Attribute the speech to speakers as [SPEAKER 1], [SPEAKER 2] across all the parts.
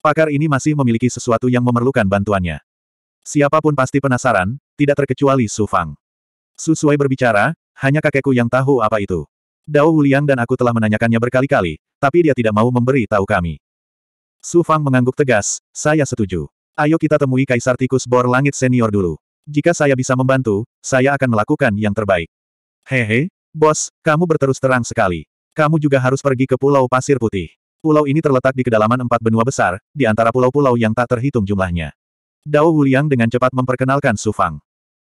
[SPEAKER 1] Pakar ini masih memiliki sesuatu yang memerlukan bantuannya. Siapapun pasti penasaran, tidak terkecuali Su Fang. Sesuai berbicara, hanya kakekku yang tahu apa itu. Dao Wuliang dan aku telah menanyakannya berkali-kali, tapi dia tidak mau memberi tahu kami. Su Fang mengangguk tegas, saya setuju. Ayo kita temui Kaisar Tikus Bor Langit Senior dulu. Jika saya bisa membantu, saya akan melakukan yang terbaik. Hehe, bos, kamu berterus terang sekali. Kamu juga harus pergi ke Pulau Pasir Putih. Pulau ini terletak di kedalaman empat benua besar, di antara pulau-pulau yang tak terhitung jumlahnya. Dao Wuliang dengan cepat memperkenalkan Su Fang.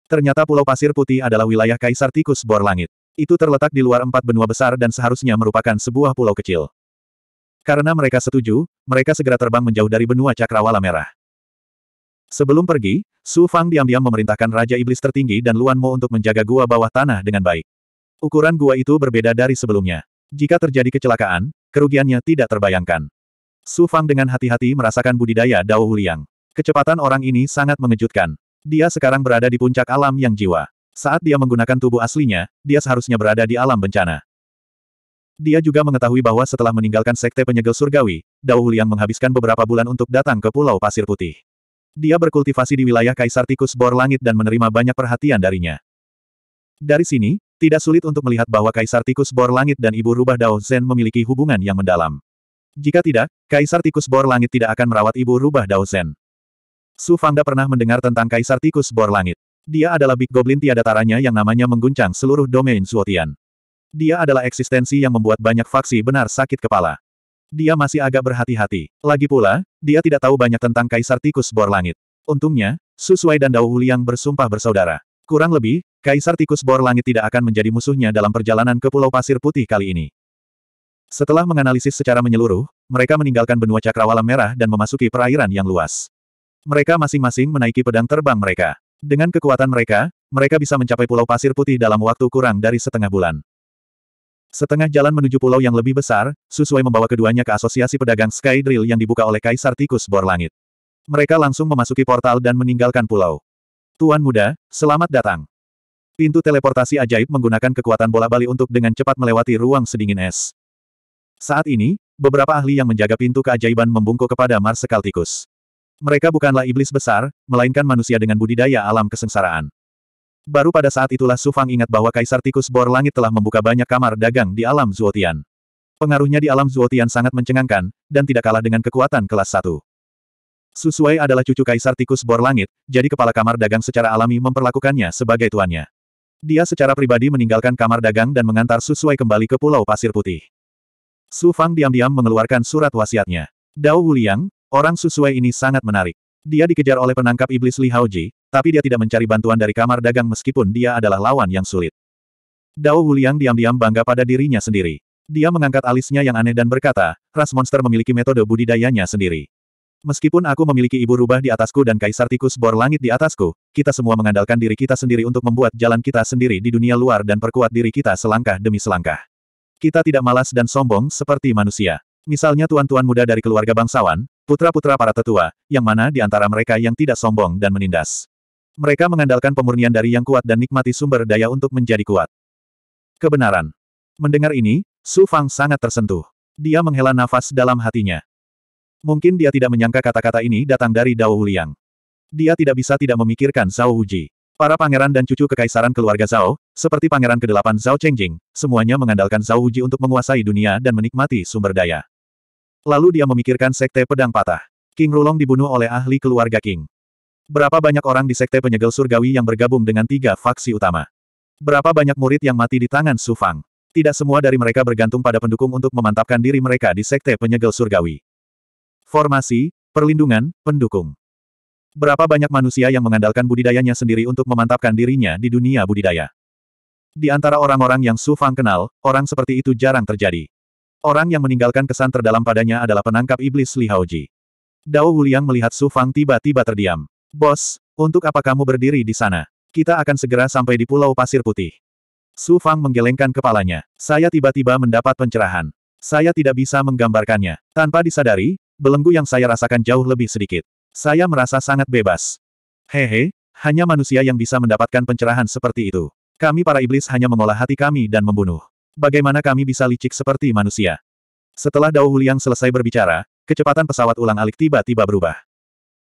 [SPEAKER 1] Ternyata Pulau Pasir Putih adalah wilayah Kaisar Tikus Bor Langit. Itu terletak di luar empat benua besar dan seharusnya merupakan sebuah pulau kecil. Karena mereka setuju, mereka segera terbang menjauh dari benua Cakrawala Merah. Sebelum pergi, Su Fang diam-diam memerintahkan Raja Iblis Tertinggi dan Luan Mo untuk menjaga gua bawah tanah dengan baik. Ukuran gua itu berbeda dari sebelumnya. Jika terjadi kecelakaan, Kerugiannya tidak terbayangkan. Su Fang dengan hati-hati merasakan budidaya Dao Huliang. Kecepatan orang ini sangat mengejutkan. Dia sekarang berada di puncak alam yang jiwa. Saat dia menggunakan tubuh aslinya, dia seharusnya berada di alam bencana. Dia juga mengetahui bahwa setelah meninggalkan Sekte Penyegel Surgawi, Dao Huliang menghabiskan beberapa bulan untuk datang ke Pulau Pasir Putih. Dia berkultivasi di wilayah Kaisar Tikus Bor Langit dan menerima banyak perhatian darinya. Dari sini, tidak sulit untuk melihat bahwa Kaisar Tikus Bor Langit dan Ibu Rubah Dao Zen memiliki hubungan yang mendalam. Jika tidak, Kaisar Tikus Bor Langit tidak akan merawat Ibu Rubah Dao Zen. Su Fangda pernah mendengar tentang Kaisar Tikus Bor Langit. Dia adalah Big Goblin tiada taranya yang namanya mengguncang seluruh domain Suotian. Dia adalah eksistensi yang membuat banyak faksi benar sakit kepala. Dia masih agak berhati-hati. Lagi pula, dia tidak tahu banyak tentang Kaisar Tikus Bor Langit. Untungnya, Su Sui dan Dao Huliang bersumpah bersaudara. Kurang lebih, Kaisar Tikus Bor Langit tidak akan menjadi musuhnya dalam perjalanan ke Pulau Pasir Putih kali ini. Setelah menganalisis secara menyeluruh, mereka meninggalkan benua cakrawala merah dan memasuki perairan yang luas. Mereka masing-masing menaiki pedang terbang mereka. Dengan kekuatan mereka, mereka bisa mencapai Pulau Pasir Putih dalam waktu kurang dari setengah bulan. Setengah jalan menuju pulau yang lebih besar, sesuai membawa keduanya ke asosiasi pedagang Sky Drill yang dibuka oleh Kaisar Tikus Bor Langit. Mereka langsung memasuki portal dan meninggalkan pulau. Tuan muda, selamat datang. Pintu teleportasi ajaib menggunakan kekuatan bola bali untuk dengan cepat melewati ruang sedingin es. Saat ini, beberapa ahli yang menjaga pintu keajaiban membungkuk kepada Mars Kaltikus. Mereka bukanlah iblis besar, melainkan manusia dengan budidaya alam kesengsaraan. Baru pada saat itulah Sufang ingat bahwa Kaisar Tikus Bor Langit telah membuka banyak kamar dagang di alam Zuotian. Pengaruhnya di alam Zuotian sangat mencengangkan, dan tidak kalah dengan kekuatan kelas 1. Susuai adalah cucu Kaisar Tikus Bor Langit, jadi kepala kamar dagang secara alami memperlakukannya sebagai tuannya. Dia secara pribadi meninggalkan kamar dagang dan mengantar Susuai kembali ke Pulau Pasir Putih. Su Fang diam-diam mengeluarkan surat wasiatnya. Dao Wuliang, orang Susuai ini sangat menarik. Dia dikejar oleh penangkap iblis Li Haoji, tapi dia tidak mencari bantuan dari kamar dagang meskipun dia adalah lawan yang sulit. Dao Wuliang diam-diam bangga pada dirinya sendiri. Dia mengangkat alisnya yang aneh dan berkata, ras monster memiliki metode budidayanya sendiri. Meskipun aku memiliki ibu rubah di atasku dan kaisar tikus bor langit di atasku, kita semua mengandalkan diri kita sendiri untuk membuat jalan kita sendiri di dunia luar dan perkuat diri kita selangkah demi selangkah. Kita tidak malas dan sombong seperti manusia. Misalnya tuan-tuan muda dari keluarga bangsawan, putra-putra para tetua, yang mana di antara mereka yang tidak sombong dan menindas. Mereka mengandalkan pemurnian dari yang kuat dan nikmati sumber daya untuk menjadi kuat. Kebenaran. Mendengar ini, Su Fang sangat tersentuh. Dia menghela nafas dalam hatinya. Mungkin dia tidak menyangka kata-kata ini datang dari Dao Wuliang. Dia tidak bisa tidak memikirkan Zhao Wuji. Para pangeran dan cucu kekaisaran keluarga Zhao, seperti pangeran ke-8 Zhao Chengjing, semuanya mengandalkan Zhao Wuji untuk menguasai dunia dan menikmati sumber daya. Lalu dia memikirkan sekte pedang patah. King Rulong dibunuh oleh ahli keluarga King. Berapa banyak orang di sekte penyegel surgawi yang bergabung dengan tiga faksi utama? Berapa banyak murid yang mati di tangan Sufang? Tidak semua dari mereka bergantung pada pendukung untuk memantapkan diri mereka di sekte penyegel surgawi formasi, perlindungan, pendukung. Berapa banyak manusia yang mengandalkan budidayanya sendiri untuk memantapkan dirinya di dunia budidaya? Di antara orang-orang yang Su Fang kenal, orang seperti itu jarang terjadi. Orang yang meninggalkan kesan terdalam padanya adalah penangkap iblis Li Haoji. Dao Wuliang melihat Su Fang tiba-tiba terdiam. Bos, untuk apa kamu berdiri di sana? Kita akan segera sampai di Pulau Pasir Putih. Su Fang menggelengkan kepalanya. Saya tiba-tiba mendapat pencerahan. Saya tidak bisa menggambarkannya. Tanpa disadari, belenggu yang saya rasakan jauh lebih sedikit. Saya merasa sangat bebas. Hehe, hanya manusia yang bisa mendapatkan pencerahan seperti itu. Kami para iblis hanya mengolah hati kami dan membunuh. Bagaimana kami bisa licik seperti manusia? Setelah Dao Huliang selesai berbicara, kecepatan pesawat ulang alik tiba-tiba berubah.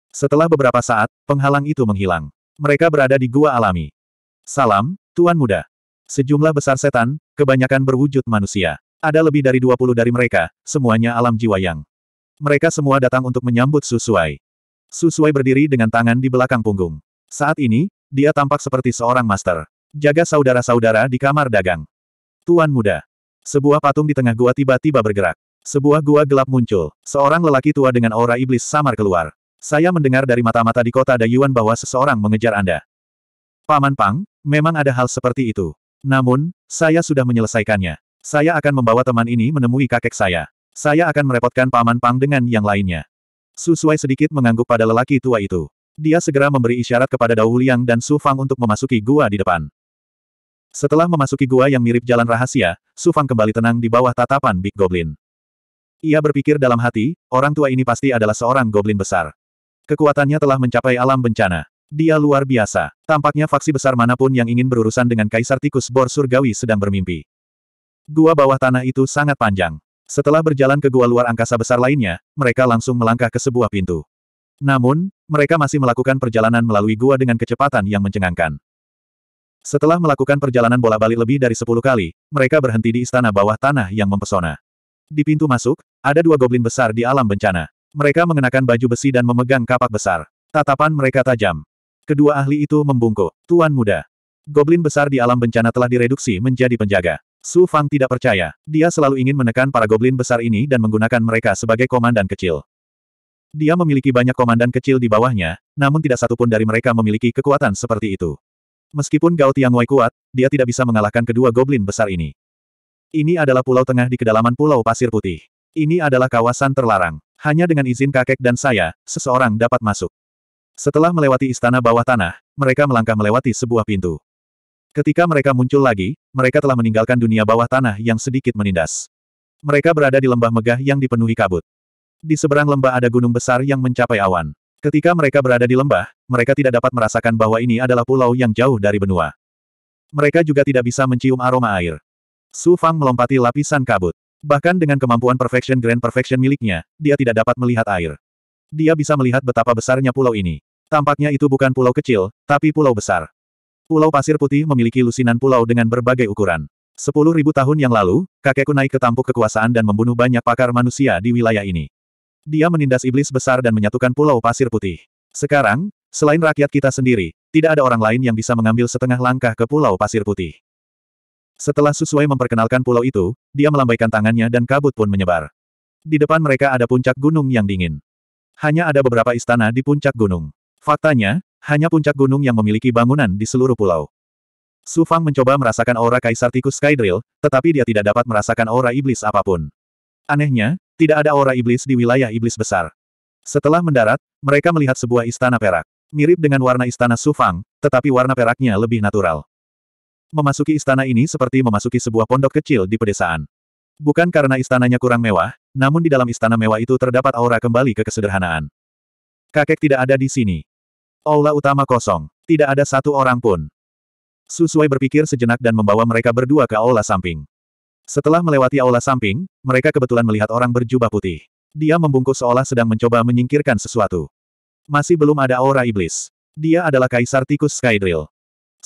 [SPEAKER 1] Setelah beberapa saat, penghalang itu menghilang. Mereka berada di gua alami. Salam, Tuan Muda. Sejumlah besar setan, kebanyakan berwujud manusia. Ada lebih dari 20 dari mereka, semuanya alam jiwa yang. Mereka semua datang untuk menyambut Susuai. Susuai berdiri dengan tangan di belakang punggung. Saat ini, dia tampak seperti seorang master. Jaga saudara-saudara di kamar dagang. Tuan muda. Sebuah patung di tengah gua tiba-tiba bergerak. Sebuah gua gelap muncul. Seorang lelaki tua dengan aura iblis samar keluar. Saya mendengar dari mata-mata di kota Dayuan bahwa seseorang mengejar Anda. Paman Pang, memang ada hal seperti itu. Namun, saya sudah menyelesaikannya. Saya akan membawa teman ini menemui kakek saya. Saya akan merepotkan Paman Pang dengan yang lainnya. Susuai sedikit mengangguk pada lelaki tua itu. Dia segera memberi isyarat kepada Dao Liang dan Su Fang untuk memasuki gua di depan. Setelah memasuki gua yang mirip jalan rahasia, Su Fang kembali tenang di bawah tatapan Big Goblin. Ia berpikir dalam hati, orang tua ini pasti adalah seorang goblin besar. Kekuatannya telah mencapai alam bencana. Dia luar biasa. Tampaknya faksi besar manapun yang ingin berurusan dengan Kaisar Tikus Bor Surgawi sedang bermimpi. Gua bawah tanah itu sangat panjang. Setelah berjalan ke gua luar angkasa besar lainnya, mereka langsung melangkah ke sebuah pintu. Namun, mereka masih melakukan perjalanan melalui gua dengan kecepatan yang mencengangkan. Setelah melakukan perjalanan bola balik lebih dari sepuluh kali, mereka berhenti di istana bawah tanah yang mempesona. Di pintu masuk, ada dua goblin besar di alam bencana. Mereka mengenakan baju besi dan memegang kapak besar. Tatapan mereka tajam. Kedua ahli itu membungkuk. Tuan muda. Goblin besar di alam bencana telah direduksi menjadi penjaga. Su Fang tidak percaya. Dia selalu ingin menekan para goblin besar ini dan menggunakan mereka sebagai komandan kecil. Dia memiliki banyak komandan kecil di bawahnya, namun tidak satupun dari mereka memiliki kekuatan seperti itu. Meskipun Gao Tiangwei kuat, dia tidak bisa mengalahkan kedua goblin besar ini. Ini adalah pulau tengah di kedalaman Pulau Pasir Putih. Ini adalah kawasan terlarang. Hanya dengan izin kakek dan saya, seseorang dapat masuk. Setelah melewati istana bawah tanah, mereka melangkah melewati sebuah pintu. Ketika mereka muncul lagi, mereka telah meninggalkan dunia bawah tanah yang sedikit menindas. Mereka berada di lembah megah yang dipenuhi kabut. Di seberang lembah ada gunung besar yang mencapai awan. Ketika mereka berada di lembah, mereka tidak dapat merasakan bahwa ini adalah pulau yang jauh dari benua. Mereka juga tidak bisa mencium aroma air. Su Fang melompati lapisan kabut. Bahkan dengan kemampuan Perfection Grand Perfection miliknya, dia tidak dapat melihat air. Dia bisa melihat betapa besarnya pulau ini. Tampaknya itu bukan pulau kecil, tapi pulau besar. Pulau Pasir Putih memiliki lusinan pulau dengan berbagai ukuran. Sepuluh ribu tahun yang lalu, kakekku naik ke tampuk kekuasaan dan membunuh banyak pakar manusia di wilayah ini. Dia menindas iblis besar dan menyatukan Pulau Pasir Putih. Sekarang, selain rakyat kita sendiri, tidak ada orang lain yang bisa mengambil setengah langkah ke Pulau Pasir Putih. Setelah sesuai memperkenalkan pulau itu, dia melambaikan tangannya dan kabut pun menyebar. Di depan mereka ada puncak gunung yang dingin. Hanya ada beberapa istana di puncak gunung. Faktanya, hanya puncak gunung yang memiliki bangunan di seluruh pulau. Su Fang mencoba merasakan aura Kaisar Tikus Drill, tetapi dia tidak dapat merasakan aura iblis apapun. Anehnya, tidak ada aura iblis di wilayah iblis besar. Setelah mendarat, mereka melihat sebuah istana perak. Mirip dengan warna istana Su Fang, tetapi warna peraknya lebih natural. Memasuki istana ini seperti memasuki sebuah pondok kecil di pedesaan. Bukan karena istananya kurang mewah, namun di dalam istana mewah itu terdapat aura kembali ke kesederhanaan. Kakek tidak ada di sini. Aula utama kosong. Tidak ada satu orang pun. Susuai berpikir sejenak dan membawa mereka berdua ke aula samping. Setelah melewati aula samping, mereka kebetulan melihat orang berjubah putih. Dia membungkus seolah sedang mencoba menyingkirkan sesuatu. Masih belum ada aura iblis. Dia adalah Kaisar Tikus Skydrill.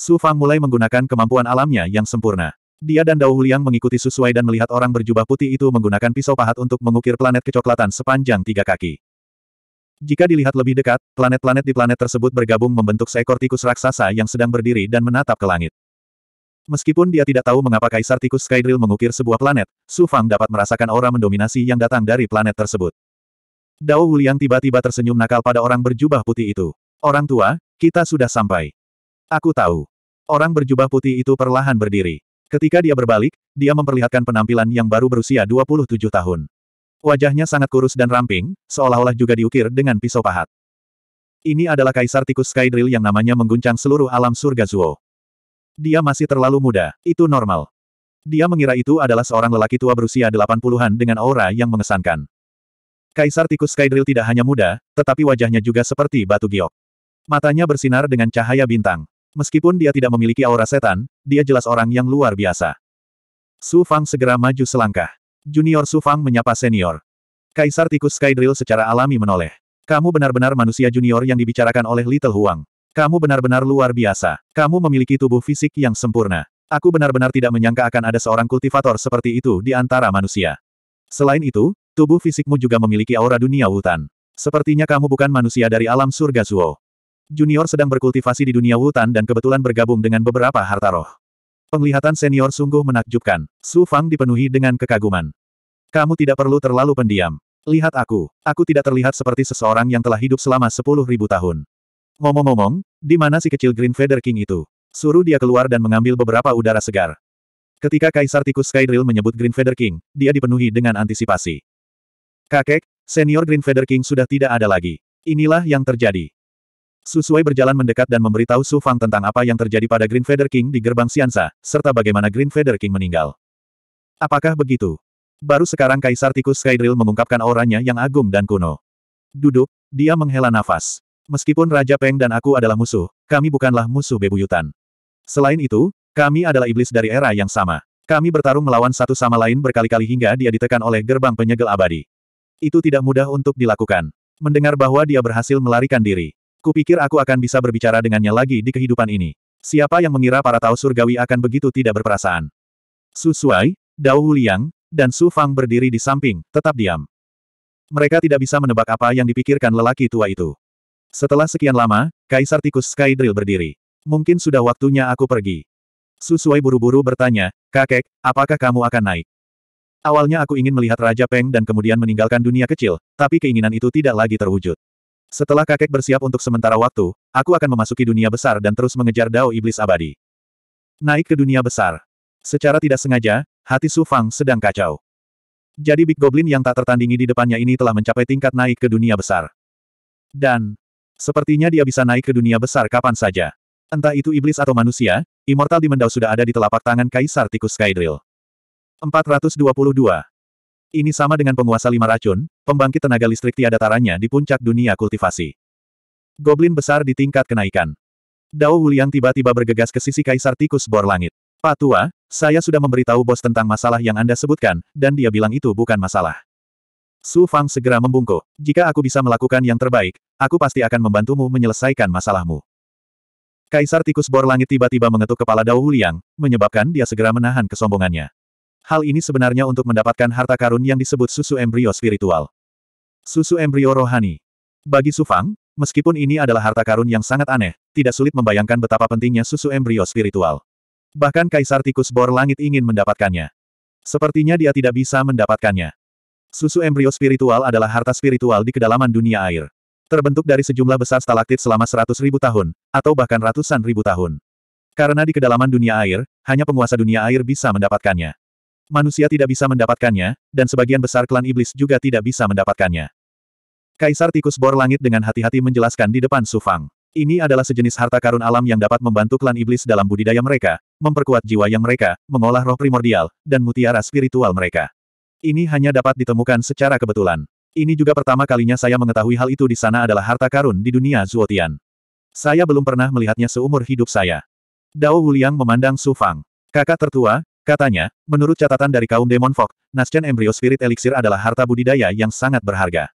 [SPEAKER 1] Su Fang mulai menggunakan kemampuan alamnya yang sempurna. Dia dan Dao Huliang mengikuti Susuai dan melihat orang berjubah putih itu menggunakan pisau pahat untuk mengukir planet kecoklatan sepanjang tiga kaki. Jika dilihat lebih dekat, planet-planet di planet tersebut bergabung membentuk seekor tikus raksasa yang sedang berdiri dan menatap ke langit. Meskipun dia tidak tahu mengapa Kaisar Tikus Skydrill mengukir sebuah planet, Su Fang dapat merasakan aura mendominasi yang datang dari planet tersebut. Dao Wuliang tiba-tiba tersenyum nakal pada orang berjubah putih itu. Orang tua, kita sudah sampai. Aku tahu. Orang berjubah putih itu perlahan berdiri. Ketika dia berbalik, dia memperlihatkan penampilan yang baru berusia 27 tahun. Wajahnya sangat kurus dan ramping, seolah-olah juga diukir dengan pisau pahat. Ini adalah kaisar tikus Skydrill yang namanya mengguncang seluruh alam surga Zuo. Dia masih terlalu muda, itu normal. Dia mengira itu adalah seorang lelaki tua berusia 80-an dengan aura yang mengesankan. Kaisar tikus Skydrill tidak hanya muda, tetapi wajahnya juga seperti batu giok. Matanya bersinar dengan cahaya bintang. Meskipun dia tidak memiliki aura setan, dia jelas orang yang luar biasa. Su Fang segera maju selangkah. Junior Sufang menyapa senior. Kaisar tikus Skydrill secara alami menoleh. Kamu benar-benar manusia junior yang dibicarakan oleh Little Huang. Kamu benar-benar luar biasa. Kamu memiliki tubuh fisik yang sempurna. Aku benar-benar tidak menyangka akan ada seorang kultivator seperti itu di antara manusia. Selain itu, tubuh fisikmu juga memiliki aura dunia hutan. Sepertinya kamu bukan manusia dari alam surga Zuo. Junior sedang berkultivasi di dunia hutan dan kebetulan bergabung dengan beberapa harta roh. Penglihatan senior sungguh menakjubkan. Su Fang dipenuhi dengan kekaguman. Kamu tidak perlu terlalu pendiam. Lihat aku. Aku tidak terlihat seperti seseorang yang telah hidup selama sepuluh ribu tahun. Ngomong-ngomong, di mana si kecil Green Feather King itu? Suruh dia keluar dan mengambil beberapa udara segar. Ketika Kaisar Tikus Skydrill menyebut Green Feather King, dia dipenuhi dengan antisipasi. Kakek, senior Green Feather King sudah tidak ada lagi. Inilah yang terjadi. Susuai berjalan mendekat dan memberitahu Su Fang tentang apa yang terjadi pada Green Feather King di gerbang Siansa, serta bagaimana Green Feather King meninggal. Apakah begitu? Baru sekarang Kaisar Tikus Skydrill mengungkapkan auranya yang agung dan kuno. Duduk, dia menghela nafas. Meskipun Raja Peng dan aku adalah musuh, kami bukanlah musuh bebuyutan. Selain itu, kami adalah iblis dari era yang sama. Kami bertarung melawan satu sama lain berkali-kali hingga dia ditekan oleh gerbang penyegel abadi. Itu tidak mudah untuk dilakukan. Mendengar bahwa dia berhasil melarikan diri. Kupikir aku akan bisa berbicara dengannya lagi di kehidupan ini. Siapa yang mengira para tahu surgawi akan begitu tidak berperasaan? Susuai, Dao Huliang, dan Su Fang berdiri di samping, tetap diam. Mereka tidak bisa menebak apa yang dipikirkan lelaki tua itu. Setelah sekian lama, Kaisar Tikus Skydrill berdiri. Mungkin sudah waktunya aku pergi. Suai buru-buru bertanya, kakek, apakah kamu akan naik? Awalnya aku ingin melihat Raja Peng dan kemudian meninggalkan dunia kecil, tapi keinginan itu tidak lagi terwujud. Setelah kakek bersiap untuk sementara waktu, aku akan memasuki dunia besar dan terus mengejar dao iblis abadi. Naik ke dunia besar. Secara tidak sengaja, hati Su Fang sedang kacau. Jadi Big Goblin yang tak tertandingi di depannya ini telah mencapai tingkat naik ke dunia besar. Dan, sepertinya dia bisa naik ke dunia besar kapan saja. Entah itu iblis atau manusia, Immortal Dimendau sudah ada di telapak tangan Kaisar Tikus Skydrill. 422. Ini sama dengan penguasa lima racun, pembangkit tenaga listrik tiada taranya di puncak dunia kultivasi. Goblin besar di tingkat kenaikan. Dao Wuliang tiba-tiba bergegas ke sisi Kaisar Tikus Bor Langit. Patua, saya sudah memberitahu bos tentang masalah yang Anda sebutkan, dan dia bilang itu bukan masalah. Su Fang segera membungkuk. Jika aku bisa melakukan yang terbaik, aku pasti akan membantumu menyelesaikan masalahmu. Kaisar tikus bor langit tiba-tiba mengetuk kepala Dao Huliang, menyebabkan dia segera menahan kesombongannya. Hal ini sebenarnya untuk mendapatkan harta karun yang disebut susu embrio spiritual. Susu embrio rohani. Bagi Su Fang, meskipun ini adalah harta karun yang sangat aneh, tidak sulit membayangkan betapa pentingnya susu embrio spiritual. Bahkan Kaisar Tikus Bor Langit ingin mendapatkannya. Sepertinya dia tidak bisa mendapatkannya. Susu embrio spiritual adalah harta spiritual di kedalaman dunia air. Terbentuk dari sejumlah besar stalaktit selama seratus ribu tahun, atau bahkan ratusan ribu tahun. Karena di kedalaman dunia air, hanya penguasa dunia air bisa mendapatkannya. Manusia tidak bisa mendapatkannya, dan sebagian besar klan iblis juga tidak bisa mendapatkannya. Kaisar Tikus Bor Langit dengan hati-hati menjelaskan di depan Sufang. Ini adalah sejenis harta karun alam yang dapat membantu klan iblis dalam budidaya mereka, memperkuat jiwa yang mereka, mengolah roh primordial, dan mutiara spiritual mereka. Ini hanya dapat ditemukan secara kebetulan. Ini juga pertama kalinya saya mengetahui hal itu di sana adalah harta karun di dunia Zuotian. Saya belum pernah melihatnya seumur hidup saya. Dao Wuliang memandang Su Fang. Kakak tertua, katanya, menurut catatan dari kaum Demon Fog, Nascent Embryo Spirit Elixir adalah harta budidaya yang sangat berharga.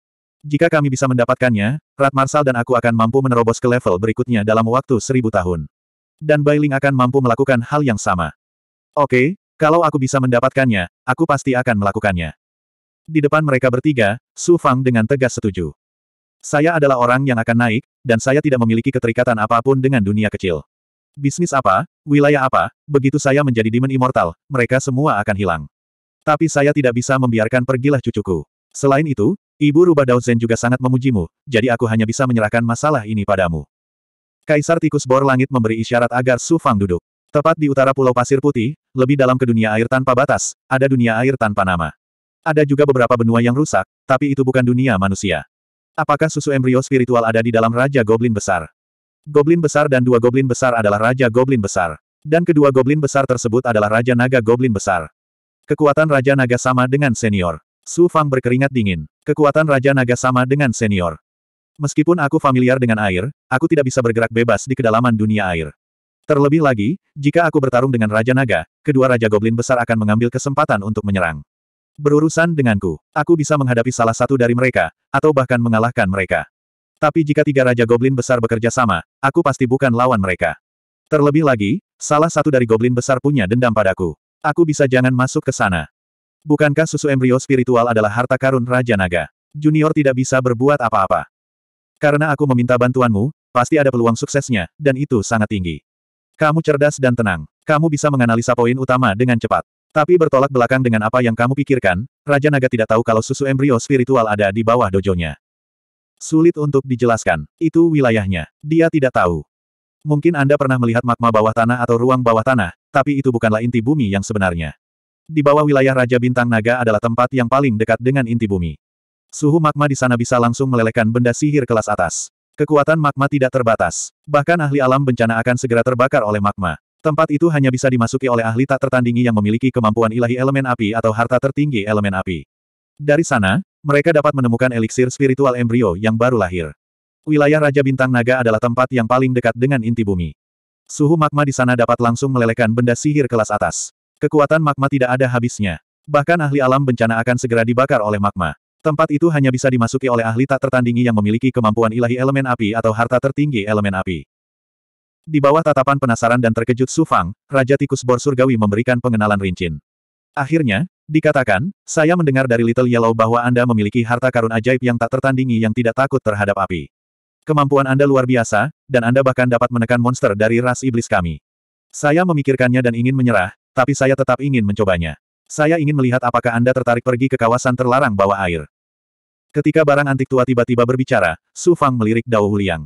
[SPEAKER 1] Jika kami bisa mendapatkannya, Rat Marsal dan aku akan mampu menerobos ke level berikutnya dalam waktu seribu tahun. Dan Bailing akan mampu melakukan hal yang sama. Oke, kalau aku bisa mendapatkannya, aku pasti akan melakukannya. Di depan mereka bertiga, Su Fang dengan tegas setuju. Saya adalah orang yang akan naik, dan saya tidak memiliki keterikatan apapun dengan dunia kecil. Bisnis apa, wilayah apa, begitu saya menjadi demon immortal, mereka semua akan hilang. Tapi saya tidak bisa membiarkan pergilah cucuku. Selain itu, Ibu Rubah Dao Zen juga sangat memujimu, jadi aku hanya bisa menyerahkan masalah ini padamu. Kaisar Tikus Bor Langit memberi isyarat agar Su Fang duduk. Tepat di utara Pulau Pasir Putih, lebih dalam ke dunia air tanpa batas, ada dunia air tanpa nama. Ada juga beberapa benua yang rusak, tapi itu bukan dunia manusia. Apakah susu embrio spiritual ada di dalam Raja Goblin Besar? Goblin Besar dan dua Goblin Besar adalah Raja Goblin Besar. Dan kedua Goblin Besar tersebut adalah Raja Naga Goblin Besar. Kekuatan Raja Naga sama dengan senior. Su Fang berkeringat dingin. Kekuatan Raja Naga sama dengan senior. Meskipun aku familiar dengan air, aku tidak bisa bergerak bebas di kedalaman dunia air. Terlebih lagi, jika aku bertarung dengan Raja Naga, kedua Raja Goblin besar akan mengambil kesempatan untuk menyerang. Berurusan denganku, aku bisa menghadapi salah satu dari mereka, atau bahkan mengalahkan mereka. Tapi jika tiga Raja Goblin besar bekerja sama, aku pasti bukan lawan mereka. Terlebih lagi, salah satu dari Goblin besar punya dendam padaku. Aku bisa jangan masuk ke sana. Bukankah susu embrio spiritual adalah harta karun Raja Naga? Junior tidak bisa berbuat apa-apa. Karena aku meminta bantuanmu, pasti ada peluang suksesnya, dan itu sangat tinggi. Kamu cerdas dan tenang. Kamu bisa menganalisa poin utama dengan cepat. Tapi bertolak belakang dengan apa yang kamu pikirkan, Raja Naga tidak tahu kalau susu embrio spiritual ada di bawah dojonya. Sulit untuk dijelaskan. Itu wilayahnya. Dia tidak tahu. Mungkin Anda pernah melihat magma bawah tanah atau ruang bawah tanah, tapi itu bukanlah inti bumi yang sebenarnya. Di bawah wilayah Raja Bintang Naga adalah tempat yang paling dekat dengan inti bumi. Suhu magma di sana bisa langsung melelehkan benda sihir kelas atas. Kekuatan magma tidak terbatas. Bahkan ahli alam bencana akan segera terbakar oleh magma. Tempat itu hanya bisa dimasuki oleh ahli tak tertandingi yang memiliki kemampuan ilahi elemen api atau harta tertinggi elemen api. Dari sana, mereka dapat menemukan eliksir spiritual embrio yang baru lahir. Wilayah Raja Bintang Naga adalah tempat yang paling dekat dengan inti bumi. Suhu magma di sana dapat langsung melelehkan benda sihir kelas atas. Kekuatan magma tidak ada habisnya. Bahkan ahli alam bencana akan segera dibakar oleh magma. Tempat itu hanya bisa dimasuki oleh ahli tak tertandingi yang memiliki kemampuan ilahi elemen api atau harta tertinggi elemen api. Di bawah tatapan penasaran dan terkejut Sufang, Raja Tikus Bor Surgawi memberikan pengenalan rincin. Akhirnya, dikatakan, saya mendengar dari Little Yellow bahwa Anda memiliki harta karun ajaib yang tak tertandingi yang tidak takut terhadap api. Kemampuan Anda luar biasa, dan Anda bahkan dapat menekan monster dari ras iblis kami. Saya memikirkannya dan ingin menyerah, tapi saya tetap ingin mencobanya. Saya ingin melihat apakah Anda tertarik pergi ke kawasan terlarang bawah air. Ketika barang antik tua tiba-tiba berbicara, Su Fang melirik Dao Huliang.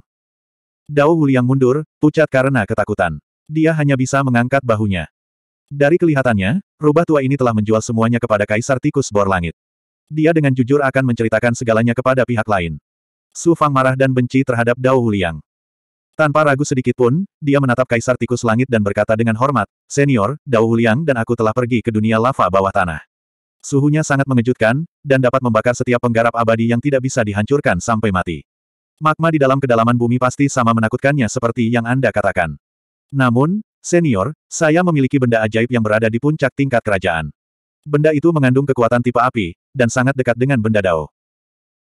[SPEAKER 1] Dao Huliang mundur, pucat karena ketakutan. Dia hanya bisa mengangkat bahunya. Dari kelihatannya, rubah tua ini telah menjual semuanya kepada Kaisar Tikus Bor Langit. Dia dengan jujur akan menceritakan segalanya kepada pihak lain. Su Fang marah dan benci terhadap Dao Huliang. Tanpa ragu sedikit pun, dia menatap Kaisar Tikus Langit dan berkata dengan hormat, Senior, Dao Huliang dan aku telah pergi ke dunia lava bawah tanah. Suhunya sangat mengejutkan, dan dapat membakar setiap penggarap abadi yang tidak bisa dihancurkan sampai mati. Magma di dalam kedalaman bumi pasti sama menakutkannya seperti yang Anda katakan. Namun, Senior, saya memiliki benda ajaib yang berada di puncak tingkat kerajaan. Benda itu mengandung kekuatan tipe api, dan sangat dekat dengan benda Dao.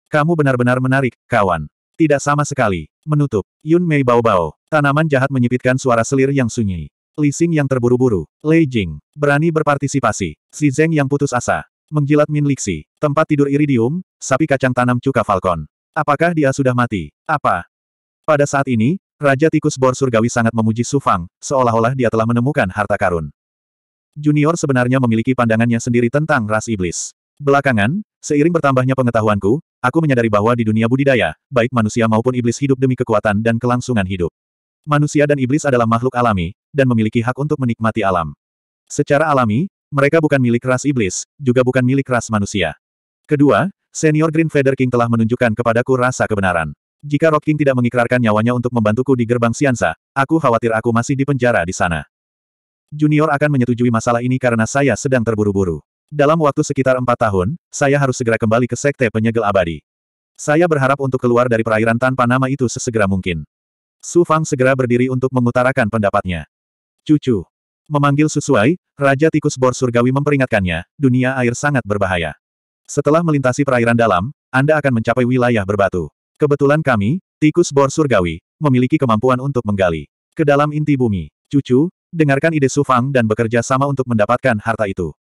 [SPEAKER 1] Kamu benar-benar menarik, kawan. Tidak sama sekali. Menutup. Yun Mei bau-bau. Tanaman jahat menyipitkan suara selir yang sunyi. Li Xing yang terburu-buru. Lei Jing. Berani berpartisipasi. Si Zeng yang putus asa. Menjilat Min Lixi. Tempat tidur iridium, sapi kacang tanam cuka falcon. Apakah dia sudah mati? Apa? Pada saat ini, Raja Tikus Bor Surgawi sangat memuji Su Fang, seolah-olah dia telah menemukan harta karun. Junior sebenarnya memiliki pandangannya sendiri tentang ras iblis. Belakangan, Seiring bertambahnya pengetahuanku, aku menyadari bahwa di dunia budidaya, baik manusia maupun iblis hidup demi kekuatan dan kelangsungan hidup. Manusia dan iblis adalah makhluk alami, dan memiliki hak untuk menikmati alam. Secara alami, mereka bukan milik ras iblis, juga bukan milik ras manusia. Kedua, senior Green Feather King telah menunjukkan kepadaku rasa kebenaran. Jika Rock King tidak mengikrarkan nyawanya untuk membantuku di gerbang Siansa, aku khawatir aku masih dipenjara di sana. Junior akan menyetujui masalah ini karena saya sedang terburu-buru. Dalam waktu sekitar empat tahun, saya harus segera kembali ke Sekte Penyegel Abadi. Saya berharap untuk keluar dari perairan tanpa nama itu sesegera mungkin. Su Fang segera berdiri untuk mengutarakan pendapatnya. Cucu. Memanggil sesuai, Raja Tikus Bor Surgawi memperingatkannya, dunia air sangat berbahaya. Setelah melintasi perairan dalam, Anda akan mencapai wilayah berbatu. Kebetulan kami, Tikus Bor Surgawi, memiliki kemampuan untuk menggali. Ke dalam inti bumi, cucu, dengarkan ide Su Fang dan bekerja sama untuk mendapatkan harta itu.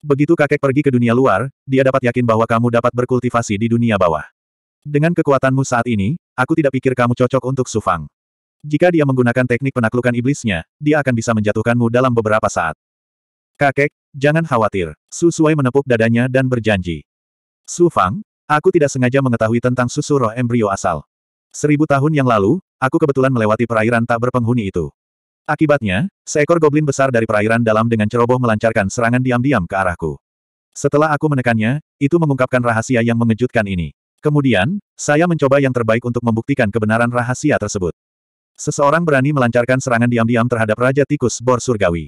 [SPEAKER 1] Begitu kakek pergi ke dunia luar, dia dapat yakin bahwa kamu dapat berkultivasi di dunia bawah. Dengan kekuatanmu saat ini, aku tidak pikir kamu cocok untuk Sufang. Jika dia menggunakan teknik penaklukan iblisnya, dia akan bisa menjatuhkanmu dalam beberapa saat. Kakek, jangan khawatir. Susuai menepuk dadanya dan berjanji. Sufang, aku tidak sengaja mengetahui tentang susu roh embrio asal. Seribu tahun yang lalu, aku kebetulan melewati perairan tak berpenghuni itu. Akibatnya, seekor goblin besar dari perairan dalam dengan ceroboh melancarkan serangan diam-diam ke arahku. Setelah aku menekannya, itu mengungkapkan rahasia yang mengejutkan ini. Kemudian, saya mencoba yang terbaik untuk membuktikan kebenaran rahasia tersebut. Seseorang berani melancarkan serangan diam-diam terhadap Raja Tikus Bor Surgawi.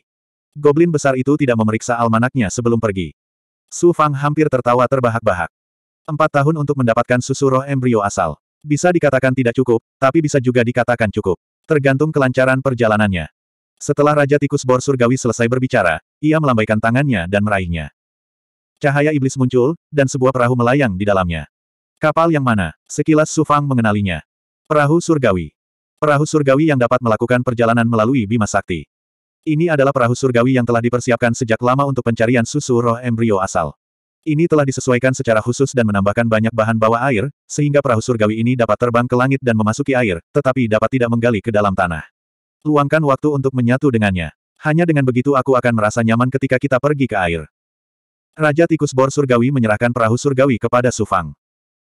[SPEAKER 1] Goblin besar itu tidak memeriksa almanaknya sebelum pergi. Su Fang hampir tertawa terbahak-bahak. Empat tahun untuk mendapatkan susu roh embrio asal. Bisa dikatakan tidak cukup, tapi bisa juga dikatakan cukup. Tergantung kelancaran perjalanannya. Setelah Raja Tikus Bor Surgawi selesai berbicara, ia melambaikan tangannya dan meraihnya. Cahaya iblis muncul, dan sebuah perahu melayang di dalamnya. Kapal yang mana? Sekilas Sufang mengenalinya. Perahu surgawi. Perahu surgawi yang dapat melakukan perjalanan melalui Bima Sakti. Ini adalah perahu surgawi yang telah dipersiapkan sejak lama untuk pencarian susu roh embrio asal. Ini telah disesuaikan secara khusus dan menambahkan banyak bahan bawah air, sehingga perahu surgawi ini dapat terbang ke langit dan memasuki air, tetapi dapat tidak menggali ke dalam tanah. Luangkan waktu untuk menyatu dengannya. Hanya dengan begitu aku akan merasa nyaman ketika kita pergi ke air. Raja Tikus Bor Surgawi menyerahkan perahu surgawi kepada Sufang.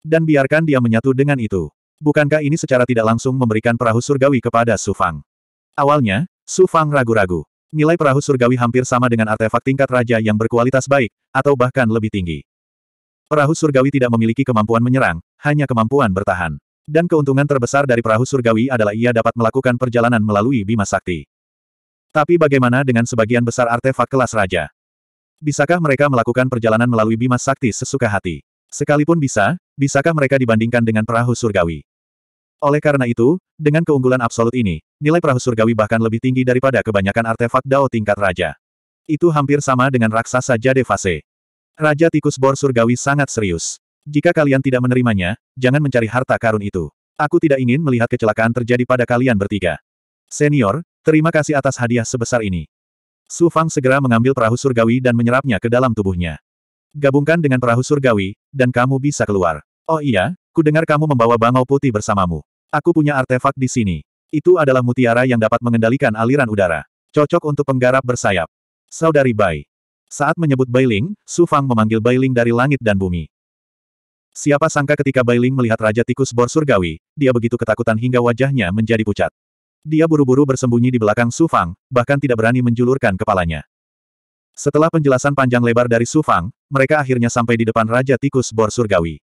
[SPEAKER 1] Dan biarkan dia menyatu dengan itu. Bukankah ini secara tidak langsung memberikan perahu surgawi kepada Sufang? Awalnya, Sufang ragu-ragu nilai perahu surgawi hampir sama dengan artefak tingkat raja yang berkualitas baik, atau bahkan lebih tinggi. Perahu surgawi tidak memiliki kemampuan menyerang, hanya kemampuan bertahan. Dan keuntungan terbesar dari perahu surgawi adalah ia dapat melakukan perjalanan melalui bima sakti. Tapi bagaimana dengan sebagian besar artefak kelas raja? Bisakah mereka melakukan perjalanan melalui bima sakti sesuka hati? Sekalipun bisa, bisakah mereka dibandingkan dengan perahu surgawi? Oleh karena itu, dengan keunggulan absolut ini, nilai perahu surgawi bahkan lebih tinggi daripada kebanyakan artefak Dao tingkat raja. Itu hampir sama dengan raksasa jade fase. Raja tikus bor surgawi sangat serius. Jika kalian tidak menerimanya, jangan mencari harta karun itu. Aku tidak ingin melihat kecelakaan terjadi pada kalian bertiga. Senior, terima kasih atas hadiah sebesar ini. Su Fang segera mengambil perahu surgawi dan menyerapnya ke dalam tubuhnya. Gabungkan dengan perahu surgawi, dan kamu bisa keluar. Oh iya, ku dengar kamu membawa bangau putih bersamamu. Aku punya artefak di sini. Itu adalah mutiara yang dapat mengendalikan aliran udara. Cocok untuk penggarap bersayap. Saudari Bai. Saat menyebut Bailing, Su Fang memanggil Bailing dari langit dan bumi. Siapa sangka ketika Bailing melihat Raja Tikus Bor Surgawi, dia begitu ketakutan hingga wajahnya menjadi pucat. Dia buru-buru bersembunyi di belakang Su Fang, bahkan tidak berani menjulurkan kepalanya. Setelah penjelasan panjang lebar dari Su Fang, mereka akhirnya sampai di depan Raja Tikus Bor Surgawi.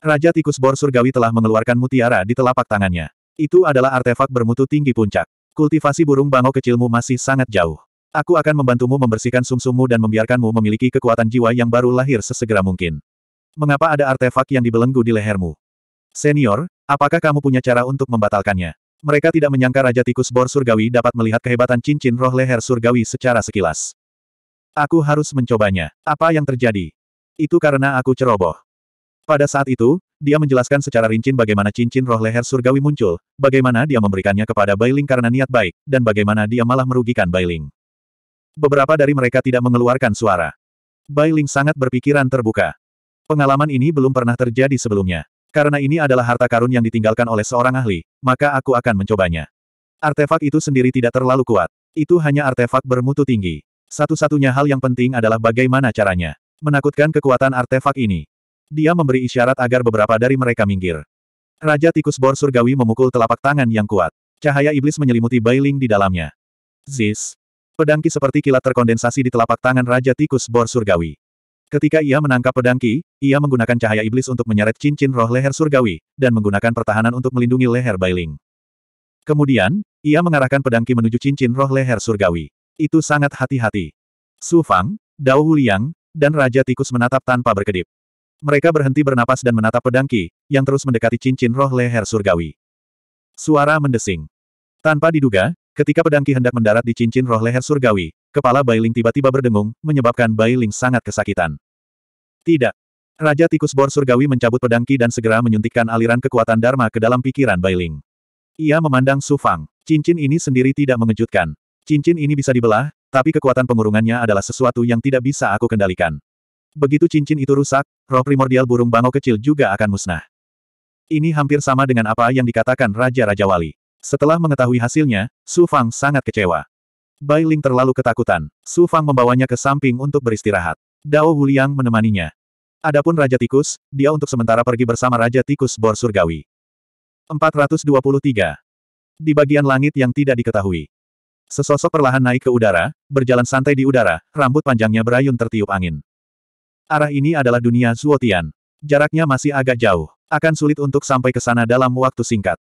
[SPEAKER 1] Raja Tikus Bor Surgawi telah mengeluarkan mutiara di telapak tangannya. Itu adalah artefak bermutu tinggi puncak. Kultivasi burung bangau kecilmu masih sangat jauh. Aku akan membantumu membersihkan sumsummu dan membiarkanmu memiliki kekuatan jiwa yang baru lahir sesegera mungkin. Mengapa ada artefak yang dibelenggu di lehermu? Senior, apakah kamu punya cara untuk membatalkannya? Mereka tidak menyangka Raja Tikus Bor Surgawi dapat melihat kehebatan cincin roh leher surgawi secara sekilas. Aku harus mencobanya. Apa yang terjadi? Itu karena aku ceroboh. Pada saat itu, dia menjelaskan secara rinci bagaimana cincin roh leher surgawi muncul, bagaimana dia memberikannya kepada Bailing karena niat baik, dan bagaimana dia malah merugikan Bailing. Beberapa dari mereka tidak mengeluarkan suara. Bailing sangat berpikiran terbuka. Pengalaman ini belum pernah terjadi sebelumnya. Karena ini adalah harta karun yang ditinggalkan oleh seorang ahli, maka aku akan mencobanya. Artefak itu sendiri tidak terlalu kuat. Itu hanya artefak bermutu tinggi. Satu-satunya hal yang penting adalah bagaimana caranya. Menakutkan kekuatan artefak ini. Dia memberi isyarat agar beberapa dari mereka minggir. Raja tikus bor surgawi memukul telapak tangan yang kuat. Cahaya iblis menyelimuti Bailing di dalamnya. Zis. Pedangki seperti kilat terkondensasi di telapak tangan Raja tikus bor surgawi. Ketika ia menangkap pedangki, ia menggunakan cahaya iblis untuk menyeret cincin roh leher surgawi, dan menggunakan pertahanan untuk melindungi leher Bailing. Kemudian, ia mengarahkan pedangki menuju cincin roh leher surgawi. Itu sangat hati-hati. Su Fang, Dao Huliang, dan Raja Tikus menatap tanpa berkedip. Mereka berhenti bernapas dan menatap pedangki yang terus mendekati cincin roh leher surgawi. Suara mendesing. Tanpa diduga, ketika pedangki hendak mendarat di cincin roh leher surgawi, kepala Bailing tiba-tiba berdengung, menyebabkan Bailing sangat kesakitan. Tidak. Raja Tikus Bor Surgawi mencabut pedangki dan segera menyuntikkan aliran kekuatan Dharma ke dalam pikiran Bailing. Ia memandang Su Fang. Cincin ini sendiri tidak mengejutkan. Cincin ini bisa dibelah, tapi kekuatan pengurungannya adalah sesuatu yang tidak bisa aku kendalikan. Begitu cincin itu rusak, roh primordial burung bangau kecil juga akan musnah. Ini hampir sama dengan apa yang dikatakan Raja-Raja Wali. Setelah mengetahui hasilnya, Su Fang sangat kecewa. Bai Ling terlalu ketakutan. Su Fang membawanya ke samping untuk beristirahat. Dao Huliang menemaninya. Adapun Raja Tikus, dia untuk sementara pergi bersama Raja Tikus Bor Surgawi. 423. Di bagian langit yang tidak diketahui. Sesosok perlahan naik ke udara, berjalan santai di udara, rambut panjangnya berayun tertiup angin. Arah ini adalah dunia Zuotian. Jaraknya masih agak jauh. Akan sulit untuk sampai ke sana dalam waktu singkat.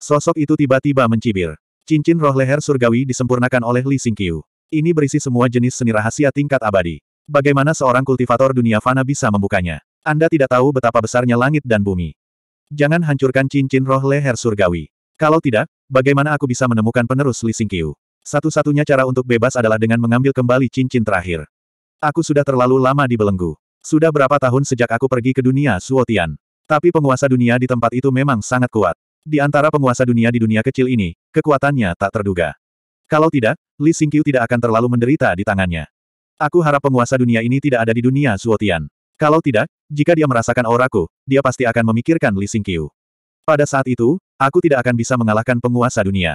[SPEAKER 1] Sosok itu tiba-tiba mencibir. Cincin roh leher surgawi disempurnakan oleh Li Xingqiu. Ini berisi semua jenis seni rahasia tingkat abadi. Bagaimana seorang kultivator dunia fana bisa membukanya? Anda tidak tahu betapa besarnya langit dan bumi. Jangan hancurkan cincin roh leher surgawi. Kalau tidak, bagaimana aku bisa menemukan penerus Li Xingqiu? Satu-satunya cara untuk bebas adalah dengan mengambil kembali cincin terakhir. Aku sudah terlalu lama dibelenggu. Sudah berapa tahun sejak aku pergi ke dunia Suotian. Tapi penguasa dunia di tempat itu memang sangat kuat. Di antara penguasa dunia di dunia kecil ini, kekuatannya tak terduga. Kalau tidak, Li Xingqiu tidak akan terlalu menderita di tangannya. Aku harap penguasa dunia ini tidak ada di dunia Suotian. Kalau tidak, jika dia merasakan auraku, dia pasti akan memikirkan Li Xingqiu. Pada saat itu, aku tidak akan bisa mengalahkan penguasa dunia.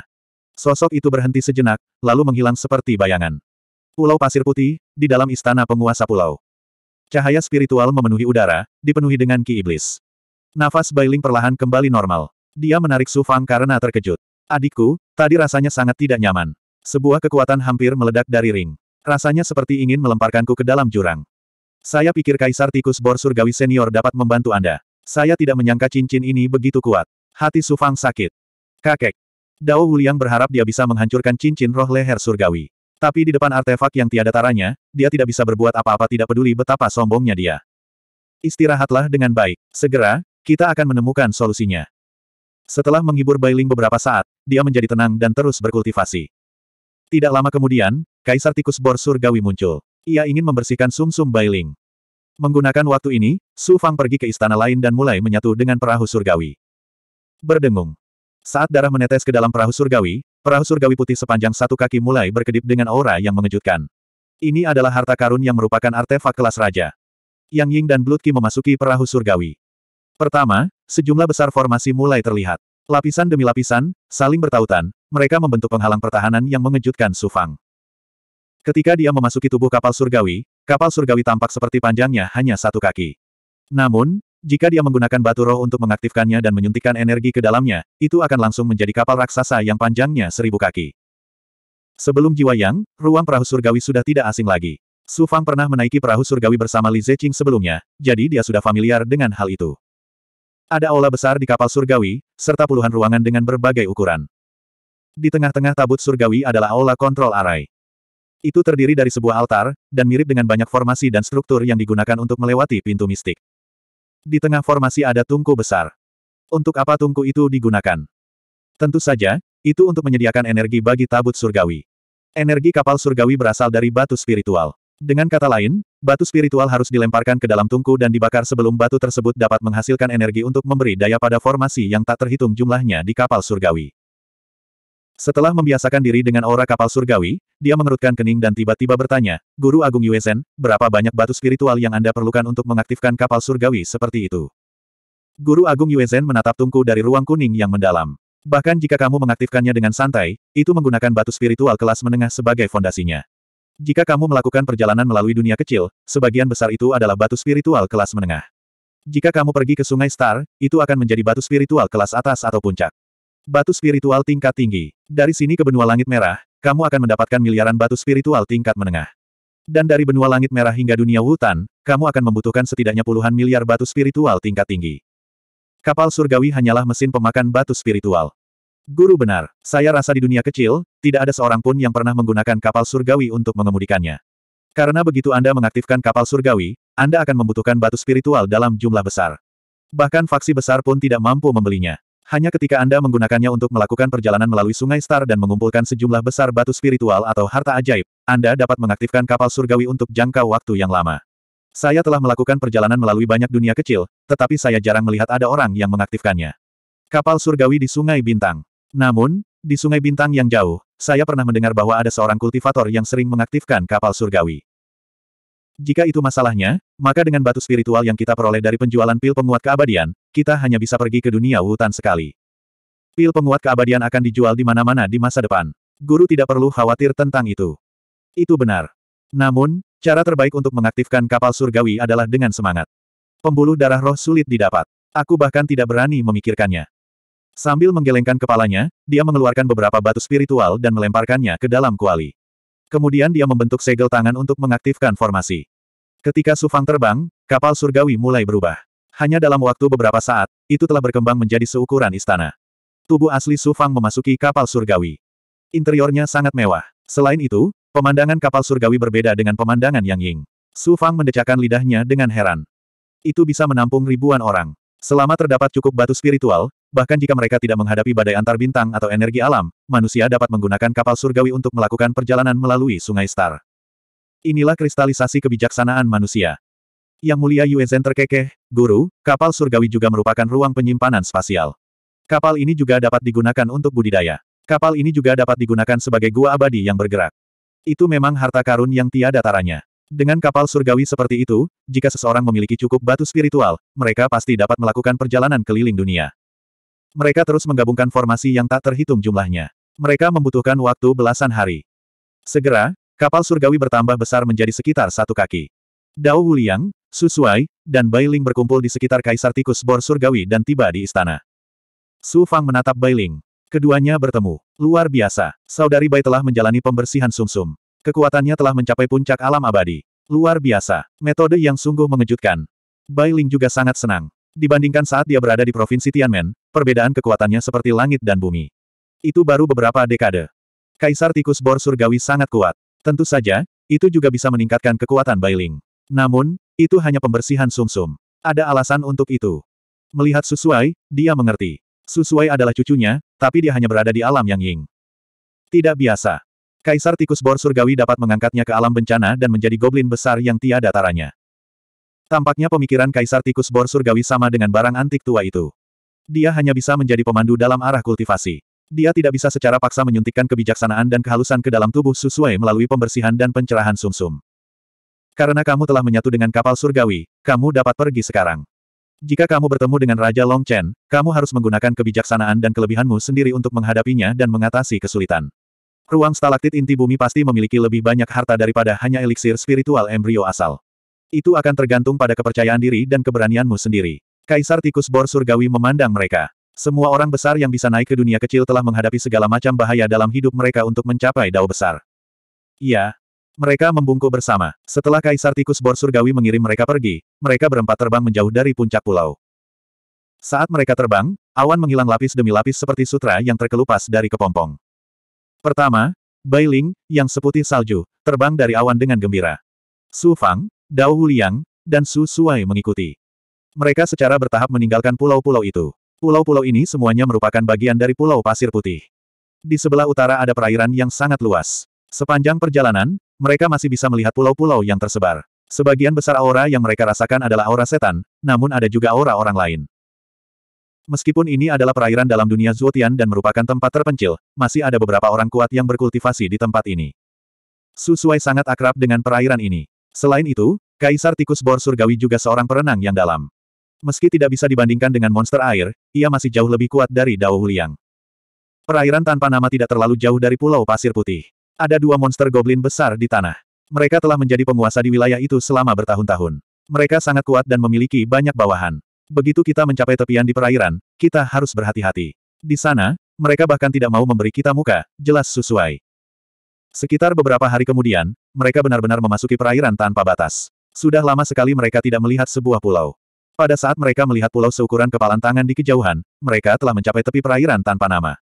[SPEAKER 1] Sosok itu berhenti sejenak, lalu menghilang seperti bayangan. Pulau Pasir Putih, di dalam istana penguasa pulau. Cahaya spiritual memenuhi udara, dipenuhi dengan ki iblis. Nafas Bailing perlahan kembali normal. Dia menarik Su Fang karena terkejut. Adikku, tadi rasanya sangat tidak nyaman. Sebuah kekuatan hampir meledak dari ring. Rasanya seperti ingin melemparkanku ke dalam jurang. Saya pikir Kaisar Tikus Bor Surgawi Senior dapat membantu Anda. Saya tidak menyangka cincin ini begitu kuat. Hati Sufang sakit. Kakek. Dao Wuliang berharap dia bisa menghancurkan cincin roh leher surgawi. Tapi di depan artefak yang tiada taranya, dia tidak bisa berbuat apa-apa tidak peduli betapa sombongnya dia. Istirahatlah dengan baik. Segera, kita akan menemukan solusinya. Setelah menghibur Bailing beberapa saat, dia menjadi tenang dan terus berkultivasi. Tidak lama kemudian, Kaisar Tikus Bor Surgawi muncul. Ia ingin membersihkan sumsum -sum Bailing. Menggunakan waktu ini, Su Fang pergi ke istana lain dan mulai menyatu dengan perahu surgawi. Berdengung. Saat darah menetes ke dalam perahu surgawi, Perahu surgawi putih sepanjang satu kaki mulai berkedip dengan aura yang mengejutkan. Ini adalah harta karun yang merupakan artefak kelas raja. Yang Ying dan Blutki memasuki perahu surgawi. Pertama, sejumlah besar formasi mulai terlihat. Lapisan demi lapisan, saling bertautan, mereka membentuk penghalang pertahanan yang mengejutkan Sufang. Ketika dia memasuki tubuh kapal surgawi, kapal surgawi tampak seperti panjangnya hanya satu kaki. Namun, jika dia menggunakan batu roh untuk mengaktifkannya dan menyuntikkan energi ke dalamnya, itu akan langsung menjadi kapal raksasa yang panjangnya seribu kaki. Sebelum Jiwa Yang, ruang perahu surgawi sudah tidak asing lagi. Su Fang pernah menaiki perahu surgawi bersama Li Zeqing sebelumnya, jadi dia sudah familiar dengan hal itu. Ada aula besar di kapal surgawi, serta puluhan ruangan dengan berbagai ukuran. Di tengah-tengah tabut surgawi adalah aula kontrol arai. Itu terdiri dari sebuah altar, dan mirip dengan banyak formasi dan struktur yang digunakan untuk melewati pintu mistik. Di tengah formasi ada tungku besar. Untuk apa tungku itu digunakan? Tentu saja, itu untuk menyediakan energi bagi tabut surgawi. Energi kapal surgawi berasal dari batu spiritual. Dengan kata lain, batu spiritual harus dilemparkan ke dalam tungku dan dibakar sebelum batu tersebut dapat menghasilkan energi untuk memberi daya pada formasi yang tak terhitung jumlahnya di kapal surgawi. Setelah membiasakan diri dengan aura kapal surgawi, dia mengerutkan kening dan tiba-tiba bertanya, Guru Agung Yuesen, berapa banyak batu spiritual yang Anda perlukan untuk mengaktifkan kapal surgawi seperti itu? Guru Agung Yuesen menatap tungku dari ruang kuning yang mendalam. Bahkan jika kamu mengaktifkannya dengan santai, itu menggunakan batu spiritual kelas menengah sebagai fondasinya. Jika kamu melakukan perjalanan melalui dunia kecil, sebagian besar itu adalah batu spiritual kelas menengah. Jika kamu pergi ke Sungai Star, itu akan menjadi batu spiritual kelas atas atau puncak. Batu spiritual tingkat tinggi. Dari sini ke benua langit merah, kamu akan mendapatkan miliaran batu spiritual tingkat menengah. Dan dari benua langit merah hingga dunia hutan, kamu akan membutuhkan setidaknya puluhan miliar batu spiritual tingkat tinggi. Kapal surgawi hanyalah mesin pemakan batu spiritual. Guru benar, saya rasa di dunia kecil, tidak ada seorang pun yang pernah menggunakan kapal surgawi untuk mengemudikannya. Karena begitu Anda mengaktifkan kapal surgawi, Anda akan membutuhkan batu spiritual dalam jumlah besar. Bahkan faksi besar pun tidak mampu membelinya. Hanya ketika Anda menggunakannya untuk melakukan perjalanan melalui sungai star dan mengumpulkan sejumlah besar batu spiritual atau harta ajaib, Anda dapat mengaktifkan kapal surgawi untuk jangka waktu yang lama. Saya telah melakukan perjalanan melalui banyak dunia kecil, tetapi saya jarang melihat ada orang yang mengaktifkannya. Kapal surgawi di Sungai Bintang. Namun, di Sungai Bintang yang jauh, saya pernah mendengar bahwa ada seorang kultivator yang sering mengaktifkan kapal surgawi. Jika itu masalahnya, maka dengan batu spiritual yang kita peroleh dari penjualan pil penguat keabadian, kita hanya bisa pergi ke dunia hutan sekali. Pil penguat keabadian akan dijual di mana-mana di masa depan. Guru tidak perlu khawatir tentang itu. Itu benar. Namun, cara terbaik untuk mengaktifkan kapal surgawi adalah dengan semangat. Pembuluh darah roh sulit didapat. Aku bahkan tidak berani memikirkannya. Sambil menggelengkan kepalanya, dia mengeluarkan beberapa batu spiritual dan melemparkannya ke dalam kuali. Kemudian dia membentuk segel tangan untuk mengaktifkan formasi. Ketika Sufang terbang, kapal surgawi mulai berubah. Hanya dalam waktu beberapa saat, itu telah berkembang menjadi seukuran istana. Tubuh asli Sufang memasuki kapal surgawi. Interiornya sangat mewah. Selain itu, pemandangan kapal surgawi berbeda dengan pemandangan Yang Ying. Sufang mendecakkan lidahnya dengan heran. Itu bisa menampung ribuan orang. Selama terdapat cukup batu spiritual, bahkan jika mereka tidak menghadapi badai antar bintang atau energi alam, manusia dapat menggunakan kapal surgawi untuk melakukan perjalanan melalui sungai Star. Inilah kristalisasi kebijaksanaan manusia. Yang Mulia Zhen terkekeh, Guru, kapal surgawi juga merupakan ruang penyimpanan spasial. Kapal ini juga dapat digunakan untuk budidaya. Kapal ini juga dapat digunakan sebagai gua abadi yang bergerak. Itu memang harta karun yang tiada taranya. Dengan kapal surgawi seperti itu, jika seseorang memiliki cukup batu spiritual, mereka pasti dapat melakukan perjalanan keliling dunia. Mereka terus menggabungkan formasi yang tak terhitung jumlahnya. Mereka membutuhkan waktu belasan hari. Segera, Kapal surgawi bertambah besar menjadi sekitar satu kaki. Dao Wuliang, Susuai, dan Bailing berkumpul di sekitar Kaisar Tikus Bor Surgawi dan tiba di istana. Su Fang menatap Bailing. Keduanya bertemu. Luar biasa, saudari Bai telah menjalani pembersihan sumsum. -sum. Kekuatannya telah mencapai puncak alam abadi. Luar biasa, metode yang sungguh mengejutkan. Bailing juga sangat senang. Dibandingkan saat dia berada di provinsi Tianmen, perbedaan kekuatannya seperti langit dan bumi. Itu baru beberapa dekade. Kaisar Tikus Bor Surgawi sangat kuat. Tentu saja, itu juga bisa meningkatkan kekuatan Bailing. Namun, itu hanya pembersihan sumsum. -sum. Ada alasan untuk itu. Melihat Susuai, dia mengerti. Susuai adalah cucunya, tapi dia hanya berada di alam yang ying. Tidak biasa. Kaisar tikus bor surgawi dapat mengangkatnya ke alam bencana dan menjadi goblin besar yang tiada taranya. Tampaknya pemikiran kaisar tikus bor surgawi sama dengan barang antik tua itu. Dia hanya bisa menjadi pemandu dalam arah kultivasi. Dia tidak bisa secara paksa menyuntikkan kebijaksanaan dan kehalusan ke dalam tubuh sesuai melalui pembersihan dan pencerahan sumsum. -sum. Karena kamu telah menyatu dengan kapal surgawi, kamu dapat pergi sekarang. Jika kamu bertemu dengan Raja Long Chen, kamu harus menggunakan kebijaksanaan dan kelebihanmu sendiri untuk menghadapinya dan mengatasi kesulitan. Ruang stalaktit inti bumi pasti memiliki lebih banyak harta daripada hanya eliksir spiritual embrio asal. Itu akan tergantung pada kepercayaan diri dan keberanianmu sendiri. Kaisar Tikus Bor Surgawi memandang mereka. Semua orang besar yang bisa naik ke dunia kecil telah menghadapi segala macam bahaya dalam hidup mereka untuk mencapai dao besar. Iya. Mereka membungkuk bersama. Setelah Kaisar Tikus Bor Surgawi mengirim mereka pergi, mereka berempat terbang menjauh dari puncak pulau. Saat mereka terbang, awan menghilang lapis demi lapis seperti sutra yang terkelupas dari kepompong. Pertama, Bai Ling yang seputih salju, terbang dari awan dengan gembira. Su Fang, Dao Huliang, dan Su Suai mengikuti. Mereka secara bertahap meninggalkan pulau-pulau itu. Pulau-pulau ini semuanya merupakan bagian dari Pulau Pasir Putih. Di sebelah utara ada perairan yang sangat luas. Sepanjang perjalanan, mereka masih bisa melihat pulau-pulau yang tersebar. Sebagian besar aura yang mereka rasakan adalah aura setan, namun ada juga aura orang lain. Meskipun ini adalah perairan dalam dunia Zuotian dan merupakan tempat terpencil, masih ada beberapa orang kuat yang berkultivasi di tempat ini. Susuai sangat akrab dengan perairan ini. Selain itu, Kaisar Tikus Bor Surgawi juga seorang perenang yang dalam. Meski tidak bisa dibandingkan dengan monster air, ia masih jauh lebih kuat dari Dao Huliang. Perairan tanpa nama tidak terlalu jauh dari Pulau Pasir Putih. Ada dua monster goblin besar di tanah. Mereka telah menjadi penguasa di wilayah itu selama bertahun-tahun. Mereka sangat kuat dan memiliki banyak bawahan. Begitu kita mencapai tepian di perairan, kita harus berhati-hati. Di sana, mereka bahkan tidak mau memberi kita muka, jelas sesuai. Sekitar beberapa hari kemudian, mereka benar-benar memasuki perairan tanpa batas. Sudah lama sekali mereka tidak melihat sebuah pulau. Pada saat mereka melihat pulau seukuran kepalan tangan di kejauhan, mereka telah mencapai tepi perairan tanpa nama.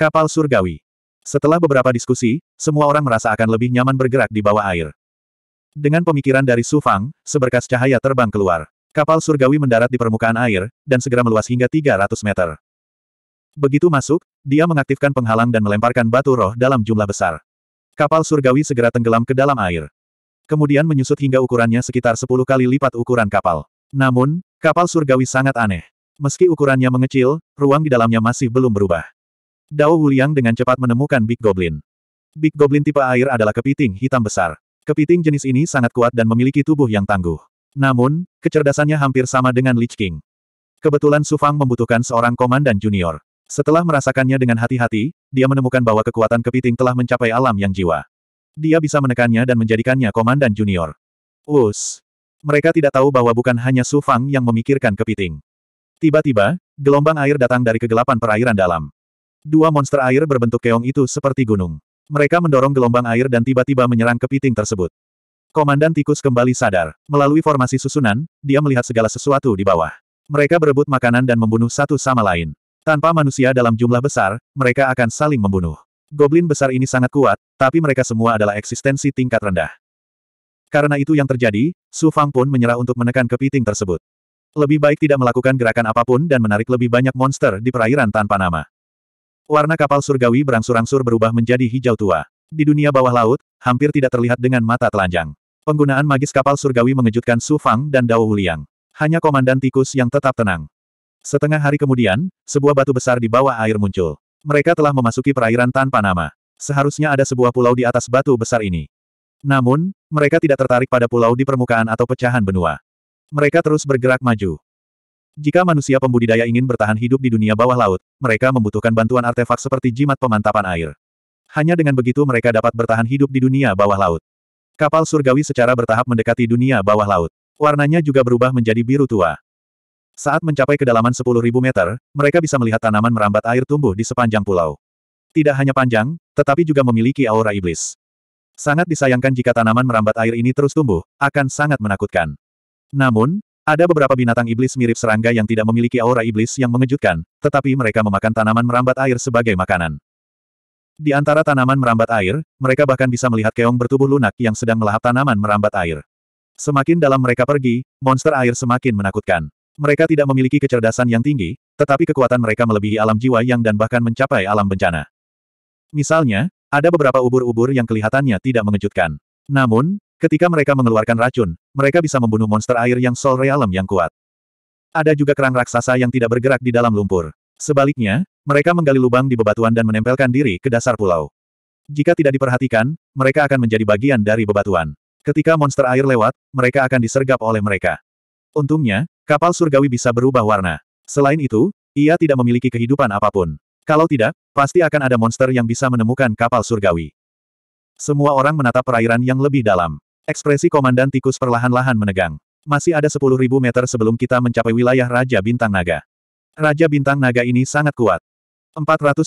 [SPEAKER 1] Kapal surgawi. Setelah beberapa diskusi, semua orang merasa akan lebih nyaman bergerak di bawah air. Dengan pemikiran dari Su Fang, seberkas cahaya terbang keluar. Kapal surgawi mendarat di permukaan air, dan segera meluas hingga 300 meter. Begitu masuk, dia mengaktifkan penghalang dan melemparkan batu roh dalam jumlah besar. Kapal surgawi segera tenggelam ke dalam air. Kemudian menyusut hingga ukurannya sekitar 10 kali lipat ukuran kapal. Namun, kapal surgawi sangat aneh. Meski ukurannya mengecil, ruang di dalamnya masih belum berubah. Dao Wuliang dengan cepat menemukan Big Goblin. Big Goblin tipe air adalah kepiting hitam besar. Kepiting jenis ini sangat kuat dan memiliki tubuh yang tangguh. Namun, kecerdasannya hampir sama dengan Lich King. Kebetulan Sufang membutuhkan seorang komandan junior. Setelah merasakannya dengan hati-hati, dia menemukan bahwa kekuatan kepiting telah mencapai alam yang jiwa. Dia bisa menekannya dan menjadikannya komandan junior. Us. Mereka tidak tahu bahwa bukan hanya Su Fang yang memikirkan kepiting. Tiba-tiba, gelombang air datang dari kegelapan perairan dalam. Dua monster air berbentuk keong itu seperti gunung. Mereka mendorong gelombang air dan tiba-tiba menyerang kepiting tersebut. Komandan tikus kembali sadar. Melalui formasi susunan, dia melihat segala sesuatu di bawah. Mereka berebut makanan dan membunuh satu sama lain. Tanpa manusia dalam jumlah besar, mereka akan saling membunuh. Goblin besar ini sangat kuat, tapi mereka semua adalah eksistensi tingkat rendah. Karena itu yang terjadi, Su Fang pun menyerah untuk menekan kepiting tersebut. Lebih baik tidak melakukan gerakan apapun dan menarik lebih banyak monster di perairan tanpa nama. Warna kapal surgawi berangsur-angsur berubah menjadi hijau tua. Di dunia bawah laut, hampir tidak terlihat dengan mata telanjang. Penggunaan magis kapal surgawi mengejutkan Su Fang dan Dao Wuliang. Hanya komandan tikus yang tetap tenang. Setengah hari kemudian, sebuah batu besar di bawah air muncul. Mereka telah memasuki perairan tanpa nama. Seharusnya ada sebuah pulau di atas batu besar ini. Namun, mereka tidak tertarik pada pulau di permukaan atau pecahan benua. Mereka terus bergerak maju. Jika manusia pembudidaya ingin bertahan hidup di dunia bawah laut, mereka membutuhkan bantuan artefak seperti jimat pemantapan air. Hanya dengan begitu mereka dapat bertahan hidup di dunia bawah laut. Kapal surgawi secara bertahap mendekati dunia bawah laut. Warnanya juga berubah menjadi biru tua. Saat mencapai kedalaman 10.000 meter, mereka bisa melihat tanaman merambat air tumbuh di sepanjang pulau. Tidak hanya panjang, tetapi juga memiliki aura iblis. Sangat disayangkan jika tanaman merambat air ini terus tumbuh, akan sangat menakutkan. Namun, ada beberapa binatang iblis mirip serangga yang tidak memiliki aura iblis yang mengejutkan, tetapi mereka memakan tanaman merambat air sebagai makanan. Di antara tanaman merambat air, mereka bahkan bisa melihat keong bertubuh lunak yang sedang melahap tanaman merambat air. Semakin dalam mereka pergi, monster air semakin menakutkan. Mereka tidak memiliki kecerdasan yang tinggi, tetapi kekuatan mereka melebihi alam jiwa yang dan bahkan mencapai alam bencana. Misalnya, ada beberapa ubur-ubur yang kelihatannya tidak mengejutkan. Namun, ketika mereka mengeluarkan racun, mereka bisa membunuh monster air yang Sol Realem yang kuat. Ada juga kerang raksasa yang tidak bergerak di dalam lumpur. Sebaliknya, mereka menggali lubang di bebatuan dan menempelkan diri ke dasar pulau. Jika tidak diperhatikan, mereka akan menjadi bagian dari bebatuan. Ketika monster air lewat, mereka akan disergap oleh mereka. Untungnya, kapal surgawi bisa berubah warna. Selain itu, ia tidak memiliki kehidupan apapun. Kalau tidak, pasti akan ada monster yang bisa menemukan kapal surgawi. Semua orang menatap perairan yang lebih dalam. Ekspresi Komandan Tikus perlahan-lahan menegang. Masih ada 10.000 meter sebelum kita mencapai wilayah Raja Bintang Naga. Raja Bintang Naga ini sangat kuat. 424.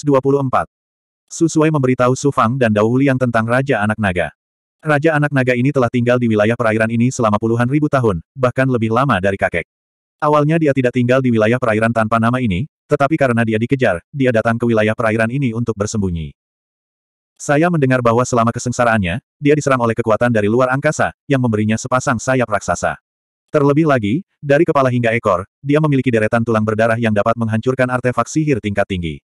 [SPEAKER 1] Susuai memberitahu Sufang dan yang tentang Raja Anak Naga. Raja Anak Naga ini telah tinggal di wilayah perairan ini selama puluhan ribu tahun, bahkan lebih lama dari kakek. Awalnya dia tidak tinggal di wilayah perairan tanpa nama ini, tetapi karena dia dikejar, dia datang ke wilayah perairan ini untuk bersembunyi. Saya mendengar bahwa selama kesengsaraannya, dia diserang oleh kekuatan dari luar angkasa, yang memberinya sepasang sayap raksasa. Terlebih lagi, dari kepala hingga ekor, dia memiliki deretan tulang berdarah yang dapat menghancurkan artefak sihir tingkat tinggi.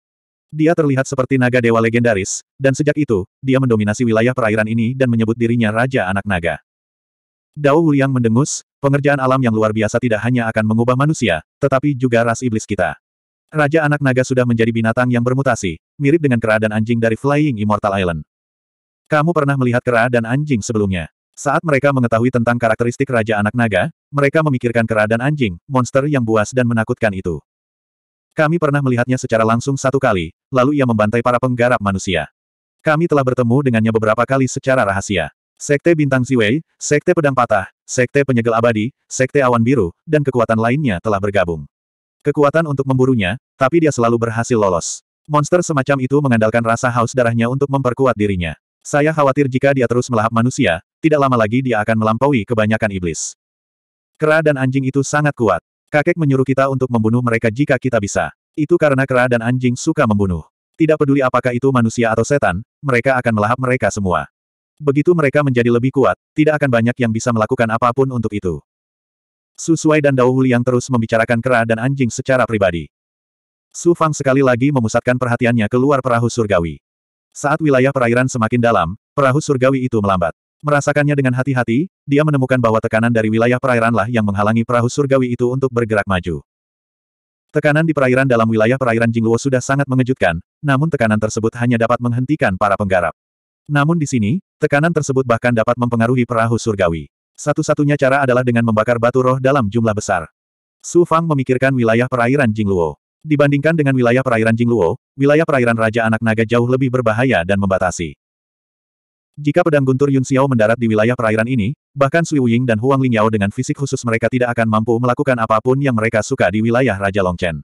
[SPEAKER 1] Dia terlihat seperti naga dewa legendaris, dan sejak itu, dia mendominasi wilayah perairan ini dan menyebut dirinya Raja Anak Naga. Dao Wuliang mendengus, pengerjaan alam yang luar biasa tidak hanya akan mengubah manusia, tetapi juga ras iblis kita. Raja anak naga sudah menjadi binatang yang bermutasi, mirip dengan kera dan anjing dari Flying Immortal Island. Kamu pernah melihat kera dan anjing sebelumnya. Saat mereka mengetahui tentang karakteristik Raja Anak Naga, mereka memikirkan kera dan anjing, monster yang buas dan menakutkan itu. Kami pernah melihatnya secara langsung satu kali, lalu ia membantai para penggarap manusia. Kami telah bertemu dengannya beberapa kali secara rahasia. Sekte Bintang Ziwei, Sekte Pedang Patah, Sekte Penyegel Abadi, Sekte Awan Biru, dan kekuatan lainnya telah bergabung. Kekuatan untuk memburunya, tapi dia selalu berhasil lolos. Monster semacam itu mengandalkan rasa haus darahnya untuk memperkuat dirinya. Saya khawatir jika dia terus melahap manusia, tidak lama lagi dia akan melampaui kebanyakan iblis. Kera dan anjing itu sangat kuat. Kakek menyuruh kita untuk membunuh mereka jika kita bisa. Itu karena kera dan anjing suka membunuh. Tidak peduli apakah itu manusia atau setan, mereka akan melahap mereka semua. Begitu mereka menjadi lebih kuat, tidak akan banyak yang bisa melakukan apapun untuk itu. Su dan Dao Huliang terus membicarakan kera dan anjing secara pribadi. Su Fang sekali lagi memusatkan perhatiannya keluar perahu surgawi. Saat wilayah perairan semakin dalam, perahu surgawi itu melambat. Merasakannya dengan hati-hati, dia menemukan bahwa tekanan dari wilayah perairanlah yang menghalangi perahu surgawi itu untuk bergerak maju. Tekanan di perairan dalam wilayah perairan Jingluo sudah sangat mengejutkan, namun tekanan tersebut hanya dapat menghentikan para penggarap. Namun di sini, tekanan tersebut bahkan dapat mempengaruhi perahu surgawi. Satu-satunya cara adalah dengan membakar batu roh dalam jumlah besar. Su Fang memikirkan wilayah perairan Jingluo. Dibandingkan dengan wilayah perairan Jingluo, wilayah perairan Raja Anak Naga jauh lebih berbahaya dan membatasi. Jika pedang guntur Yun Xiao mendarat di wilayah perairan ini, bahkan Sui Wuying dan Huang Lingyao dengan fisik khusus mereka tidak akan mampu melakukan apapun yang mereka suka di wilayah Raja Longchen.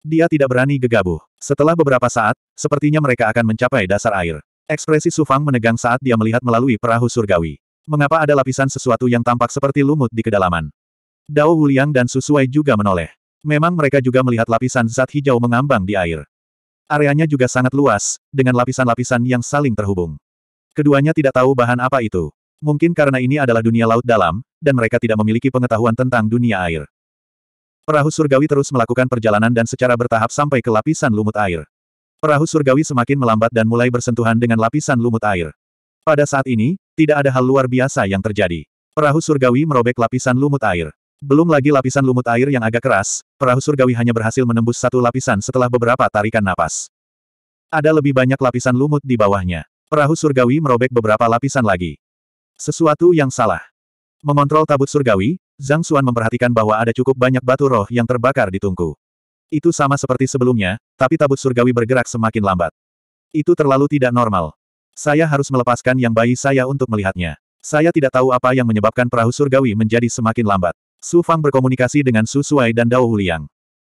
[SPEAKER 1] Dia tidak berani gegabah. Setelah beberapa saat, sepertinya mereka akan mencapai dasar air. Ekspresi Su Fang menegang saat dia melihat melalui perahu surgawi. Mengapa ada lapisan sesuatu yang tampak seperti lumut di kedalaman? Dao Wuliang dan Susuai juga menoleh. Memang mereka juga melihat lapisan zat hijau mengambang di air. Areanya juga sangat luas, dengan lapisan-lapisan yang saling terhubung. Keduanya tidak tahu bahan apa itu. Mungkin karena ini adalah dunia laut dalam, dan mereka tidak memiliki pengetahuan tentang dunia air. Perahu surgawi terus melakukan perjalanan dan secara bertahap sampai ke lapisan lumut air. Perahu surgawi semakin melambat dan mulai bersentuhan dengan lapisan lumut air. Pada saat ini, tidak ada hal luar biasa yang terjadi. Perahu surgawi merobek lapisan lumut air. Belum lagi lapisan lumut air yang agak keras, perahu surgawi hanya berhasil menembus satu lapisan setelah beberapa tarikan napas. Ada lebih banyak lapisan lumut di bawahnya. Perahu surgawi merobek beberapa lapisan lagi. Sesuatu yang salah. Mengontrol tabut surgawi, Zhang Xuan memperhatikan bahwa ada cukup banyak batu roh yang terbakar di tungku. Itu sama seperti sebelumnya, tapi tabut surgawi bergerak semakin lambat. Itu terlalu tidak normal. Saya harus melepaskan yang bayi saya untuk melihatnya. Saya tidak tahu apa yang menyebabkan perahu surgawi menjadi semakin lambat. Su Fang berkomunikasi dengan Su Suai dan Dao Huliang.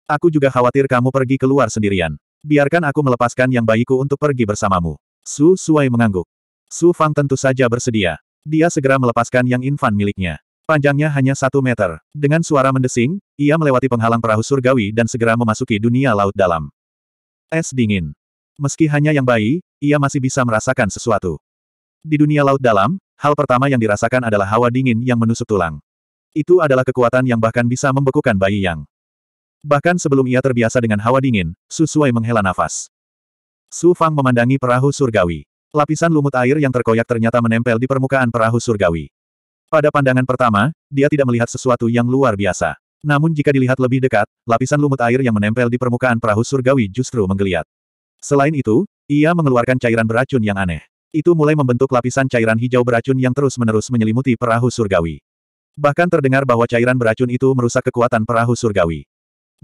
[SPEAKER 1] Aku juga khawatir kamu pergi keluar sendirian. Biarkan aku melepaskan yang bayiku untuk pergi bersamamu. Su Suai mengangguk. Su Fang tentu saja bersedia. Dia segera melepaskan yang infan miliknya. Panjangnya hanya satu meter. Dengan suara mendesing, ia melewati penghalang perahu surgawi dan segera memasuki dunia laut dalam. Es dingin. Meski hanya yang bayi, ia masih bisa merasakan sesuatu. Di dunia laut dalam, hal pertama yang dirasakan adalah hawa dingin yang menusuk tulang. Itu adalah kekuatan yang bahkan bisa membekukan bayi yang. Bahkan sebelum ia terbiasa dengan hawa dingin, Su menghela nafas. Su Fang memandangi perahu surgawi. Lapisan lumut air yang terkoyak ternyata menempel di permukaan perahu surgawi. Pada pandangan pertama, dia tidak melihat sesuatu yang luar biasa. Namun jika dilihat lebih dekat, lapisan lumut air yang menempel di permukaan perahu surgawi justru menggeliat. Selain itu, ia mengeluarkan cairan beracun yang aneh. Itu mulai membentuk lapisan cairan hijau beracun yang terus-menerus menyelimuti perahu surgawi. Bahkan terdengar bahwa cairan beracun itu merusak kekuatan perahu surgawi.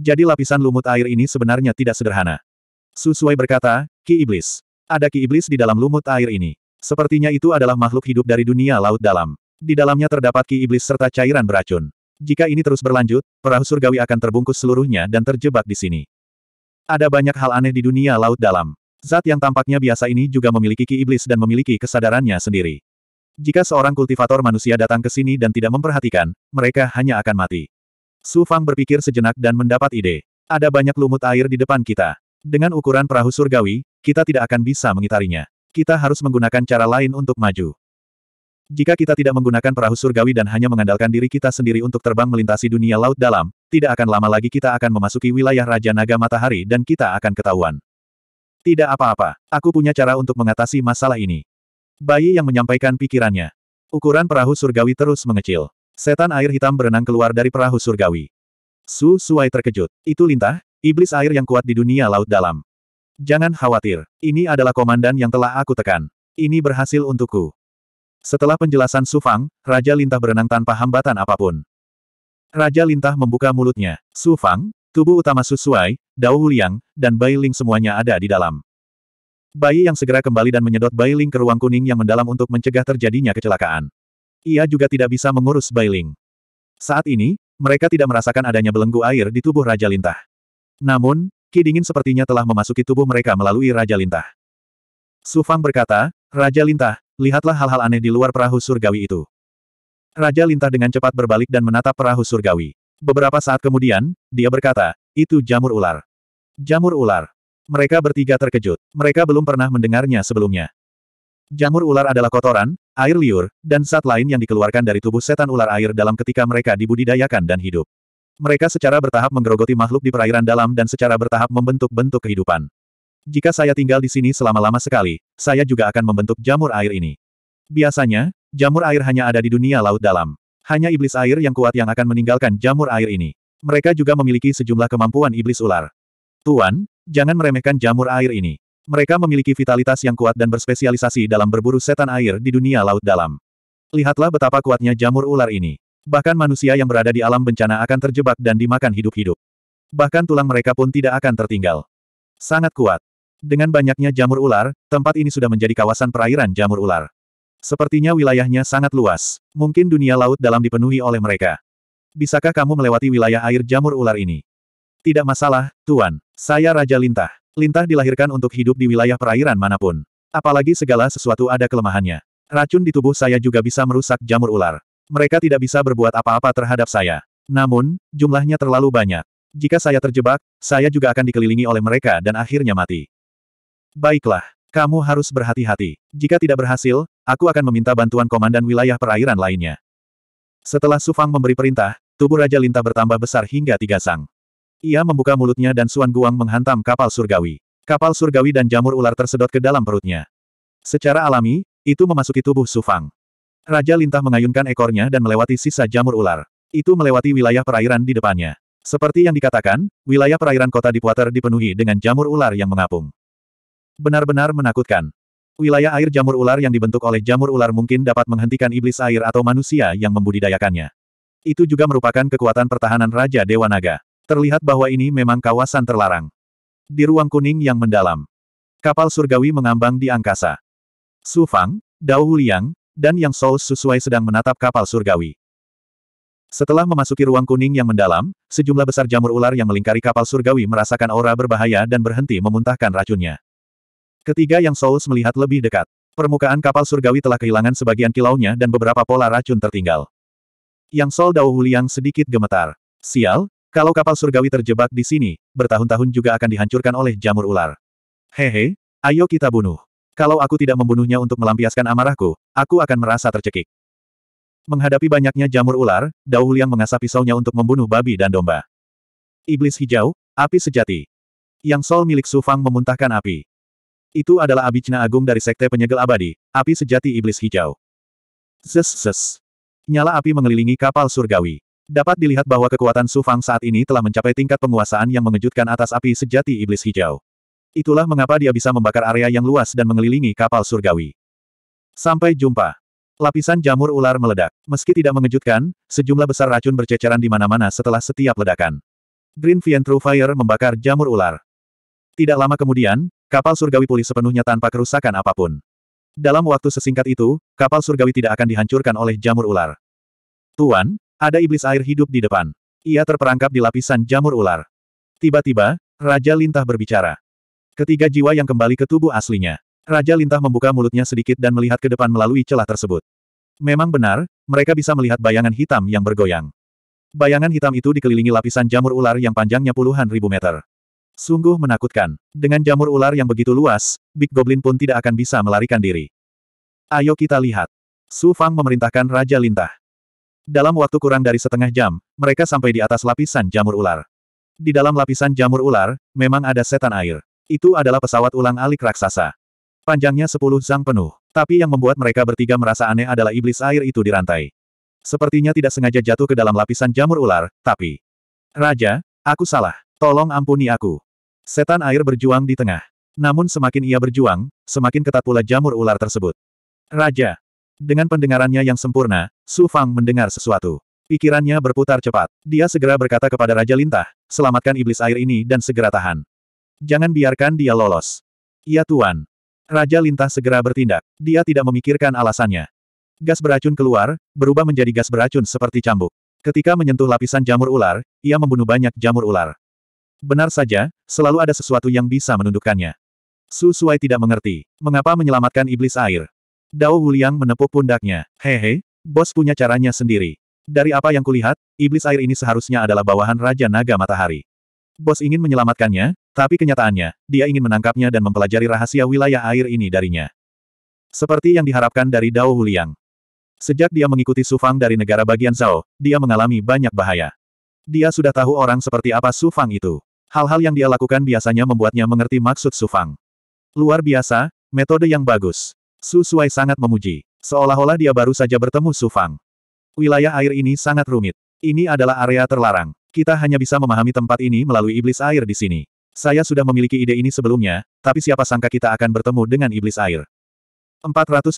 [SPEAKER 1] Jadi lapisan lumut air ini sebenarnya tidak sederhana. Sesuai berkata, Ki Iblis. Ada Ki Iblis di dalam lumut air ini. Sepertinya itu adalah makhluk hidup dari dunia laut dalam. Di dalamnya terdapat Ki Iblis serta cairan beracun. Jika ini terus berlanjut, perahu surgawi akan terbungkus seluruhnya dan terjebak di sini. Ada banyak hal aneh di dunia laut dalam. Zat yang tampaknya biasa ini juga memiliki ki iblis dan memiliki kesadarannya sendiri. Jika seorang kultivator manusia datang ke sini dan tidak memperhatikan, mereka hanya akan mati. Su Fang berpikir sejenak dan mendapat ide. Ada banyak lumut air di depan kita. Dengan ukuran perahu surgawi, kita tidak akan bisa mengitarinya. Kita harus menggunakan cara lain untuk maju. Jika kita tidak menggunakan perahu surgawi dan hanya mengandalkan diri kita sendiri untuk terbang melintasi dunia laut dalam, tidak akan lama lagi kita akan memasuki wilayah Raja Naga Matahari dan kita akan ketahuan. Tidak apa-apa, aku punya cara untuk mengatasi masalah ini. Bayi yang menyampaikan pikirannya. Ukuran perahu surgawi terus mengecil. Setan air hitam berenang keluar dari perahu surgawi. Su Suai terkejut. Itu lintah, iblis air yang kuat di dunia laut dalam. Jangan khawatir, ini adalah komandan yang telah aku tekan. Ini berhasil untukku. Setelah penjelasan Su Fang, Raja Lintah berenang tanpa hambatan apapun. Raja Lintah membuka mulutnya. Su Fang, tubuh utama Susuai, Dao Huliang, dan Bai Ling semuanya ada di dalam. Bayi yang segera kembali dan menyedot Bai Ling ke ruang kuning yang mendalam untuk mencegah terjadinya kecelakaan. Ia juga tidak bisa mengurus Bai Ling. Saat ini, mereka tidak merasakan adanya belenggu air di tubuh Raja Lintah. Namun, ki dingin sepertinya telah memasuki tubuh mereka melalui Raja Lintah. Sufang berkata, Raja Lintah, lihatlah hal-hal aneh di luar perahu surgawi itu. Raja lintah dengan cepat berbalik dan menatap perahu surgawi. Beberapa saat kemudian, dia berkata, itu jamur ular. Jamur ular. Mereka bertiga terkejut. Mereka belum pernah mendengarnya sebelumnya. Jamur ular adalah kotoran, air liur, dan zat lain yang dikeluarkan dari tubuh setan ular air dalam ketika mereka dibudidayakan dan hidup. Mereka secara bertahap menggerogoti makhluk di perairan dalam dan secara bertahap membentuk bentuk kehidupan. Jika saya tinggal di sini selama lama sekali, saya juga akan membentuk jamur air ini. Biasanya, Jamur air hanya ada di dunia laut dalam. Hanya iblis air yang kuat yang akan meninggalkan jamur air ini. Mereka juga memiliki sejumlah kemampuan iblis ular. Tuan, jangan meremehkan jamur air ini. Mereka memiliki vitalitas yang kuat dan berspesialisasi dalam berburu setan air di dunia laut dalam. Lihatlah betapa kuatnya jamur ular ini. Bahkan manusia yang berada di alam bencana akan terjebak dan dimakan hidup-hidup. Bahkan tulang mereka pun tidak akan tertinggal. Sangat kuat. Dengan banyaknya jamur ular, tempat ini sudah menjadi kawasan perairan jamur ular. Sepertinya wilayahnya sangat luas. Mungkin dunia laut dalam dipenuhi oleh mereka. Bisakah kamu melewati wilayah air jamur ular ini? Tidak masalah, Tuan. Saya Raja Lintah. Lintah dilahirkan untuk hidup di wilayah perairan manapun. Apalagi segala sesuatu ada kelemahannya. Racun di tubuh saya juga bisa merusak jamur ular. Mereka tidak bisa berbuat apa-apa terhadap saya. Namun, jumlahnya terlalu banyak. Jika saya terjebak, saya juga akan dikelilingi oleh mereka dan akhirnya mati. Baiklah, kamu harus berhati-hati. Jika tidak berhasil, Aku akan meminta bantuan komandan wilayah perairan lainnya. Setelah Sufang memberi perintah, tubuh Raja Lintah bertambah besar hingga tiga sang. Ia membuka mulutnya dan Suan Guang menghantam kapal surgawi. Kapal surgawi dan jamur ular tersedot ke dalam perutnya. Secara alami, itu memasuki tubuh Sufang. Raja Lintah mengayunkan ekornya dan melewati sisa jamur ular. Itu melewati wilayah perairan di depannya. Seperti yang dikatakan, wilayah perairan kota di Puater dipenuhi dengan jamur ular yang mengapung. Benar-benar menakutkan. Wilayah air jamur ular yang dibentuk oleh jamur ular mungkin dapat menghentikan iblis air atau manusia yang membudidayakannya. Itu juga merupakan kekuatan pertahanan Raja Dewa Naga. Terlihat bahwa ini memang kawasan terlarang. Di ruang kuning yang mendalam, kapal surgawi mengambang di angkasa. Su Fang, Dao Huliang, dan Yang Soul sesuai sedang menatap kapal surgawi. Setelah memasuki ruang kuning yang mendalam, sejumlah besar jamur ular yang melingkari kapal surgawi merasakan aura berbahaya dan berhenti memuntahkan racunnya. Ketiga yang Souls melihat lebih dekat. Permukaan kapal surgawi telah kehilangan sebagian kilaunya dan beberapa pola racun tertinggal. Yang Sol Dao Huliang sedikit gemetar. Sial, kalau kapal surgawi terjebak di sini, bertahun-tahun juga akan dihancurkan oleh jamur ular. Hehe, ayo kita bunuh. Kalau aku tidak membunuhnya untuk melampiaskan amarahku, aku akan merasa tercekik. Menghadapi banyaknya jamur ular, Dao Huliang mengasah pisaunya untuk membunuh babi dan domba. Iblis hijau, api sejati. Yang Sol milik Sufang memuntahkan api. Itu adalah Abijna Agung dari Sekte Penyegel Abadi, api sejati Iblis Hijau. Zes-zes. Nyala api mengelilingi kapal surgawi. Dapat dilihat bahwa kekuatan Su Fang saat ini telah mencapai tingkat penguasaan yang mengejutkan atas api sejati Iblis Hijau. Itulah mengapa dia bisa membakar area yang luas dan mengelilingi kapal surgawi. Sampai jumpa. Lapisan jamur ular meledak. Meski tidak mengejutkan, sejumlah besar racun berceceran di mana-mana setelah setiap ledakan. Green Fiend True Fire membakar jamur ular. Tidak lama kemudian, Kapal surgawi pulih sepenuhnya tanpa kerusakan apapun. Dalam waktu sesingkat itu, kapal surgawi tidak akan dihancurkan oleh jamur ular. Tuan, ada iblis air hidup di depan. Ia terperangkap di lapisan jamur ular. Tiba-tiba, Raja Lintah berbicara. Ketiga jiwa yang kembali ke tubuh aslinya. Raja Lintah membuka mulutnya sedikit dan melihat ke depan melalui celah tersebut. Memang benar, mereka bisa melihat bayangan hitam yang bergoyang. Bayangan hitam itu dikelilingi lapisan jamur ular yang panjangnya puluhan ribu meter. Sungguh menakutkan. Dengan jamur ular yang begitu luas, Big Goblin pun tidak akan bisa melarikan diri. Ayo kita lihat. Su Fang memerintahkan Raja Lintah. Dalam waktu kurang dari setengah jam, mereka sampai di atas lapisan jamur ular. Di dalam lapisan jamur ular, memang ada setan air. Itu adalah pesawat ulang alik raksasa. Panjangnya sepuluh zang penuh. Tapi yang membuat mereka bertiga merasa aneh adalah iblis air itu dirantai. Sepertinya tidak sengaja jatuh ke dalam lapisan jamur ular, tapi... Raja, aku salah. Tolong ampuni aku. Setan air berjuang di tengah. Namun semakin ia berjuang, semakin ketat pula jamur ular tersebut. Raja. Dengan pendengarannya yang sempurna, Su Fang mendengar sesuatu. Pikirannya berputar cepat. Dia segera berkata kepada Raja Lintah, selamatkan iblis air ini dan segera tahan. Jangan biarkan dia lolos. Ya Tuan. Raja Lintah segera bertindak. Dia tidak memikirkan alasannya. Gas beracun keluar, berubah menjadi gas beracun seperti cambuk. Ketika menyentuh lapisan jamur ular, ia membunuh banyak jamur ular. Benar saja, selalu ada sesuatu yang bisa menundukkannya. Su Suai tidak mengerti. Mengapa menyelamatkan iblis air? Dao Huliang menepuk pundaknya. Hehe, bos punya caranya sendiri. Dari apa yang kulihat, iblis air ini seharusnya adalah bawahan Raja Naga Matahari. Bos ingin menyelamatkannya, tapi kenyataannya, dia ingin menangkapnya dan mempelajari rahasia wilayah air ini darinya. Seperti yang diharapkan dari Dao Huliang. Sejak dia mengikuti Sufang dari negara bagian Zhao, dia mengalami banyak bahaya. Dia sudah tahu orang seperti apa Su Fang itu. Hal-hal yang dia lakukan biasanya membuatnya mengerti maksud Su Fang. Luar biasa, metode yang bagus. Su Suai sangat memuji. Seolah-olah dia baru saja bertemu Su Fang. Wilayah air ini sangat rumit. Ini adalah area terlarang. Kita hanya bisa memahami tempat ini melalui iblis air di sini. Saya sudah memiliki ide ini sebelumnya, tapi siapa sangka kita akan bertemu dengan iblis air. 425.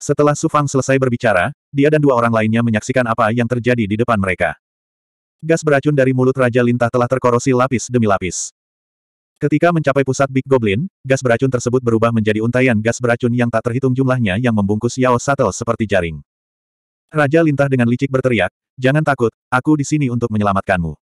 [SPEAKER 1] Setelah Su Fang selesai berbicara, dia dan dua orang lainnya menyaksikan apa yang terjadi di depan mereka. Gas beracun dari mulut Raja Lintah telah terkorosi lapis demi lapis. Ketika mencapai pusat Big Goblin, gas beracun tersebut berubah menjadi untayan gas beracun yang tak terhitung jumlahnya yang membungkus Yao Satel seperti jaring. Raja Lintah dengan licik berteriak, Jangan takut, aku di sini untuk menyelamatkanmu.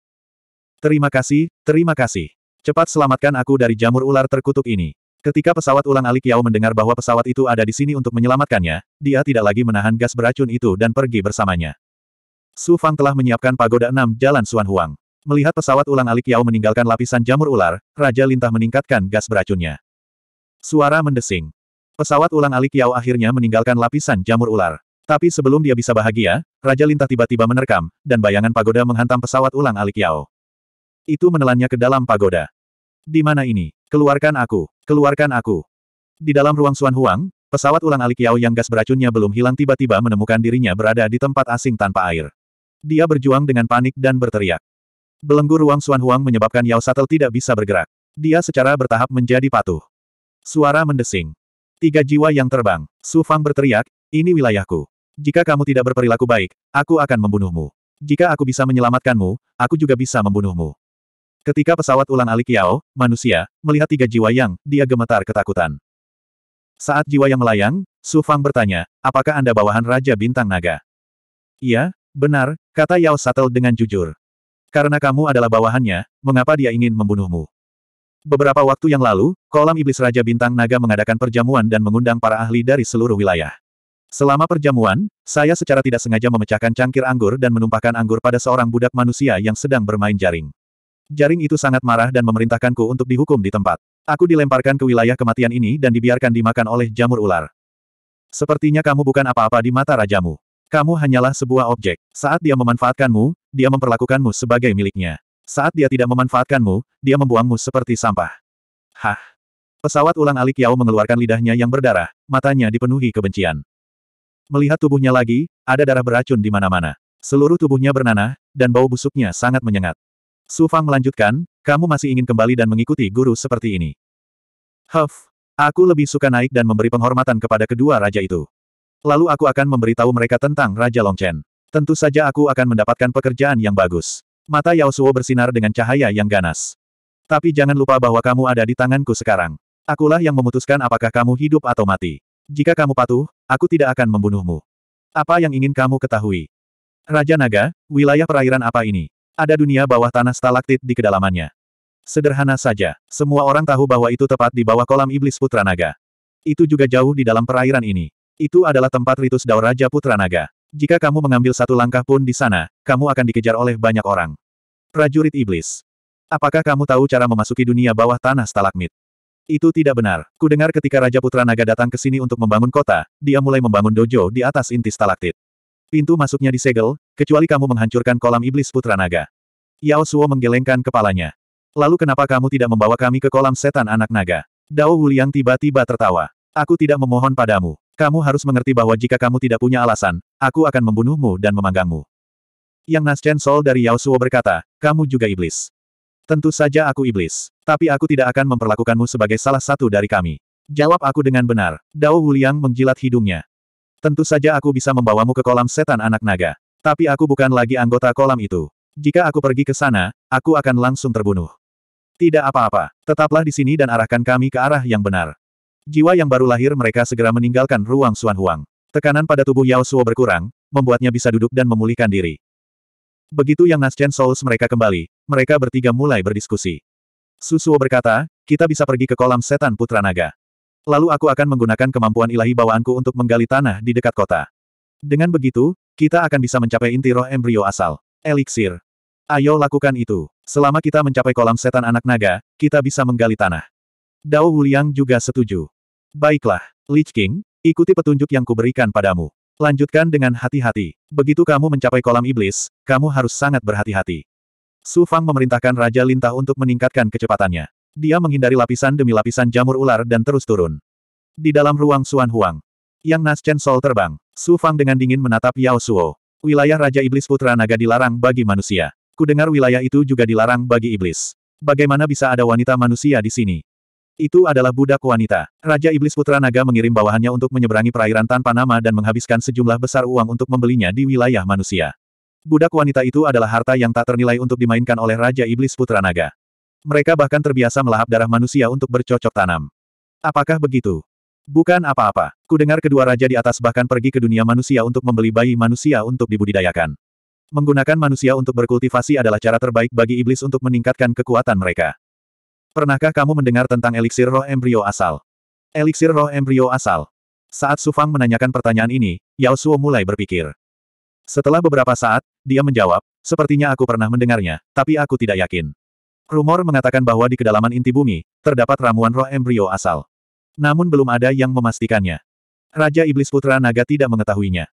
[SPEAKER 1] Terima kasih, terima kasih. Cepat selamatkan aku dari jamur ular terkutuk ini. Ketika pesawat ulang alik Yao mendengar bahwa pesawat itu ada di sini untuk menyelamatkannya, dia tidak lagi menahan gas beracun itu dan pergi bersamanya. Su Fang telah menyiapkan pagoda enam jalan Suan Huang. Melihat pesawat ulang alik Yao meninggalkan lapisan jamur ular, Raja Lintah meningkatkan gas beracunnya. Suara mendesing. Pesawat ulang alik Yao akhirnya meninggalkan lapisan jamur ular. Tapi sebelum dia bisa bahagia, Raja Lintah tiba-tiba menerkam, dan bayangan pagoda menghantam pesawat ulang alik Yao. Itu menelannya ke dalam pagoda. Di mana ini? Keluarkan aku! Keluarkan aku! Di dalam ruang Suan Huang, pesawat ulang alik Yao yang gas beracunnya belum hilang tiba-tiba menemukan dirinya berada di tempat asing tanpa air. Dia berjuang dengan panik dan berteriak. Belenggu ruang Xuan Huang menyebabkan Yao Satel tidak bisa bergerak. Dia secara bertahap menjadi patuh. Suara mendesing. Tiga jiwa yang terbang. Su Fang berteriak, ini wilayahku. Jika kamu tidak berperilaku baik, aku akan membunuhmu. Jika aku bisa menyelamatkanmu, aku juga bisa membunuhmu. Ketika pesawat ulang alik Yao, manusia, melihat tiga jiwa yang, dia gemetar ketakutan. Saat jiwa yang melayang, Su Fang bertanya, apakah Anda bawahan Raja Bintang Naga? Iya, benar, Kata Yao Satel dengan jujur. Karena kamu adalah bawahannya, mengapa dia ingin membunuhmu? Beberapa waktu yang lalu, kolam iblis Raja Bintang Naga mengadakan perjamuan dan mengundang para ahli dari seluruh wilayah. Selama perjamuan, saya secara tidak sengaja memecahkan cangkir anggur dan menumpahkan anggur pada seorang budak manusia yang sedang bermain jaring. Jaring itu sangat marah dan memerintahkanku untuk dihukum di tempat. Aku dilemparkan ke wilayah kematian ini dan dibiarkan dimakan oleh jamur ular. Sepertinya kamu bukan apa-apa di mata rajamu. Kamu hanyalah sebuah objek. Saat dia memanfaatkanmu, dia memperlakukanmu sebagai miliknya. Saat dia tidak memanfaatkanmu, dia membuangmu seperti sampah. Hah. Pesawat ulang alik Yao mengeluarkan lidahnya yang berdarah, matanya dipenuhi kebencian. Melihat tubuhnya lagi, ada darah beracun di mana-mana. Seluruh tubuhnya bernanah, dan bau busuknya sangat menyengat. Su Fang melanjutkan, kamu masih ingin kembali dan mengikuti guru seperti ini. Huff, aku lebih suka naik dan memberi penghormatan kepada kedua raja itu. Lalu aku akan memberitahu mereka tentang Raja Longchen. Tentu saja aku akan mendapatkan pekerjaan yang bagus. Mata Yao Suo bersinar dengan cahaya yang ganas. Tapi jangan lupa bahwa kamu ada di tanganku sekarang. Akulah yang memutuskan apakah kamu hidup atau mati. Jika kamu patuh, aku tidak akan membunuhmu. Apa yang ingin kamu ketahui? Raja Naga, wilayah perairan apa ini? Ada dunia bawah tanah stalaktit di kedalamannya. Sederhana saja, semua orang tahu bahwa itu tepat di bawah kolam iblis Putra Naga. Itu juga jauh di dalam perairan ini. Itu adalah tempat Ritus Dao Raja Putra Naga. Jika kamu mengambil satu langkah pun di sana, kamu akan dikejar oleh banyak orang. Prajurit Iblis. Apakah kamu tahu cara memasuki dunia bawah tanah stalagmit? Itu tidak benar. Kudengar ketika Raja Putra Naga datang ke sini untuk membangun kota, dia mulai membangun dojo di atas inti stalaktit. Pintu masuknya disegel, kecuali kamu menghancurkan kolam iblis Putra Naga. Yao Suo menggelengkan kepalanya. Lalu kenapa kamu tidak membawa kami ke kolam setan anak naga? Dao Wuliang tiba-tiba tertawa. Aku tidak memohon padamu. Kamu harus mengerti bahwa jika kamu tidak punya alasan, aku akan membunuhmu dan memanggangmu. Yang Naschen Sol dari Yao Suo berkata, kamu juga iblis. Tentu saja aku iblis. Tapi aku tidak akan memperlakukanmu sebagai salah satu dari kami. Jawab aku dengan benar. Dao Wuliang menjilat hidungnya. Tentu saja aku bisa membawamu ke kolam setan anak naga. Tapi aku bukan lagi anggota kolam itu. Jika aku pergi ke sana, aku akan langsung terbunuh. Tidak apa-apa, tetaplah di sini dan arahkan kami ke arah yang benar. Jiwa yang baru lahir mereka segera meninggalkan ruang Xuan Huang. Tekanan pada tubuh Yao Suo berkurang, membuatnya bisa duduk dan memulihkan diri. Begitu yang Chen Souls mereka kembali, mereka bertiga mulai berdiskusi. Suo berkata, kita bisa pergi ke kolam setan putra naga. Lalu aku akan menggunakan kemampuan ilahi bawaanku untuk menggali tanah di dekat kota. Dengan begitu, kita akan bisa mencapai inti roh embrio asal. Eliksir. Ayo lakukan itu. Selama kita mencapai kolam setan anak naga, kita bisa menggali tanah. Dao Wuliang juga setuju. Baiklah, Lich King, ikuti petunjuk yang kuberikan padamu. Lanjutkan dengan hati-hati. Begitu kamu mencapai kolam iblis, kamu harus sangat berhati-hati. Su Fang memerintahkan Raja Lintah untuk meningkatkan kecepatannya. Dia menghindari lapisan demi lapisan jamur ular dan terus turun. Di dalam ruang Suan Huang, yang Nas Chen Sol terbang, Su Fang dengan dingin menatap Yao Suo. Wilayah Raja Iblis Putra Naga dilarang bagi manusia. Kudengar wilayah itu juga dilarang bagi iblis. Bagaimana bisa ada wanita manusia di sini? Itu adalah budak wanita. Raja Iblis Putra Naga mengirim bawahannya untuk menyeberangi perairan tanpa nama dan menghabiskan sejumlah besar uang untuk membelinya di wilayah manusia. Budak wanita itu adalah harta yang tak ternilai untuk dimainkan oleh Raja Iblis Putra Naga. Mereka bahkan terbiasa melahap darah manusia untuk bercocok tanam. Apakah begitu? Bukan apa-apa. Kudengar kedua raja di atas bahkan pergi ke dunia manusia untuk membeli bayi manusia untuk dibudidayakan. Menggunakan manusia untuk berkultivasi adalah cara terbaik bagi iblis untuk meningkatkan kekuatan mereka. Pernahkah kamu mendengar tentang eliksir roh embrio asal? Eliksir roh embrio asal. Saat Sufang menanyakan pertanyaan ini, Yao Suo mulai berpikir. Setelah beberapa saat, dia menjawab, sepertinya aku pernah mendengarnya, tapi aku tidak yakin. Rumor mengatakan bahwa di kedalaman inti bumi, terdapat ramuan roh embrio asal. Namun belum ada yang memastikannya. Raja Iblis Putra Naga tidak mengetahuinya.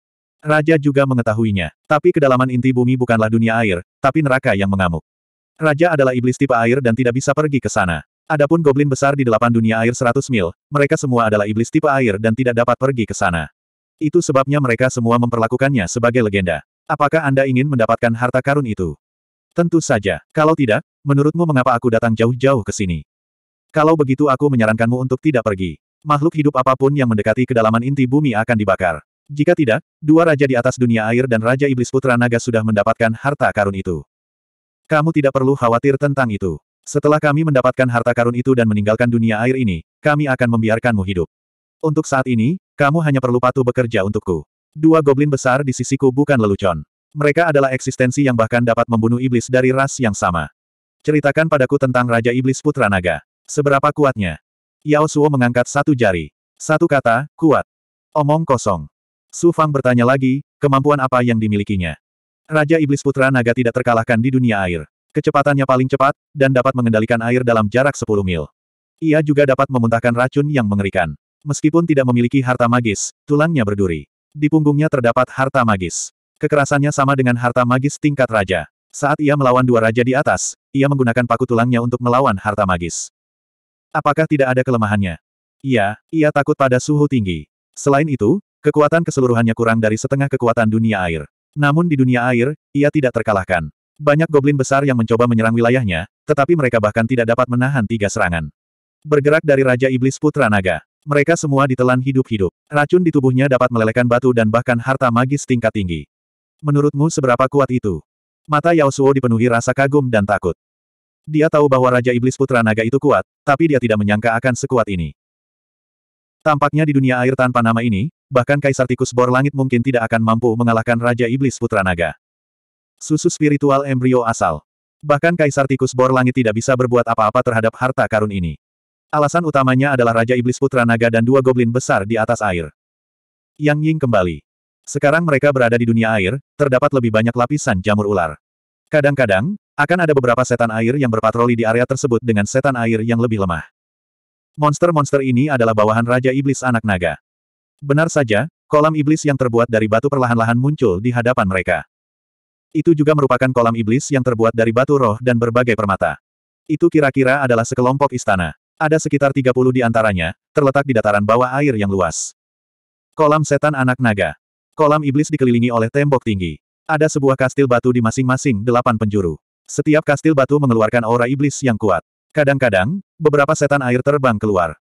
[SPEAKER 1] Raja juga mengetahuinya, tapi kedalaman inti bumi bukanlah dunia air, tapi neraka yang mengamuk. Raja adalah iblis tipe air dan tidak bisa pergi ke sana. Adapun goblin besar di delapan dunia air seratus mil, mereka semua adalah iblis tipe air dan tidak dapat pergi ke sana. Itu sebabnya mereka semua memperlakukannya sebagai legenda. Apakah Anda ingin mendapatkan harta karun itu? Tentu saja. Kalau tidak, menurutmu mengapa aku datang jauh-jauh ke sini? Kalau begitu aku menyarankanmu untuk tidak pergi. Makhluk hidup apapun yang mendekati kedalaman inti bumi akan dibakar. Jika tidak, dua raja di atas dunia air dan raja iblis putra naga sudah mendapatkan harta karun itu. Kamu tidak perlu khawatir tentang itu. Setelah kami mendapatkan harta karun itu dan meninggalkan dunia air ini, kami akan membiarkanmu hidup. Untuk saat ini, kamu hanya perlu patuh bekerja untukku. Dua goblin besar di sisiku bukan lelucon. Mereka adalah eksistensi yang bahkan dapat membunuh iblis dari ras yang sama. Ceritakan padaku tentang Raja Iblis Putra Naga. Seberapa kuatnya? Yao Suo mengangkat satu jari. Satu kata, kuat. Omong kosong. Su Fang bertanya lagi, kemampuan apa yang dimilikinya? Raja Iblis Putra Naga tidak terkalahkan di dunia air. Kecepatannya paling cepat, dan dapat mengendalikan air dalam jarak 10 mil. Ia juga dapat memuntahkan racun yang mengerikan. Meskipun tidak memiliki harta magis, tulangnya berduri. Di punggungnya terdapat harta magis. Kekerasannya sama dengan harta magis tingkat raja. Saat ia melawan dua raja di atas, ia menggunakan paku tulangnya untuk melawan harta magis. Apakah tidak ada kelemahannya? Iya, ia takut pada suhu tinggi. Selain itu, kekuatan keseluruhannya kurang dari setengah kekuatan dunia air. Namun di dunia air, ia tidak terkalahkan. Banyak goblin besar yang mencoba menyerang wilayahnya, tetapi mereka bahkan tidak dapat menahan tiga serangan. Bergerak dari Raja Iblis Putra Naga, mereka semua ditelan hidup-hidup. Racun di tubuhnya dapat melelehkan batu dan bahkan harta magis tingkat tinggi. Menurutmu seberapa kuat itu? Mata Yao Suo dipenuhi rasa kagum dan takut. Dia tahu bahwa Raja Iblis Putra Naga itu kuat, tapi dia tidak menyangka akan sekuat ini. Tampaknya di dunia air tanpa nama ini, bahkan Kaisar Tikus Bor Langit mungkin tidak akan mampu mengalahkan Raja Iblis Putra Naga. Susu spiritual embrio asal. Bahkan Kaisar Tikus Bor Langit tidak bisa berbuat apa-apa terhadap harta karun ini. Alasan utamanya adalah Raja Iblis Putra Naga dan dua goblin besar di atas air. Yang Ying kembali. Sekarang mereka berada di dunia air, terdapat lebih banyak lapisan jamur ular. Kadang-kadang, akan ada beberapa setan air yang berpatroli di area tersebut dengan setan air yang lebih lemah. Monster-monster ini adalah bawahan Raja Iblis Anak Naga. Benar saja, kolam iblis yang terbuat dari batu perlahan-lahan muncul di hadapan mereka. Itu juga merupakan kolam iblis yang terbuat dari batu roh dan berbagai permata. Itu kira-kira adalah sekelompok istana. Ada sekitar 30 di antaranya, terletak di dataran bawah air yang luas. Kolam setan anak naga. Kolam iblis dikelilingi oleh tembok tinggi. Ada sebuah kastil batu di masing-masing delapan penjuru. Setiap kastil batu mengeluarkan aura iblis yang kuat. Kadang-kadang, beberapa setan air terbang keluar.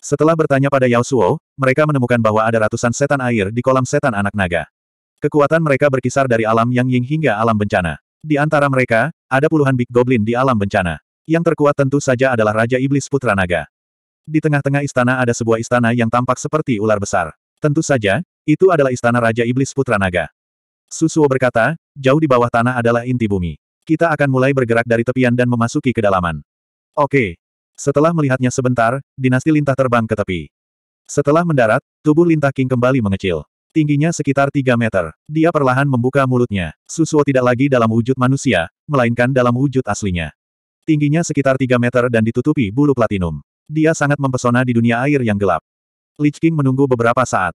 [SPEAKER 1] Setelah bertanya pada Yao Suo, mereka menemukan bahwa ada ratusan setan air di kolam setan anak naga. Kekuatan mereka berkisar dari alam yang ying hingga alam bencana. Di antara mereka, ada puluhan big goblin di alam bencana. Yang terkuat tentu saja adalah Raja Iblis Putra Naga. Di tengah-tengah istana ada sebuah istana yang tampak seperti ular besar. Tentu saja, itu adalah istana Raja Iblis Putra Naga. Susuo berkata, jauh di bawah tanah adalah inti bumi. Kita akan mulai bergerak dari tepian dan memasuki kedalaman. Oke. Setelah melihatnya sebentar, dinasti lintah terbang ke tepi. Setelah mendarat, tubuh lintah King kembali mengecil. Tingginya sekitar 3 meter. Dia perlahan membuka mulutnya. Susuo tidak lagi dalam wujud manusia, melainkan dalam wujud aslinya. Tingginya sekitar 3 meter dan ditutupi bulu platinum. Dia sangat mempesona di dunia air yang gelap. Lich King menunggu beberapa saat.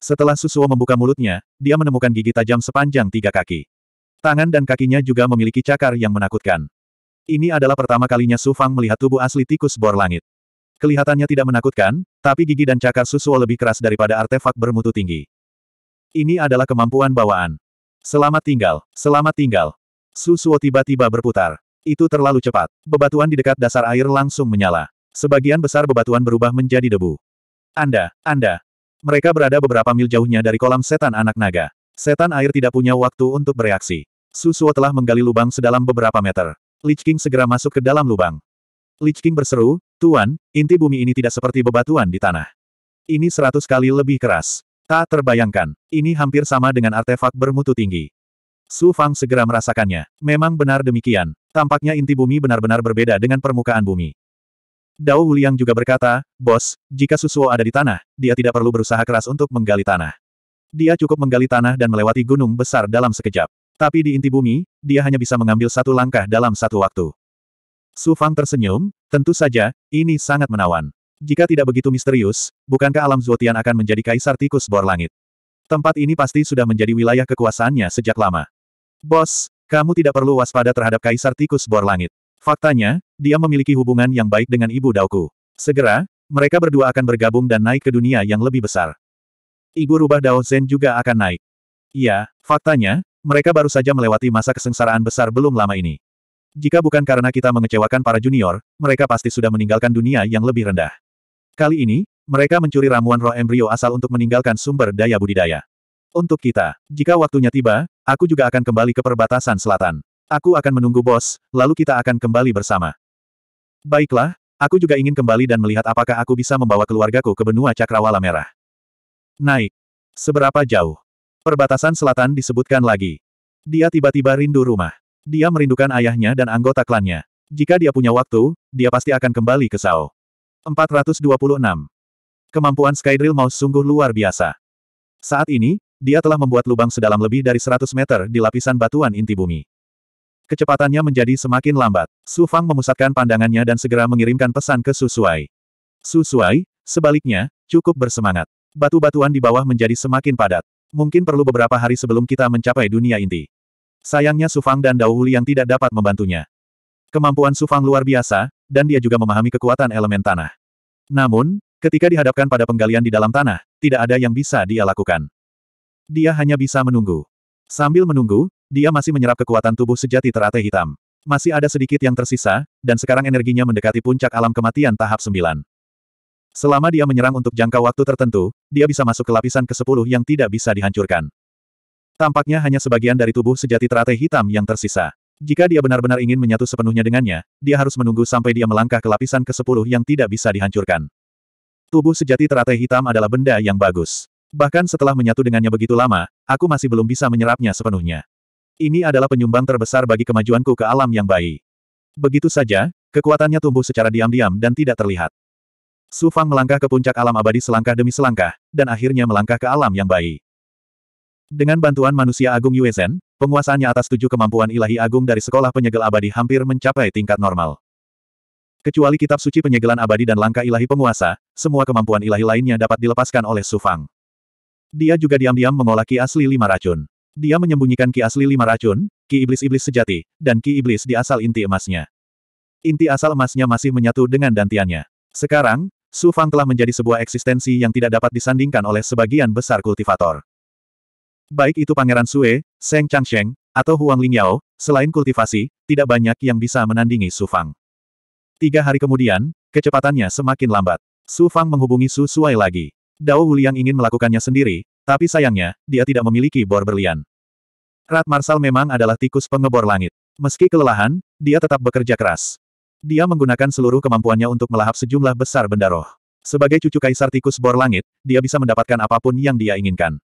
[SPEAKER 1] Setelah Susuo membuka mulutnya, dia menemukan gigi tajam sepanjang tiga kaki. Tangan dan kakinya juga memiliki cakar yang menakutkan. Ini adalah pertama kalinya Su Fang melihat tubuh asli tikus bor langit. Kelihatannya tidak menakutkan, tapi gigi dan cakar susu lebih keras daripada artefak bermutu tinggi. Ini adalah kemampuan bawaan. Selamat tinggal, selamat tinggal. Susuo tiba-tiba berputar. Itu terlalu cepat. Bebatuan di dekat dasar air langsung menyala. Sebagian besar bebatuan berubah menjadi debu. Anda, Anda. Mereka berada beberapa mil jauhnya dari kolam setan anak naga. Setan air tidak punya waktu untuk bereaksi. Susuo telah menggali lubang sedalam beberapa meter. Lich King segera masuk ke dalam lubang. Lich King berseru, Tuan, inti bumi ini tidak seperti bebatuan di tanah. Ini seratus kali lebih keras. Tak terbayangkan, ini hampir sama dengan artefak bermutu tinggi. Su Fang segera merasakannya. Memang benar demikian. Tampaknya inti bumi benar-benar berbeda dengan permukaan bumi. Dao Wuliang juga berkata, Bos, jika Susuo ada di tanah, dia tidak perlu berusaha keras untuk menggali tanah. Dia cukup menggali tanah dan melewati gunung besar dalam sekejap. Tapi di inti bumi, dia hanya bisa mengambil satu langkah dalam satu waktu. Su Fang tersenyum, tentu saja, ini sangat menawan. Jika tidak begitu misterius, bukankah alam Zuotian akan menjadi kaisar tikus bor langit? Tempat ini pasti sudah menjadi wilayah kekuasaannya sejak lama. Bos, kamu tidak perlu waspada terhadap kaisar tikus bor langit. Faktanya, dia memiliki hubungan yang baik dengan ibu Daoku. Segera, mereka berdua akan bergabung dan naik ke dunia yang lebih besar. Ibu rubah Dao Zen juga akan naik. Iya, faktanya, mereka baru saja melewati masa kesengsaraan besar belum lama ini. Jika bukan karena kita mengecewakan para junior, mereka pasti sudah meninggalkan dunia yang lebih rendah. Kali ini, mereka mencuri ramuan roh embrio asal untuk meninggalkan sumber daya budidaya. Untuk kita, jika waktunya tiba, aku juga akan kembali ke perbatasan selatan. Aku akan menunggu bos, lalu kita akan kembali bersama. Baiklah, aku juga ingin kembali dan melihat apakah aku bisa membawa keluargaku ke benua cakrawala merah. Naik. Seberapa jauh? Perbatasan selatan disebutkan lagi. Dia tiba-tiba rindu rumah. Dia merindukan ayahnya dan anggota klannya. Jika dia punya waktu, dia pasti akan kembali ke Sao. 426. Kemampuan Skydrill Mouse sungguh luar biasa. Saat ini, dia telah membuat lubang sedalam lebih dari 100 meter di lapisan batuan inti bumi. Kecepatannya menjadi semakin lambat. Su Fang memusatkan pandangannya dan segera mengirimkan pesan ke Su Su Susuai, sebaliknya, cukup bersemangat. Batu-batuan di bawah menjadi semakin padat. Mungkin perlu beberapa hari sebelum kita mencapai dunia inti. Sayangnya Sufang dan Daohuli yang tidak dapat membantunya. Kemampuan Sufang luar biasa, dan dia juga memahami kekuatan elemen tanah. Namun, ketika dihadapkan pada penggalian di dalam tanah, tidak ada yang bisa dia lakukan. Dia hanya bisa menunggu. Sambil menunggu, dia masih menyerap kekuatan tubuh sejati teratai hitam. Masih ada sedikit yang tersisa, dan sekarang energinya mendekati puncak alam kematian tahap 9. Selama dia menyerang untuk jangka waktu tertentu, dia bisa masuk ke lapisan ke-10 yang tidak bisa dihancurkan. Tampaknya hanya sebagian dari tubuh sejati teratai hitam yang tersisa. Jika dia benar-benar ingin menyatu sepenuhnya dengannya, dia harus menunggu sampai dia melangkah ke lapisan ke-10 yang tidak bisa dihancurkan. Tubuh sejati teratai hitam adalah benda yang bagus. Bahkan setelah menyatu dengannya begitu lama, aku masih belum bisa menyerapnya sepenuhnya. Ini adalah penyumbang terbesar bagi kemajuanku ke alam yang baik. Begitu saja, kekuatannya tumbuh secara diam-diam dan tidak terlihat. Su Fang melangkah ke puncak alam abadi selangkah demi selangkah, dan akhirnya melangkah ke alam yang baik. Dengan bantuan manusia agung Yuezhen, penguasaannya atas tujuh kemampuan ilahi agung dari sekolah penyegel abadi hampir mencapai tingkat normal. Kecuali kitab suci penyegelan abadi dan langkah ilahi penguasa, semua kemampuan ilahi lainnya dapat dilepaskan oleh Su Fang. Dia juga diam-diam mengolah ki asli lima racun. Dia menyembunyikan ki asli lima racun, ki iblis-iblis sejati, dan ki iblis di asal inti emasnya. Inti asal emasnya masih menyatu dengan dantiannya. Sekarang, Su Fang telah menjadi sebuah eksistensi yang tidak dapat disandingkan oleh sebagian besar kultivator. Baik itu Pangeran Sue, Seng Changsheng, atau Huang Lingyao, selain kultivasi, tidak banyak yang bisa menandingi Su Fang. Tiga hari kemudian, kecepatannya semakin lambat. Su Fang menghubungi Su Suai lagi. Dao Wuliang ingin melakukannya sendiri, tapi sayangnya, dia tidak memiliki bor berlian. Rat Marsal memang adalah tikus pengebor langit. Meski kelelahan, dia tetap bekerja keras. Dia menggunakan seluruh kemampuannya untuk melahap sejumlah besar benda roh. Sebagai cucu Kaisar Tikus Bor Langit, dia bisa mendapatkan apapun yang dia inginkan.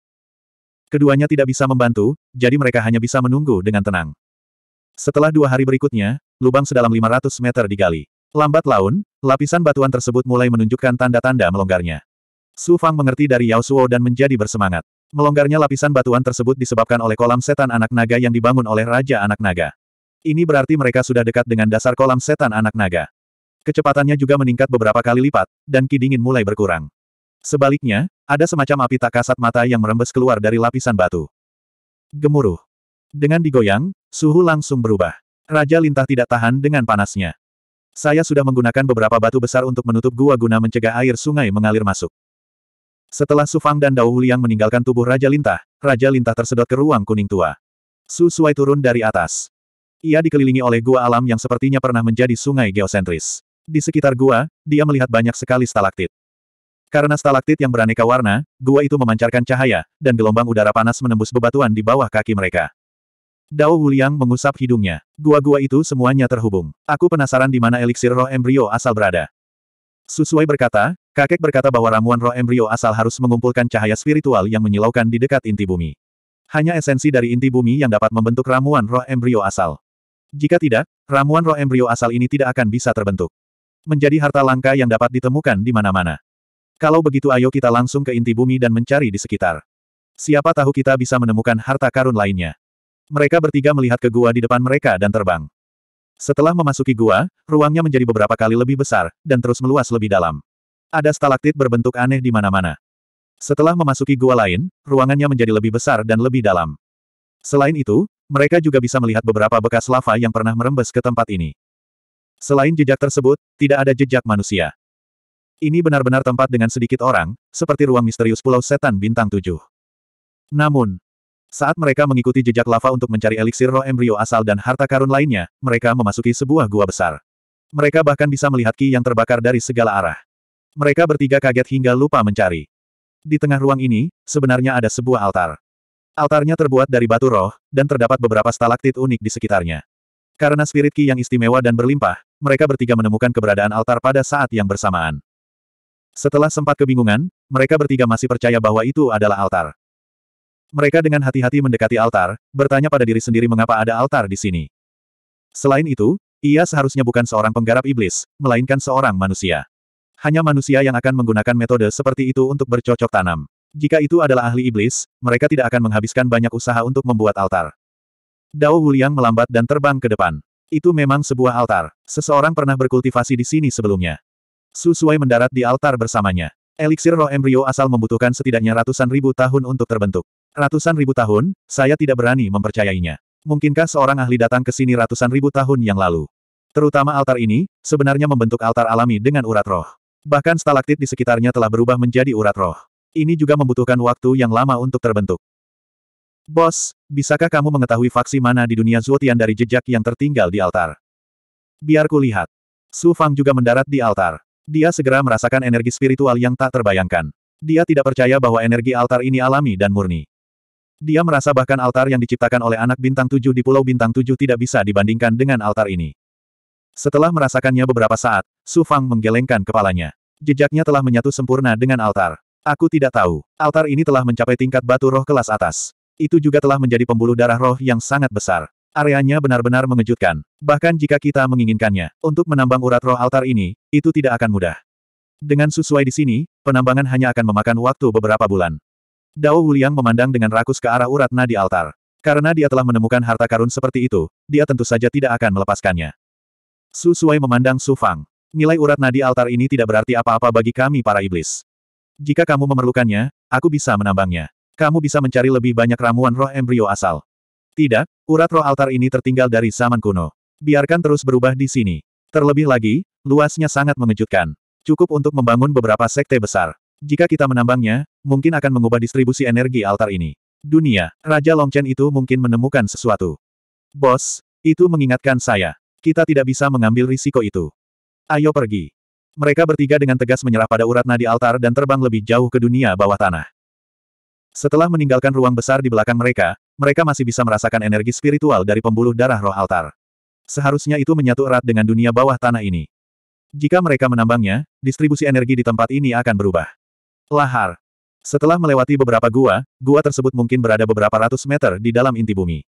[SPEAKER 1] Keduanya tidak bisa membantu, jadi mereka hanya bisa menunggu dengan tenang. Setelah dua hari berikutnya, lubang sedalam 500 meter digali. Lambat laun, lapisan batuan tersebut mulai menunjukkan tanda-tanda melonggarnya. Su Fang mengerti dari Yao Suo dan menjadi bersemangat. Melonggarnya lapisan batuan tersebut disebabkan oleh kolam setan anak naga yang dibangun oleh Raja Anak Naga. Ini berarti mereka sudah dekat dengan dasar kolam setan anak naga. Kecepatannya juga meningkat beberapa kali lipat, dan ki dingin mulai berkurang. Sebaliknya, ada semacam api tak kasat mata yang merembes keluar dari lapisan batu. Gemuruh. Dengan digoyang, suhu langsung berubah. Raja Lintah tidak tahan dengan panasnya. Saya sudah menggunakan beberapa batu besar untuk menutup gua guna mencegah air sungai mengalir masuk. Setelah Sufang dan Dao Huliang meninggalkan tubuh Raja Lintah, Raja Lintah tersedot ke ruang kuning tua. Su Suai turun dari atas. Ia dikelilingi oleh gua alam yang sepertinya pernah menjadi sungai geosentris. Di sekitar gua, dia melihat banyak sekali stalaktit. Karena stalaktit yang beraneka warna, gua itu memancarkan cahaya, dan gelombang udara panas menembus bebatuan di bawah kaki mereka. Dao Wuliang mengusap hidungnya. Gua-gua itu semuanya terhubung. Aku penasaran di mana eliksir roh embrio asal berada. Sesuai berkata, kakek berkata bahwa ramuan roh embrio asal harus mengumpulkan cahaya spiritual yang menyilaukan di dekat inti bumi. Hanya esensi dari inti bumi yang dapat membentuk ramuan roh embrio asal. Jika tidak, ramuan roh embrio asal ini tidak akan bisa terbentuk. Menjadi harta langka yang dapat ditemukan di mana-mana. Kalau begitu ayo kita langsung ke inti bumi dan mencari di sekitar. Siapa tahu kita bisa menemukan harta karun lainnya. Mereka bertiga melihat ke gua di depan mereka dan terbang. Setelah memasuki gua, ruangnya menjadi beberapa kali lebih besar, dan terus meluas lebih dalam. Ada stalaktit berbentuk aneh di mana-mana. Setelah memasuki gua lain, ruangannya menjadi lebih besar dan lebih dalam. Selain itu, mereka juga bisa melihat beberapa bekas lava yang pernah merembes ke tempat ini. Selain jejak tersebut, tidak ada jejak manusia. Ini benar-benar tempat dengan sedikit orang, seperti ruang misterius Pulau Setan Bintang 7. Namun, saat mereka mengikuti jejak lava untuk mencari eliksir roh embrio asal dan harta karun lainnya, mereka memasuki sebuah gua besar. Mereka bahkan bisa melihat ki yang terbakar dari segala arah. Mereka bertiga kaget hingga lupa mencari. Di tengah ruang ini, sebenarnya ada sebuah altar. Altarnya terbuat dari batu roh, dan terdapat beberapa stalaktit unik di sekitarnya. Karena spirit ki yang istimewa dan berlimpah, mereka bertiga menemukan keberadaan altar pada saat yang bersamaan. Setelah sempat kebingungan, mereka bertiga masih percaya bahwa itu adalah altar. Mereka dengan hati-hati mendekati altar, bertanya pada diri sendiri mengapa ada altar di sini. Selain itu, ia seharusnya bukan seorang penggarap iblis, melainkan seorang manusia. Hanya manusia yang akan menggunakan metode seperti itu untuk bercocok tanam. Jika itu adalah ahli iblis, mereka tidak akan menghabiskan banyak usaha untuk membuat altar. Dao Wuliang melambat dan terbang ke depan. Itu memang sebuah altar. Seseorang pernah berkultivasi di sini sebelumnya. Su Suai mendarat di altar bersamanya. Eliksir roh embrio asal membutuhkan setidaknya ratusan ribu tahun untuk terbentuk. Ratusan ribu tahun, saya tidak berani mempercayainya. Mungkinkah seorang ahli datang ke sini ratusan ribu tahun yang lalu? Terutama altar ini, sebenarnya membentuk altar alami dengan urat roh. Bahkan stalaktit di sekitarnya telah berubah menjadi urat roh. Ini juga membutuhkan waktu yang lama untuk terbentuk. Bos, bisakah kamu mengetahui faksi mana di dunia Zuotian dari jejak yang tertinggal di altar? Biar ku lihat. Su Fang juga mendarat di altar. Dia segera merasakan energi spiritual yang tak terbayangkan. Dia tidak percaya bahwa energi altar ini alami dan murni. Dia merasa bahkan altar yang diciptakan oleh anak bintang tujuh di Pulau Bintang Tujuh tidak bisa dibandingkan dengan altar ini. Setelah merasakannya beberapa saat, Su Fang menggelengkan kepalanya. Jejaknya telah menyatu sempurna dengan altar. Aku tidak tahu. Altar ini telah mencapai tingkat batu roh kelas atas. Itu juga telah menjadi pembuluh darah roh yang sangat besar. Areanya benar-benar mengejutkan. Bahkan jika kita menginginkannya, untuk menambang urat roh altar ini, itu tidak akan mudah. Dengan sesuai di sini, penambangan hanya akan memakan waktu beberapa bulan. Dao Wuliang memandang dengan rakus ke arah urat nadi altar. Karena dia telah menemukan harta karun seperti itu, dia tentu saja tidak akan melepaskannya. Su memandang Su Fang. Nilai urat nadi altar ini tidak berarti apa-apa bagi kami para iblis. Jika kamu memerlukannya, aku bisa menambangnya. Kamu bisa mencari lebih banyak ramuan roh embrio asal. Tidak, urat roh altar ini tertinggal dari zaman kuno. Biarkan terus berubah di sini. Terlebih lagi, luasnya sangat mengejutkan. Cukup untuk membangun beberapa sekte besar. Jika kita menambangnya, mungkin akan mengubah distribusi energi altar ini. Dunia, Raja Longchen itu mungkin menemukan sesuatu. Bos, itu mengingatkan saya. Kita tidak bisa mengambil risiko itu. Ayo pergi. Mereka bertiga dengan tegas menyerah pada urat nadi altar dan terbang lebih jauh ke dunia bawah tanah. Setelah meninggalkan ruang besar di belakang mereka, mereka masih bisa merasakan energi spiritual dari pembuluh darah roh altar. Seharusnya itu menyatu erat dengan dunia bawah tanah ini. Jika mereka menambangnya, distribusi energi di tempat ini akan berubah. Lahar. Setelah melewati beberapa gua, gua tersebut mungkin berada beberapa ratus meter di dalam inti bumi.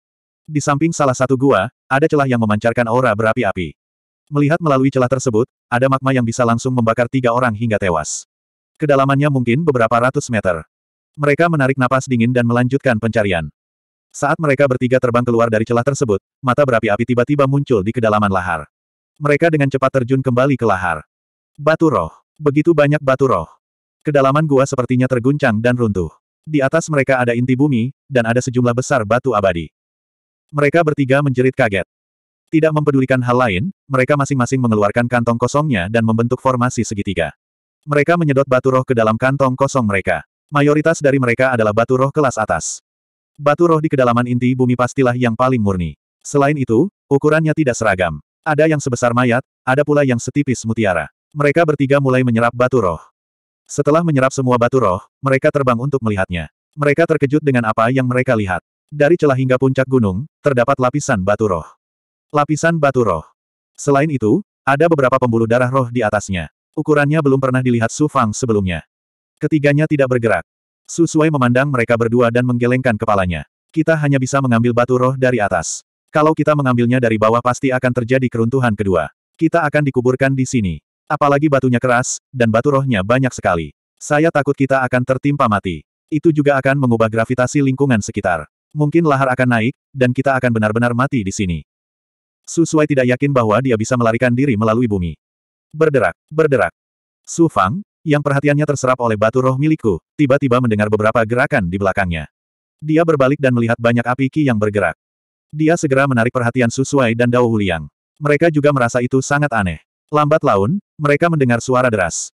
[SPEAKER 1] Di samping salah satu gua, ada celah yang memancarkan aura berapi-api. Melihat melalui celah tersebut, ada magma yang bisa langsung membakar tiga orang hingga tewas. Kedalamannya mungkin beberapa ratus meter. Mereka menarik napas dingin dan melanjutkan pencarian. Saat mereka bertiga terbang keluar dari celah tersebut, mata berapi-api tiba-tiba muncul di kedalaman lahar. Mereka dengan cepat terjun kembali ke lahar. Batu roh. Begitu banyak batu roh. Kedalaman gua sepertinya terguncang dan runtuh. Di atas mereka ada inti bumi, dan ada sejumlah besar batu abadi. Mereka bertiga menjerit kaget. Tidak mempedulikan hal lain, mereka masing-masing mengeluarkan kantong kosongnya dan membentuk formasi segitiga. Mereka menyedot batu roh ke dalam kantong kosong mereka. Mayoritas dari mereka adalah batu roh kelas atas. Batu roh di kedalaman inti bumi pastilah yang paling murni. Selain itu, ukurannya tidak seragam. Ada yang sebesar mayat, ada pula yang setipis mutiara. Mereka bertiga mulai menyerap batu roh. Setelah menyerap semua batu roh, mereka terbang untuk melihatnya. Mereka terkejut dengan apa yang mereka lihat. Dari celah hingga puncak gunung, terdapat lapisan batu roh. Lapisan batu roh. Selain itu, ada beberapa pembuluh darah roh di atasnya. Ukurannya belum pernah dilihat Su Fang sebelumnya. Ketiganya tidak bergerak. Su Sui memandang mereka berdua dan menggelengkan kepalanya. Kita hanya bisa mengambil batu roh dari atas. Kalau kita mengambilnya dari bawah pasti akan terjadi keruntuhan kedua. Kita akan dikuburkan di sini. Apalagi batunya keras, dan batu rohnya banyak sekali. Saya takut kita akan tertimpa mati. Itu juga akan mengubah gravitasi lingkungan sekitar. Mungkin lahar akan naik, dan kita akan benar-benar mati di sini. Su Suai tidak yakin bahwa dia bisa melarikan diri melalui bumi. Berderak, berderak. Su Fang, yang perhatiannya terserap oleh batu roh milikku, tiba-tiba mendengar beberapa gerakan di belakangnya. Dia berbalik dan melihat banyak api ki yang bergerak. Dia segera menarik perhatian Su Suai dan Dao Huliang. Mereka juga merasa itu sangat aneh. Lambat laun, mereka mendengar suara deras.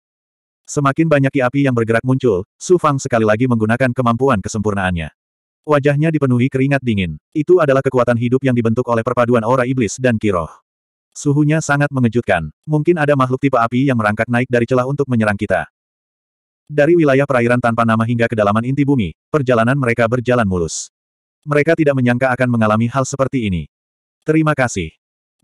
[SPEAKER 1] Semakin banyak ki api yang bergerak muncul, Su Fang sekali lagi menggunakan kemampuan kesempurnaannya. Wajahnya dipenuhi keringat dingin. Itu adalah kekuatan hidup yang dibentuk oleh perpaduan aura iblis dan kiroh. Suhunya sangat mengejutkan. Mungkin ada makhluk tipe api yang merangkak naik dari celah untuk menyerang kita. Dari wilayah perairan tanpa nama hingga kedalaman inti bumi, perjalanan mereka berjalan mulus. Mereka tidak menyangka akan mengalami hal seperti ini. Terima kasih.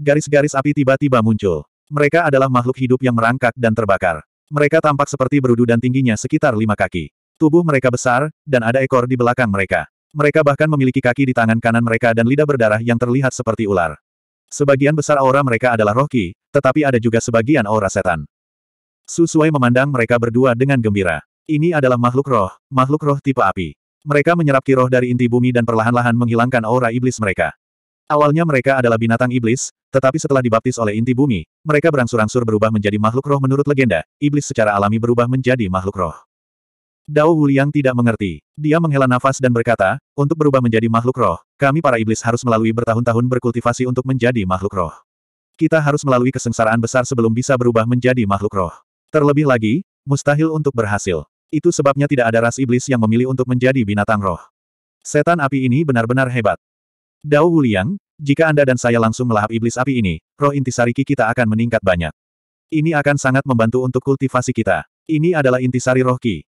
[SPEAKER 1] Garis-garis api tiba-tiba muncul. Mereka adalah makhluk hidup yang merangkak dan terbakar. Mereka tampak seperti berudu dan tingginya sekitar lima kaki. Tubuh mereka besar, dan ada ekor di belakang mereka. Mereka bahkan memiliki kaki di tangan kanan mereka dan lidah berdarah yang terlihat seperti ular. Sebagian besar aura mereka adalah rohki, tetapi ada juga sebagian aura setan. Susuai memandang mereka berdua dengan gembira. Ini adalah makhluk roh, makhluk roh tipe api. Mereka menyerap kiroh dari inti bumi dan perlahan-lahan menghilangkan aura iblis mereka. Awalnya mereka adalah binatang iblis, tetapi setelah dibaptis oleh inti bumi, mereka berangsur-angsur berubah menjadi makhluk roh menurut legenda, iblis secara alami berubah menjadi makhluk roh. Dao Wuliang tidak mengerti. Dia menghela nafas dan berkata, untuk berubah menjadi makhluk roh, kami para iblis harus melalui bertahun-tahun berkultivasi untuk menjadi makhluk roh. Kita harus melalui kesengsaraan besar sebelum bisa berubah menjadi makhluk roh. Terlebih lagi, mustahil untuk berhasil. Itu sebabnya tidak ada ras iblis yang memilih untuk menjadi binatang roh. Setan api ini benar-benar hebat. Dao Wuliang, jika Anda dan saya langsung melahap iblis api ini, roh intisari kita akan meningkat banyak. Ini akan sangat membantu untuk kultivasi kita. Ini adalah intisari rohki.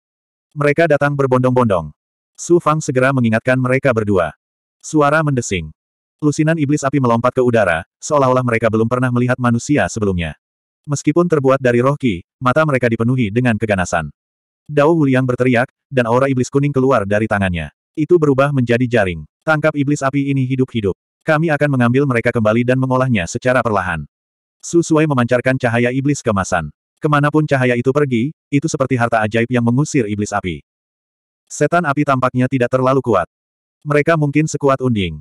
[SPEAKER 1] Mereka datang berbondong-bondong. Su Fang segera mengingatkan mereka berdua. Suara mendesing. Lusinan iblis api melompat ke udara, seolah-olah mereka belum pernah melihat manusia sebelumnya. Meskipun terbuat dari roh ki, mata mereka dipenuhi dengan keganasan. Dao Wuliang berteriak, dan aura iblis kuning keluar dari tangannya. Itu berubah menjadi jaring. Tangkap iblis api ini hidup-hidup. Kami akan mengambil mereka kembali dan mengolahnya secara perlahan. Su Sui memancarkan cahaya iblis kemasan. Kemanapun cahaya itu pergi, itu seperti harta ajaib yang mengusir iblis api. Setan api tampaknya tidak terlalu kuat. Mereka mungkin sekuat unding.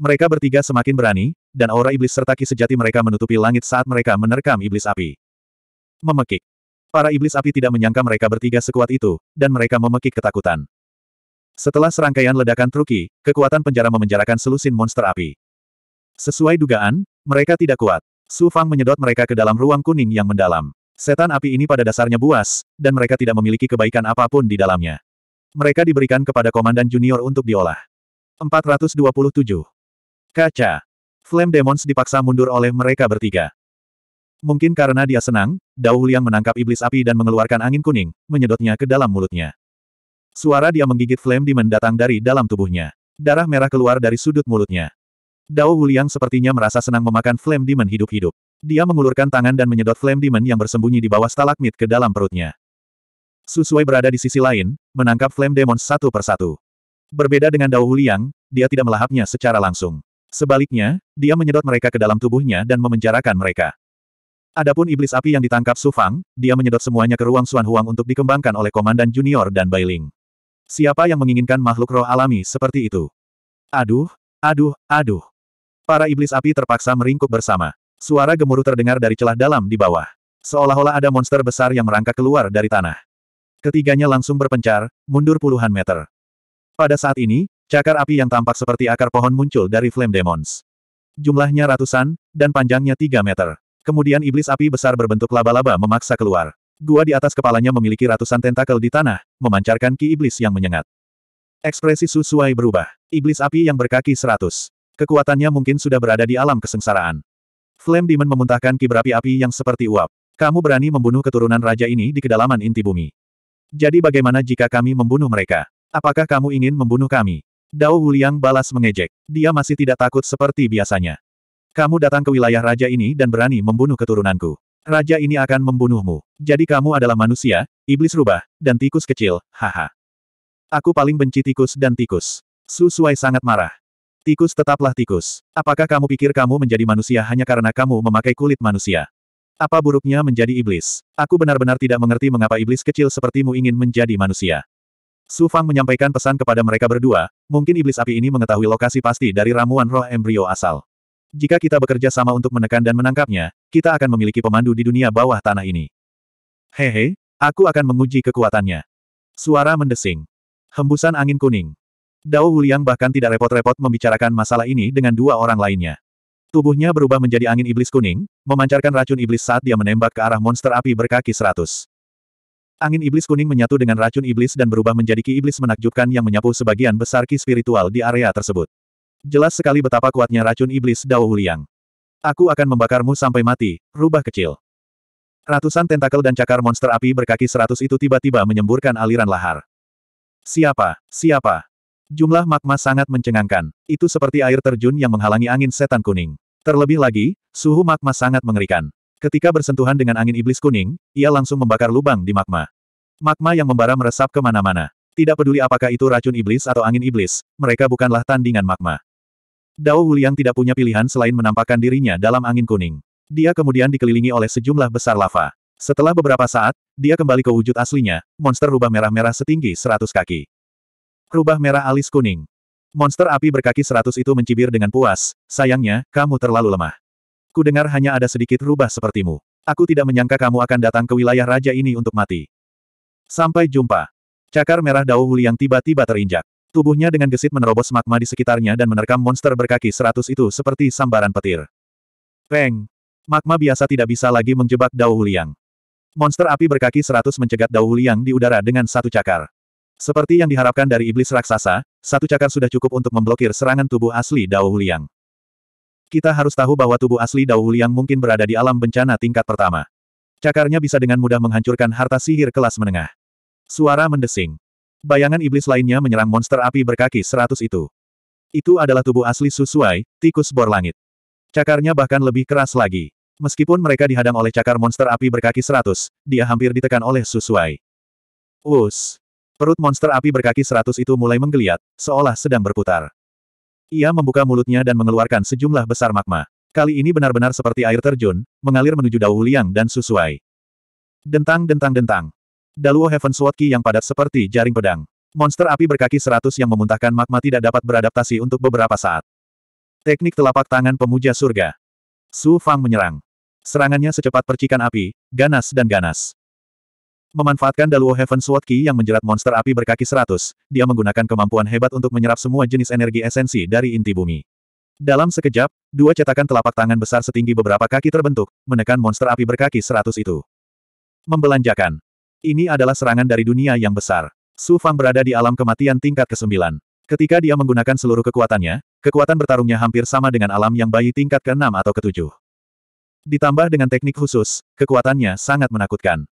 [SPEAKER 1] Mereka bertiga semakin berani, dan aura iblis serta ki sejati mereka menutupi langit saat mereka menerkam iblis api. Memekik. Para iblis api tidak menyangka mereka bertiga sekuat itu, dan mereka memekik ketakutan. Setelah serangkaian ledakan truki, kekuatan penjara memenjarakan selusin monster api. Sesuai dugaan, mereka tidak kuat. Su Fang menyedot mereka ke dalam ruang kuning yang mendalam. Setan api ini pada dasarnya buas, dan mereka tidak memiliki kebaikan apapun di dalamnya. Mereka diberikan kepada komandan junior untuk diolah. 427. Kaca. Flame Demons dipaksa mundur oleh mereka bertiga. Mungkin karena dia senang, Dao Liang menangkap iblis api dan mengeluarkan angin kuning, menyedotnya ke dalam mulutnya. Suara dia menggigit Flame Demon datang dari dalam tubuhnya. Darah merah keluar dari sudut mulutnya. Dao Wuliang sepertinya merasa senang memakan Flame Demon hidup-hidup. Dia mengulurkan tangan dan menyedot Flame Demon yang bersembunyi di bawah stalagmit ke dalam perutnya. Susui berada di sisi lain, menangkap Flame Demon satu persatu. Berbeda dengan Dao Wuliang, dia tidak melahapnya secara langsung. Sebaliknya, dia menyedot mereka ke dalam tubuhnya dan memenjarakan mereka. Adapun iblis api yang ditangkap Su Fang, dia menyedot semuanya ke ruang Suan Huang untuk dikembangkan oleh Komandan Junior dan Bailing. Siapa yang menginginkan makhluk roh alami seperti itu? Aduh, aduh, aduh. Para iblis api terpaksa meringkuk bersama. Suara gemuruh terdengar dari celah dalam di bawah. Seolah-olah ada monster besar yang merangkak keluar dari tanah. Ketiganya langsung berpencar, mundur puluhan meter. Pada saat ini, cakar api yang tampak seperti akar pohon muncul dari Flame Demons. Jumlahnya ratusan, dan panjangnya tiga meter. Kemudian iblis api besar berbentuk laba-laba memaksa keluar. Gua di atas kepalanya memiliki ratusan tentakel di tanah, memancarkan ki iblis yang menyengat. Ekspresi Susuai berubah. Iblis api yang berkaki seratus. Kekuatannya mungkin sudah berada di alam kesengsaraan. Flame Demon memuntahkan kiberapi api yang seperti uap. Kamu berani membunuh keturunan raja ini di kedalaman inti bumi. Jadi bagaimana jika kami membunuh mereka? Apakah kamu ingin membunuh kami? Dao Wuliang balas mengejek. Dia masih tidak takut seperti biasanya. Kamu datang ke wilayah raja ini dan berani membunuh keturunanku. Raja ini akan membunuhmu. Jadi kamu adalah manusia, iblis rubah, dan tikus kecil, haha. Aku paling benci tikus dan tikus. Su Suai sangat marah. Tikus tetaplah tikus. Apakah kamu pikir kamu menjadi manusia hanya karena kamu memakai kulit manusia? Apa buruknya menjadi iblis? Aku benar-benar tidak mengerti mengapa iblis kecil sepertimu ingin menjadi manusia. Su Fang menyampaikan pesan kepada mereka berdua, mungkin iblis api ini mengetahui lokasi pasti dari ramuan roh embrio asal. Jika kita bekerja sama untuk menekan dan menangkapnya, kita akan memiliki pemandu di dunia bawah tanah ini. Hehe, aku akan menguji kekuatannya. Suara mendesing. Hembusan angin kuning. Dao Wuliang bahkan tidak repot-repot membicarakan masalah ini dengan dua orang lainnya. Tubuhnya berubah menjadi angin iblis kuning, memancarkan racun iblis saat dia menembak ke arah monster api berkaki seratus. Angin iblis kuning menyatu dengan racun iblis dan berubah menjadi ki iblis menakjubkan yang menyapu sebagian besar ki spiritual di area tersebut. Jelas sekali betapa kuatnya racun iblis Dao Wuliang. Aku akan membakarmu sampai mati, rubah kecil. Ratusan tentakel dan cakar monster api berkaki seratus itu tiba-tiba menyemburkan aliran lahar. Siapa? Siapa? Jumlah magma sangat mencengangkan. Itu seperti air terjun yang menghalangi angin setan kuning. Terlebih lagi, suhu magma sangat mengerikan. Ketika bersentuhan dengan angin iblis kuning, ia langsung membakar lubang di magma. Magma yang membara meresap kemana-mana. Tidak peduli apakah itu racun iblis atau angin iblis, mereka bukanlah tandingan magma. Dao Wuliang tidak punya pilihan selain menampakkan dirinya dalam angin kuning. Dia kemudian dikelilingi oleh sejumlah besar lava. Setelah beberapa saat, dia kembali ke wujud aslinya, monster rubah merah-merah setinggi 100 kaki. Rubah merah alis kuning. Monster api berkaki seratus itu mencibir dengan puas, sayangnya, kamu terlalu lemah. Ku dengar hanya ada sedikit rubah sepertimu. Aku tidak menyangka kamu akan datang ke wilayah raja ini untuk mati. Sampai jumpa. Cakar merah Dao yang tiba-tiba terinjak. Tubuhnya dengan gesit menerobos magma di sekitarnya dan menerkam monster berkaki seratus itu seperti sambaran petir. Peng! Magma biasa tidak bisa lagi menjebak Dao Huliang. Monster api berkaki seratus mencegat Dao Huliang di udara dengan satu cakar. Seperti yang diharapkan dari iblis raksasa, satu cakar sudah cukup untuk memblokir serangan tubuh asli Dao Huliang. Kita harus tahu bahwa tubuh asli Dao Huliang mungkin berada di alam bencana tingkat pertama. Cakarnya bisa dengan mudah menghancurkan harta sihir kelas menengah. Suara mendesing. Bayangan iblis lainnya menyerang monster api berkaki seratus itu. Itu adalah tubuh asli Susuai, tikus bor langit. Cakarnya bahkan lebih keras lagi. Meskipun mereka dihadang oleh cakar monster api berkaki seratus, dia hampir ditekan oleh Susuai. Us. Perut monster api berkaki seratus itu mulai menggeliat, seolah sedang berputar. Ia membuka mulutnya dan mengeluarkan sejumlah besar magma. Kali ini benar-benar seperti air terjun, mengalir menuju Dao Liang dan Susuai. Dentang dentang dentang. Daluo Heaven Sword Ki yang padat seperti jaring pedang. Monster api berkaki seratus yang memuntahkan magma tidak dapat beradaptasi untuk beberapa saat. Teknik telapak tangan pemuja surga. Su Fang menyerang. Serangannya secepat percikan api, ganas dan ganas. Memanfaatkan Daluo Heaven Sword Key yang menjerat monster api berkaki seratus, dia menggunakan kemampuan hebat untuk menyerap semua jenis energi esensi dari inti bumi. Dalam sekejap, dua cetakan telapak tangan besar setinggi beberapa kaki terbentuk, menekan monster api berkaki seratus itu. Membelanjakan. Ini adalah serangan dari dunia yang besar. Su Fang berada di alam kematian tingkat ke-9. Ketika dia menggunakan seluruh kekuatannya, kekuatan bertarungnya hampir sama dengan alam yang bayi tingkat ke-6 atau ke-7. Ditambah dengan teknik khusus, kekuatannya sangat menakutkan.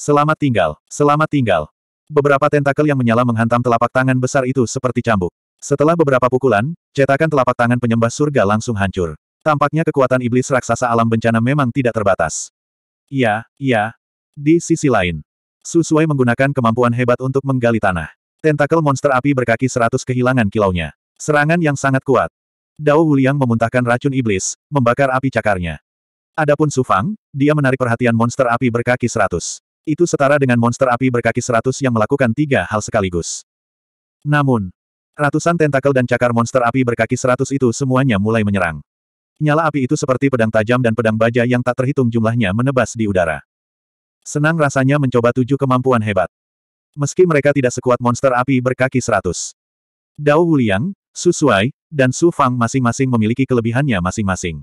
[SPEAKER 1] Selamat tinggal, selamat tinggal. Beberapa tentakel yang menyala menghantam telapak tangan besar itu seperti cambuk. Setelah beberapa pukulan, cetakan telapak tangan penyembah surga langsung hancur. Tampaknya kekuatan iblis raksasa alam bencana memang tidak terbatas. Iya, iya. Di sisi lain, Susuai menggunakan kemampuan hebat untuk menggali tanah. Tentakel monster api berkaki seratus kehilangan kilaunya. Serangan yang sangat kuat. Dao Wuliang memuntahkan racun iblis, membakar api cakarnya. Adapun Sufang, dia menarik perhatian monster api berkaki seratus. Itu setara dengan monster api berkaki seratus yang melakukan tiga hal sekaligus. Namun, ratusan tentakel dan cakar monster api berkaki seratus itu semuanya mulai menyerang. Nyala api itu seperti pedang tajam dan pedang baja yang tak terhitung jumlahnya menebas di udara. Senang rasanya mencoba tujuh kemampuan hebat. Meski mereka tidak sekuat monster api berkaki seratus. Dao Wuliang, Su Suai, dan Su Fang masing-masing memiliki kelebihannya masing-masing.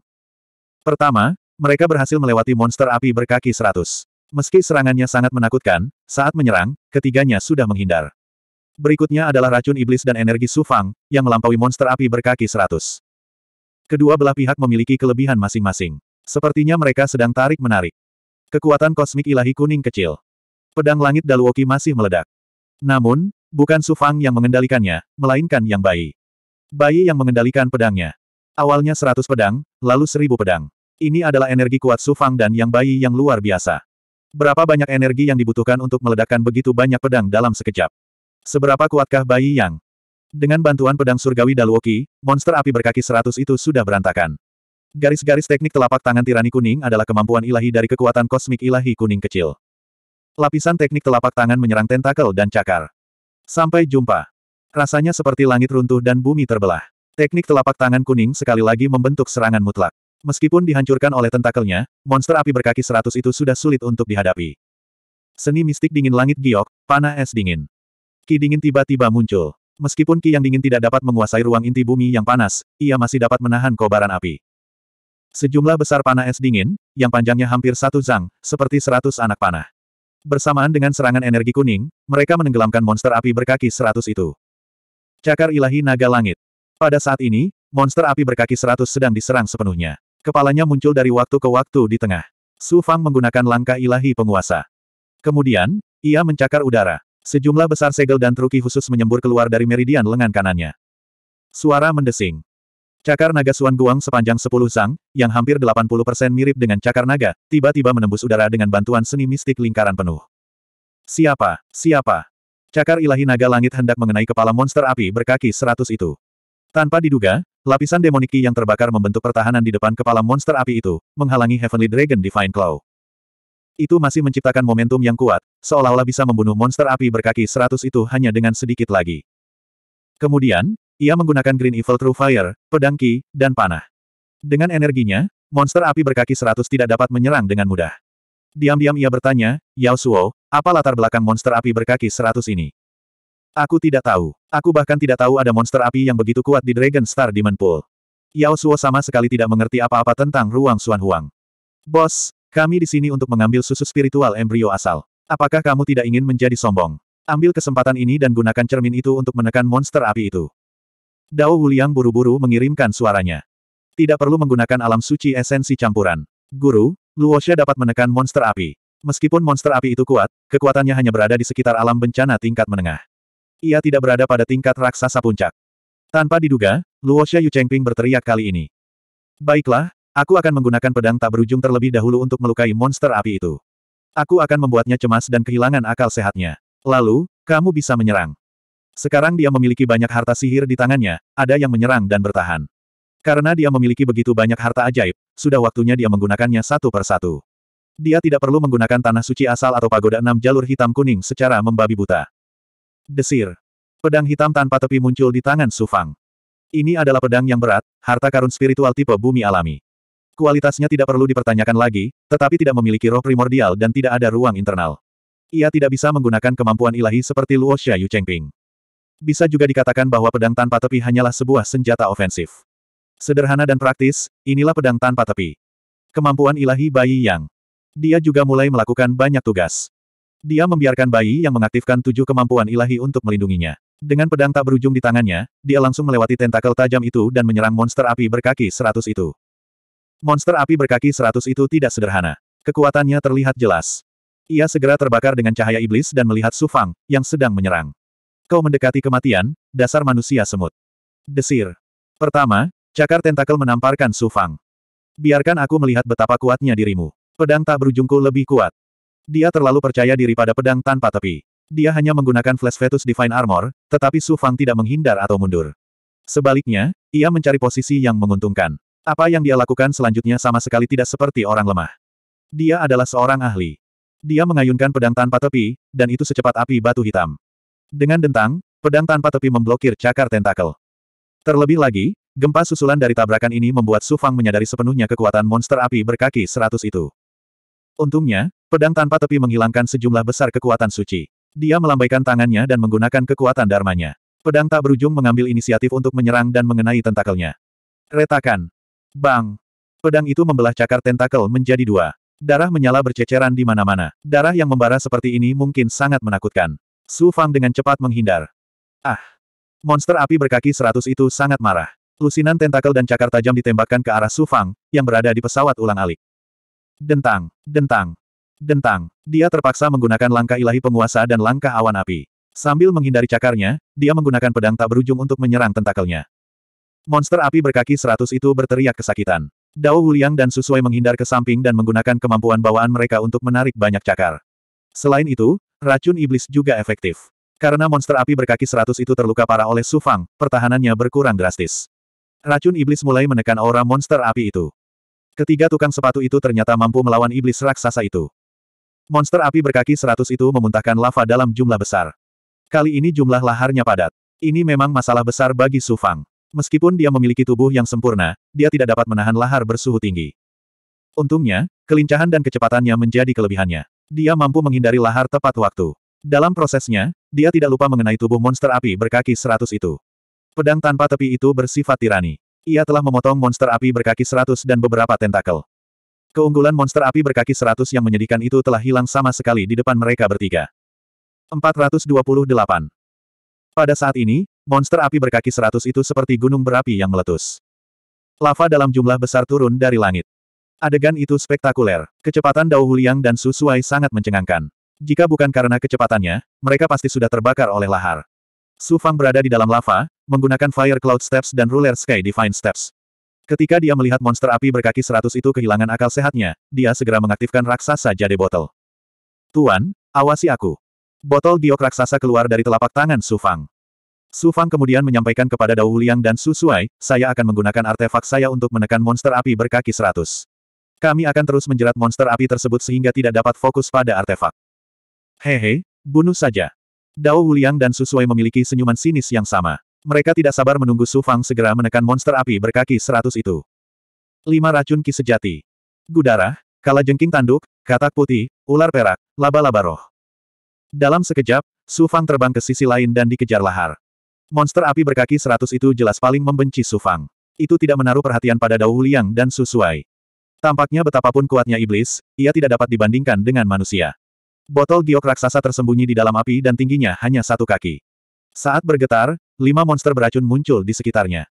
[SPEAKER 1] Pertama, mereka berhasil melewati monster api berkaki seratus. Meski serangannya sangat menakutkan, saat menyerang, ketiganya sudah menghindar. Berikutnya adalah racun iblis dan energi sufang, yang melampaui monster api berkaki seratus. Kedua belah pihak memiliki kelebihan masing-masing. Sepertinya mereka sedang tarik-menarik. Kekuatan kosmik ilahi kuning kecil. Pedang langit Daluoki masih meledak. Namun, bukan Sufang yang mengendalikannya, melainkan yang bayi. Bayi yang mengendalikan pedangnya. Awalnya seratus pedang, lalu seribu pedang. Ini adalah energi kuat Sufang dan yang bayi yang luar biasa. Berapa banyak energi yang dibutuhkan untuk meledakkan begitu banyak pedang dalam sekejap? Seberapa kuatkah bayi yang? Dengan bantuan pedang surgawi Daluoki monster api berkaki seratus itu sudah berantakan. Garis-garis teknik telapak tangan tirani kuning adalah kemampuan ilahi dari kekuatan kosmik ilahi kuning kecil. Lapisan teknik telapak tangan menyerang tentakel dan cakar. Sampai jumpa. Rasanya seperti langit runtuh dan bumi terbelah. Teknik telapak tangan kuning sekali lagi membentuk serangan mutlak. Meskipun dihancurkan oleh tentakelnya, monster api berkaki seratus itu sudah sulit untuk dihadapi. Seni mistik dingin langit giok, panah es dingin. Ki dingin tiba-tiba muncul. Meskipun Ki yang dingin tidak dapat menguasai ruang inti bumi yang panas, ia masih dapat menahan kobaran api. Sejumlah besar panah es dingin, yang panjangnya hampir satu zang, seperti seratus anak panah. Bersamaan dengan serangan energi kuning, mereka menenggelamkan monster api berkaki seratus itu. Cakar ilahi naga langit. Pada saat ini, monster api berkaki seratus sedang diserang sepenuhnya. Kepalanya muncul dari waktu ke waktu di tengah. Su Fang menggunakan langkah ilahi penguasa. Kemudian, ia mencakar udara. Sejumlah besar segel dan truki khusus menyembur keluar dari meridian lengan kanannya. Suara mendesing. Cakar naga Suan Guang sepanjang 10 sang, yang hampir 80% mirip dengan cakar naga, tiba-tiba menembus udara dengan bantuan seni mistik lingkaran penuh. Siapa? Siapa? Cakar ilahi naga langit hendak mengenai kepala monster api berkaki seratus itu. Tanpa diduga, lapisan demoniki yang terbakar membentuk pertahanan di depan kepala monster api itu, menghalangi Heavenly Dragon Divine Claw. Itu masih menciptakan momentum yang kuat, seolah-olah bisa membunuh monster api berkaki seratus itu hanya dengan sedikit lagi. Kemudian, ia menggunakan Green Evil True Fire, pedang Ki, dan panah. Dengan energinya, monster api berkaki seratus tidak dapat menyerang dengan mudah. Diam-diam ia bertanya, Yao Suo, apa latar belakang monster api berkaki seratus ini? Aku tidak tahu. Aku bahkan tidak tahu ada monster api yang begitu kuat di Dragon Star Demon Pool. Yao Suo sama sekali tidak mengerti apa-apa tentang ruang Xuan Huang. Bos, kami di sini untuk mengambil susu spiritual embrio asal. Apakah kamu tidak ingin menjadi sombong? Ambil kesempatan ini dan gunakan cermin itu untuk menekan monster api itu. Dao Wuliang buru-buru mengirimkan suaranya. Tidak perlu menggunakan alam suci esensi campuran. Guru, Luo Luosha dapat menekan monster api. Meskipun monster api itu kuat, kekuatannya hanya berada di sekitar alam bencana tingkat menengah. Ia tidak berada pada tingkat raksasa puncak. Tanpa diduga, Luosha Yu Chengping berteriak kali ini. Baiklah, aku akan menggunakan pedang tak berujung terlebih dahulu untuk melukai monster api itu. Aku akan membuatnya cemas dan kehilangan akal sehatnya. Lalu, kamu bisa menyerang. Sekarang dia memiliki banyak harta sihir di tangannya, ada yang menyerang dan bertahan. Karena dia memiliki begitu banyak harta ajaib, sudah waktunya dia menggunakannya satu per satu. Dia tidak perlu menggunakan tanah suci asal atau pagoda enam jalur hitam kuning secara membabi buta. Desir. Pedang hitam tanpa tepi muncul di tangan Sufang. Ini adalah pedang yang berat, harta karun spiritual tipe bumi alami. Kualitasnya tidak perlu dipertanyakan lagi, tetapi tidak memiliki roh primordial dan tidak ada ruang internal. Ia tidak bisa menggunakan kemampuan ilahi seperti Xia Yu Chengping. Bisa juga dikatakan bahwa pedang tanpa tepi hanyalah sebuah senjata ofensif. Sederhana dan praktis, inilah pedang tanpa tepi. Kemampuan ilahi bayi yang. Dia juga mulai melakukan banyak tugas. Dia membiarkan bayi yang mengaktifkan tujuh kemampuan ilahi untuk melindunginya. Dengan pedang tak berujung di tangannya, dia langsung melewati tentakel tajam itu dan menyerang monster api berkaki seratus itu. Monster api berkaki seratus itu tidak sederhana. Kekuatannya terlihat jelas. Ia segera terbakar dengan cahaya iblis dan melihat Sufang, yang sedang menyerang. Kau mendekati kematian, dasar manusia semut. Desir. Pertama, cakar tentakel menamparkan Sufang. Biarkan aku melihat betapa kuatnya dirimu. Pedang tak berujungku lebih kuat. Dia terlalu percaya diri pada pedang tanpa tepi. Dia hanya menggunakan Flash Fetus Divine Armor, tetapi Su Fang tidak menghindar atau mundur. Sebaliknya, ia mencari posisi yang menguntungkan. Apa yang dia lakukan selanjutnya sama sekali tidak seperti orang lemah. Dia adalah seorang ahli. Dia mengayunkan pedang tanpa tepi, dan itu secepat api batu hitam. Dengan dentang, pedang tanpa tepi memblokir cakar tentakel. Terlebih lagi, gempa susulan dari tabrakan ini membuat Su Fang menyadari sepenuhnya kekuatan monster api berkaki seratus itu. Untungnya, pedang tanpa tepi menghilangkan sejumlah besar kekuatan suci. Dia melambaikan tangannya dan menggunakan kekuatan dharmanya. Pedang tak berujung mengambil inisiatif untuk menyerang dan mengenai tentakelnya. Retakan. Bang. Pedang itu membelah cakar tentakel menjadi dua. Darah menyala berceceran di mana-mana. Darah yang membara seperti ini mungkin sangat menakutkan. Su Fang dengan cepat menghindar. Ah! Monster api berkaki seratus itu sangat marah. Lusinan tentakel dan cakar tajam ditembakkan ke arah Su Fang, yang berada di pesawat ulang-alik. Dentang, dentang, dentang. Dia terpaksa menggunakan langkah ilahi penguasa dan langkah awan api. Sambil menghindari cakarnya, dia menggunakan pedang tak berujung untuk menyerang tentakelnya. Monster api berkaki seratus itu berteriak kesakitan. Dao Huliang dan Susui menghindar ke samping dan menggunakan kemampuan bawaan mereka untuk menarik banyak cakar. Selain itu, racun iblis juga efektif. Karena monster api berkaki seratus itu terluka parah oleh Sufang, pertahanannya berkurang drastis. Racun iblis mulai menekan aura monster api itu. Ketiga tukang sepatu itu ternyata mampu melawan iblis raksasa itu. Monster api berkaki seratus itu memuntahkan lava dalam jumlah besar. Kali ini jumlah laharnya padat. Ini memang masalah besar bagi Su Fang. Meskipun dia memiliki tubuh yang sempurna, dia tidak dapat menahan lahar bersuhu tinggi. Untungnya, kelincahan dan kecepatannya menjadi kelebihannya. Dia mampu menghindari lahar tepat waktu. Dalam prosesnya, dia tidak lupa mengenai tubuh monster api berkaki seratus itu. Pedang tanpa tepi itu bersifat tirani. Ia telah memotong monster api berkaki seratus dan beberapa tentakel. Keunggulan monster api berkaki seratus yang menyedihkan itu telah hilang sama sekali di depan mereka bertiga. 428. Pada saat ini, monster api berkaki seratus itu seperti gunung berapi yang meletus. Lava dalam jumlah besar turun dari langit. Adegan itu spektakuler. Kecepatan Dao Huliang dan Su Suai sangat mencengangkan. Jika bukan karena kecepatannya, mereka pasti sudah terbakar oleh lahar. Su Fang berada di dalam lava, menggunakan Fire Cloud Steps dan Ruler Sky Divine Steps. Ketika dia melihat monster api berkaki seratus itu kehilangan akal sehatnya, dia segera mengaktifkan raksasa jade botol. Tuan, awasi aku. Botol diok raksasa keluar dari telapak tangan Su Fang. Su Fang kemudian menyampaikan kepada Dao Liang dan Su Suai, saya akan menggunakan artefak saya untuk menekan monster api berkaki seratus. Kami akan terus menjerat monster api tersebut sehingga tidak dapat fokus pada artefak. Hehe, bunuh saja. Dao Liang dan Su memiliki senyuman sinis yang sama. Mereka tidak sabar menunggu Su Fang segera menekan monster api berkaki seratus itu. Lima racun ki sejati. Gudarah, kala jengking tanduk, katak putih, ular perak, laba-laba roh. Dalam sekejap, Su Fang terbang ke sisi lain dan dikejar lahar. Monster api berkaki seratus itu jelas paling membenci Su Fang. Itu tidak menaruh perhatian pada Dao Liang dan Su Suai. Tampaknya betapapun kuatnya iblis, ia tidak dapat dibandingkan dengan manusia. Botol giok raksasa tersembunyi di dalam api dan tingginya hanya satu kaki. Saat bergetar, lima monster beracun muncul di sekitarnya.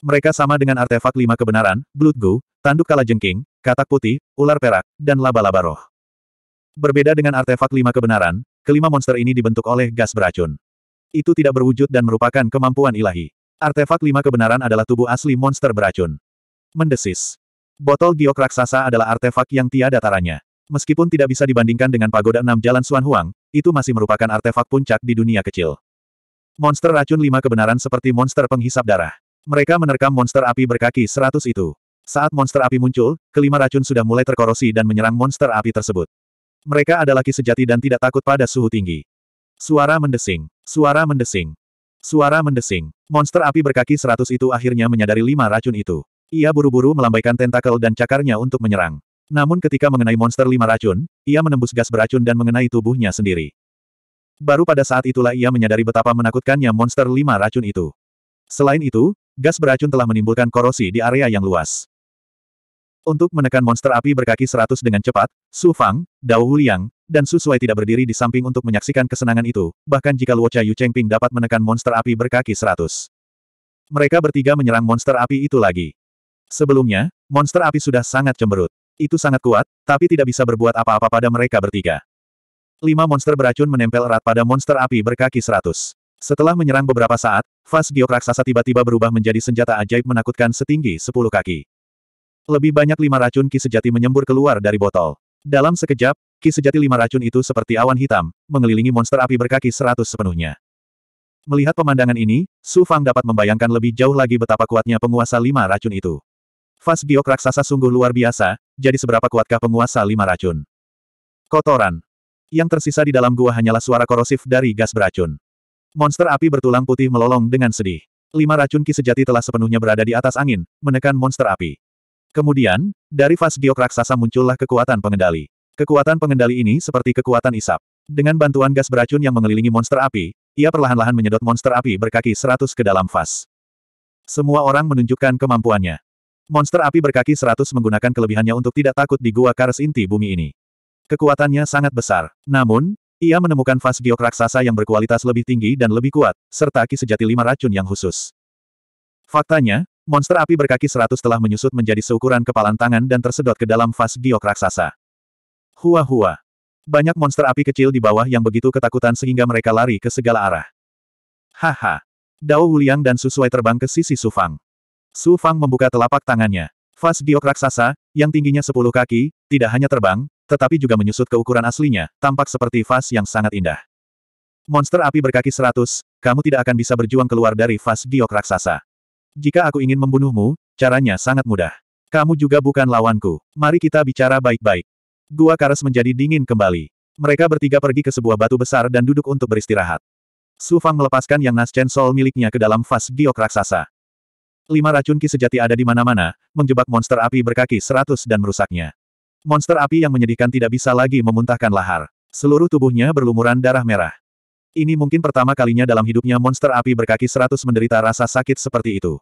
[SPEAKER 1] Mereka sama dengan artefak lima kebenaran, Blood Goo, Tanduk Kalajengking, Katak Putih, Ular Perak, dan Laba-Laba Roh. Berbeda dengan artefak lima kebenaran, kelima monster ini dibentuk oleh gas beracun. Itu tidak berwujud dan merupakan kemampuan ilahi. Artefak lima kebenaran adalah tubuh asli monster beracun. Mendesis. Botol giok raksasa adalah artefak yang tiada taranya. Meskipun tidak bisa dibandingkan dengan pagoda enam jalan Suan Huang, itu masih merupakan artefak puncak di dunia kecil. Monster racun lima kebenaran seperti monster penghisap darah. Mereka menerkam monster api berkaki seratus itu. Saat monster api muncul, kelima racun sudah mulai terkorosi dan menyerang monster api tersebut. Mereka adalah ki sejati dan tidak takut pada suhu tinggi. Suara mendesing. Suara mendesing. Suara mendesing. Monster api berkaki seratus itu akhirnya menyadari lima racun itu. Ia buru-buru melambaikan tentakel dan cakarnya untuk menyerang. Namun ketika mengenai monster lima racun, ia menembus gas beracun dan mengenai tubuhnya sendiri. Baru pada saat itulah ia menyadari betapa menakutkannya monster lima racun itu. Selain itu, gas beracun telah menimbulkan korosi di area yang luas. Untuk menekan monster api berkaki seratus dengan cepat, Su Fang, Dao Huliang, dan Su Sui tidak berdiri di samping untuk menyaksikan kesenangan itu, bahkan jika Luo Cha Yu Chengping dapat menekan monster api berkaki seratus. Mereka bertiga menyerang monster api itu lagi. Sebelumnya, monster api sudah sangat cemberut. Itu sangat kuat, tapi tidak bisa berbuat apa-apa pada mereka bertiga. Lima monster beracun menempel erat pada monster api berkaki seratus. Setelah menyerang beberapa saat, Fas giok raksasa tiba-tiba berubah menjadi senjata ajaib menakutkan setinggi sepuluh kaki. Lebih banyak lima racun ki sejati menyembur keluar dari botol. Dalam sekejap, ki sejati lima racun itu seperti awan hitam, mengelilingi monster api berkaki seratus sepenuhnya. Melihat pemandangan ini, Su Fang dapat membayangkan lebih jauh lagi betapa kuatnya penguasa lima racun itu. Fas giok raksasa sungguh luar biasa, jadi seberapa kuatkah penguasa lima racun? Kotoran yang tersisa di dalam gua hanyalah suara korosif dari gas beracun. Monster api bertulang putih melolong dengan sedih. Lima racun ki sejati telah sepenuhnya berada di atas angin, menekan monster api. Kemudian, dari vas giok raksasa muncullah kekuatan pengendali. Kekuatan pengendali ini seperti kekuatan isap. Dengan bantuan gas beracun yang mengelilingi monster api, ia perlahan-lahan menyedot monster api berkaki seratus ke dalam vas. Semua orang menunjukkan kemampuannya. Monster api berkaki seratus menggunakan kelebihannya untuk tidak takut di gua karas inti bumi ini. Kekuatannya sangat besar. Namun, ia menemukan vas giok raksasa yang berkualitas lebih tinggi dan lebih kuat, serta ki sejati lima racun yang khusus. Faktanya, monster api berkaki seratus telah menyusut menjadi seukuran kepalan tangan dan tersedot ke dalam vas giok raksasa. Hua-hua. Banyak monster api kecil di bawah yang begitu ketakutan sehingga mereka lari ke segala arah. Haha. Dao Wuliang dan Susuai terbang ke sisi Sufang. Sufang membuka telapak tangannya. Vas giok raksasa, yang tingginya sepuluh kaki, tidak hanya terbang, tetapi juga menyusut ke ukuran aslinya, tampak seperti vas yang sangat indah. Monster api berkaki seratus, kamu tidak akan bisa berjuang keluar dari vas giok raksasa. Jika aku ingin membunuhmu, caranya sangat mudah. Kamu juga bukan lawanku. Mari kita bicara baik-baik. Gua Karas menjadi dingin kembali. Mereka bertiga pergi ke sebuah batu besar dan duduk untuk beristirahat. Su Fang melepaskan yang Naschen Sol miliknya ke dalam vas giok raksasa. Lima racun ki sejati ada di mana-mana, menjebak monster api berkaki seratus dan merusaknya. Monster api yang menyedihkan tidak bisa lagi memuntahkan lahar. Seluruh tubuhnya berlumuran darah merah. Ini mungkin pertama kalinya dalam hidupnya monster api berkaki seratus menderita rasa sakit seperti itu.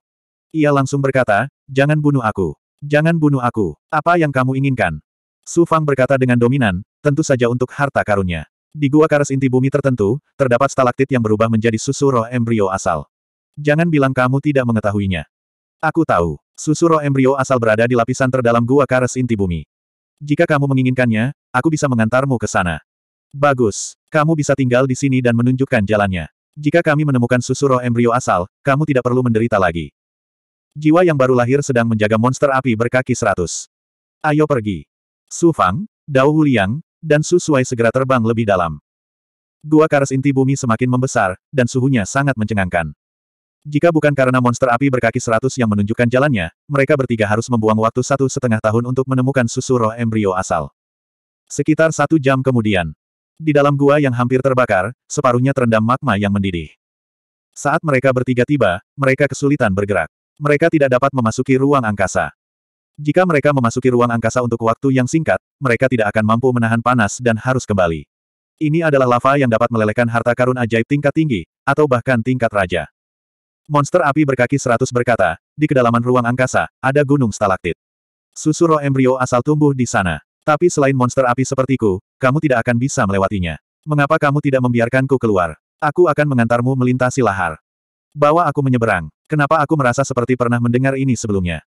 [SPEAKER 1] Ia langsung berkata, jangan bunuh aku. Jangan bunuh aku. Apa yang kamu inginkan? Su Fang berkata dengan dominan, tentu saja untuk harta karunnya. Di gua karas inti bumi tertentu, terdapat stalaktit yang berubah menjadi susu roh embrio asal. Jangan bilang kamu tidak mengetahuinya. Aku tahu, susu roh embrio asal berada di lapisan terdalam gua karas inti bumi. Jika kamu menginginkannya, aku bisa mengantarmu ke sana. Bagus. Kamu bisa tinggal di sini dan menunjukkan jalannya. Jika kami menemukan susu roh embrio asal, kamu tidak perlu menderita lagi. Jiwa yang baru lahir sedang menjaga monster api berkaki seratus. Ayo pergi. Su Fang, Dao Huliang, dan Su Sui segera terbang lebih dalam. Gua karas inti bumi semakin membesar, dan suhunya sangat mencengangkan. Jika bukan karena monster api berkaki seratus yang menunjukkan jalannya, mereka bertiga harus membuang waktu satu setengah tahun untuk menemukan susu roh embrio asal. Sekitar satu jam kemudian, di dalam gua yang hampir terbakar, separuhnya terendam magma yang mendidih. Saat mereka bertiga tiba, mereka kesulitan bergerak. Mereka tidak dapat memasuki ruang angkasa. Jika mereka memasuki ruang angkasa untuk waktu yang singkat, mereka tidak akan mampu menahan panas dan harus kembali. Ini adalah lava yang dapat melelehkan harta karun ajaib tingkat tinggi, atau bahkan tingkat raja. Monster api berkaki seratus berkata, di kedalaman ruang angkasa, ada gunung stalaktit. Susuro embrio asal tumbuh di sana. Tapi selain monster api sepertiku, kamu tidak akan bisa melewatinya. Mengapa kamu tidak membiarkanku keluar? Aku akan mengantarmu melintasi lahar. Bawa aku menyeberang. Kenapa aku merasa seperti pernah mendengar ini sebelumnya?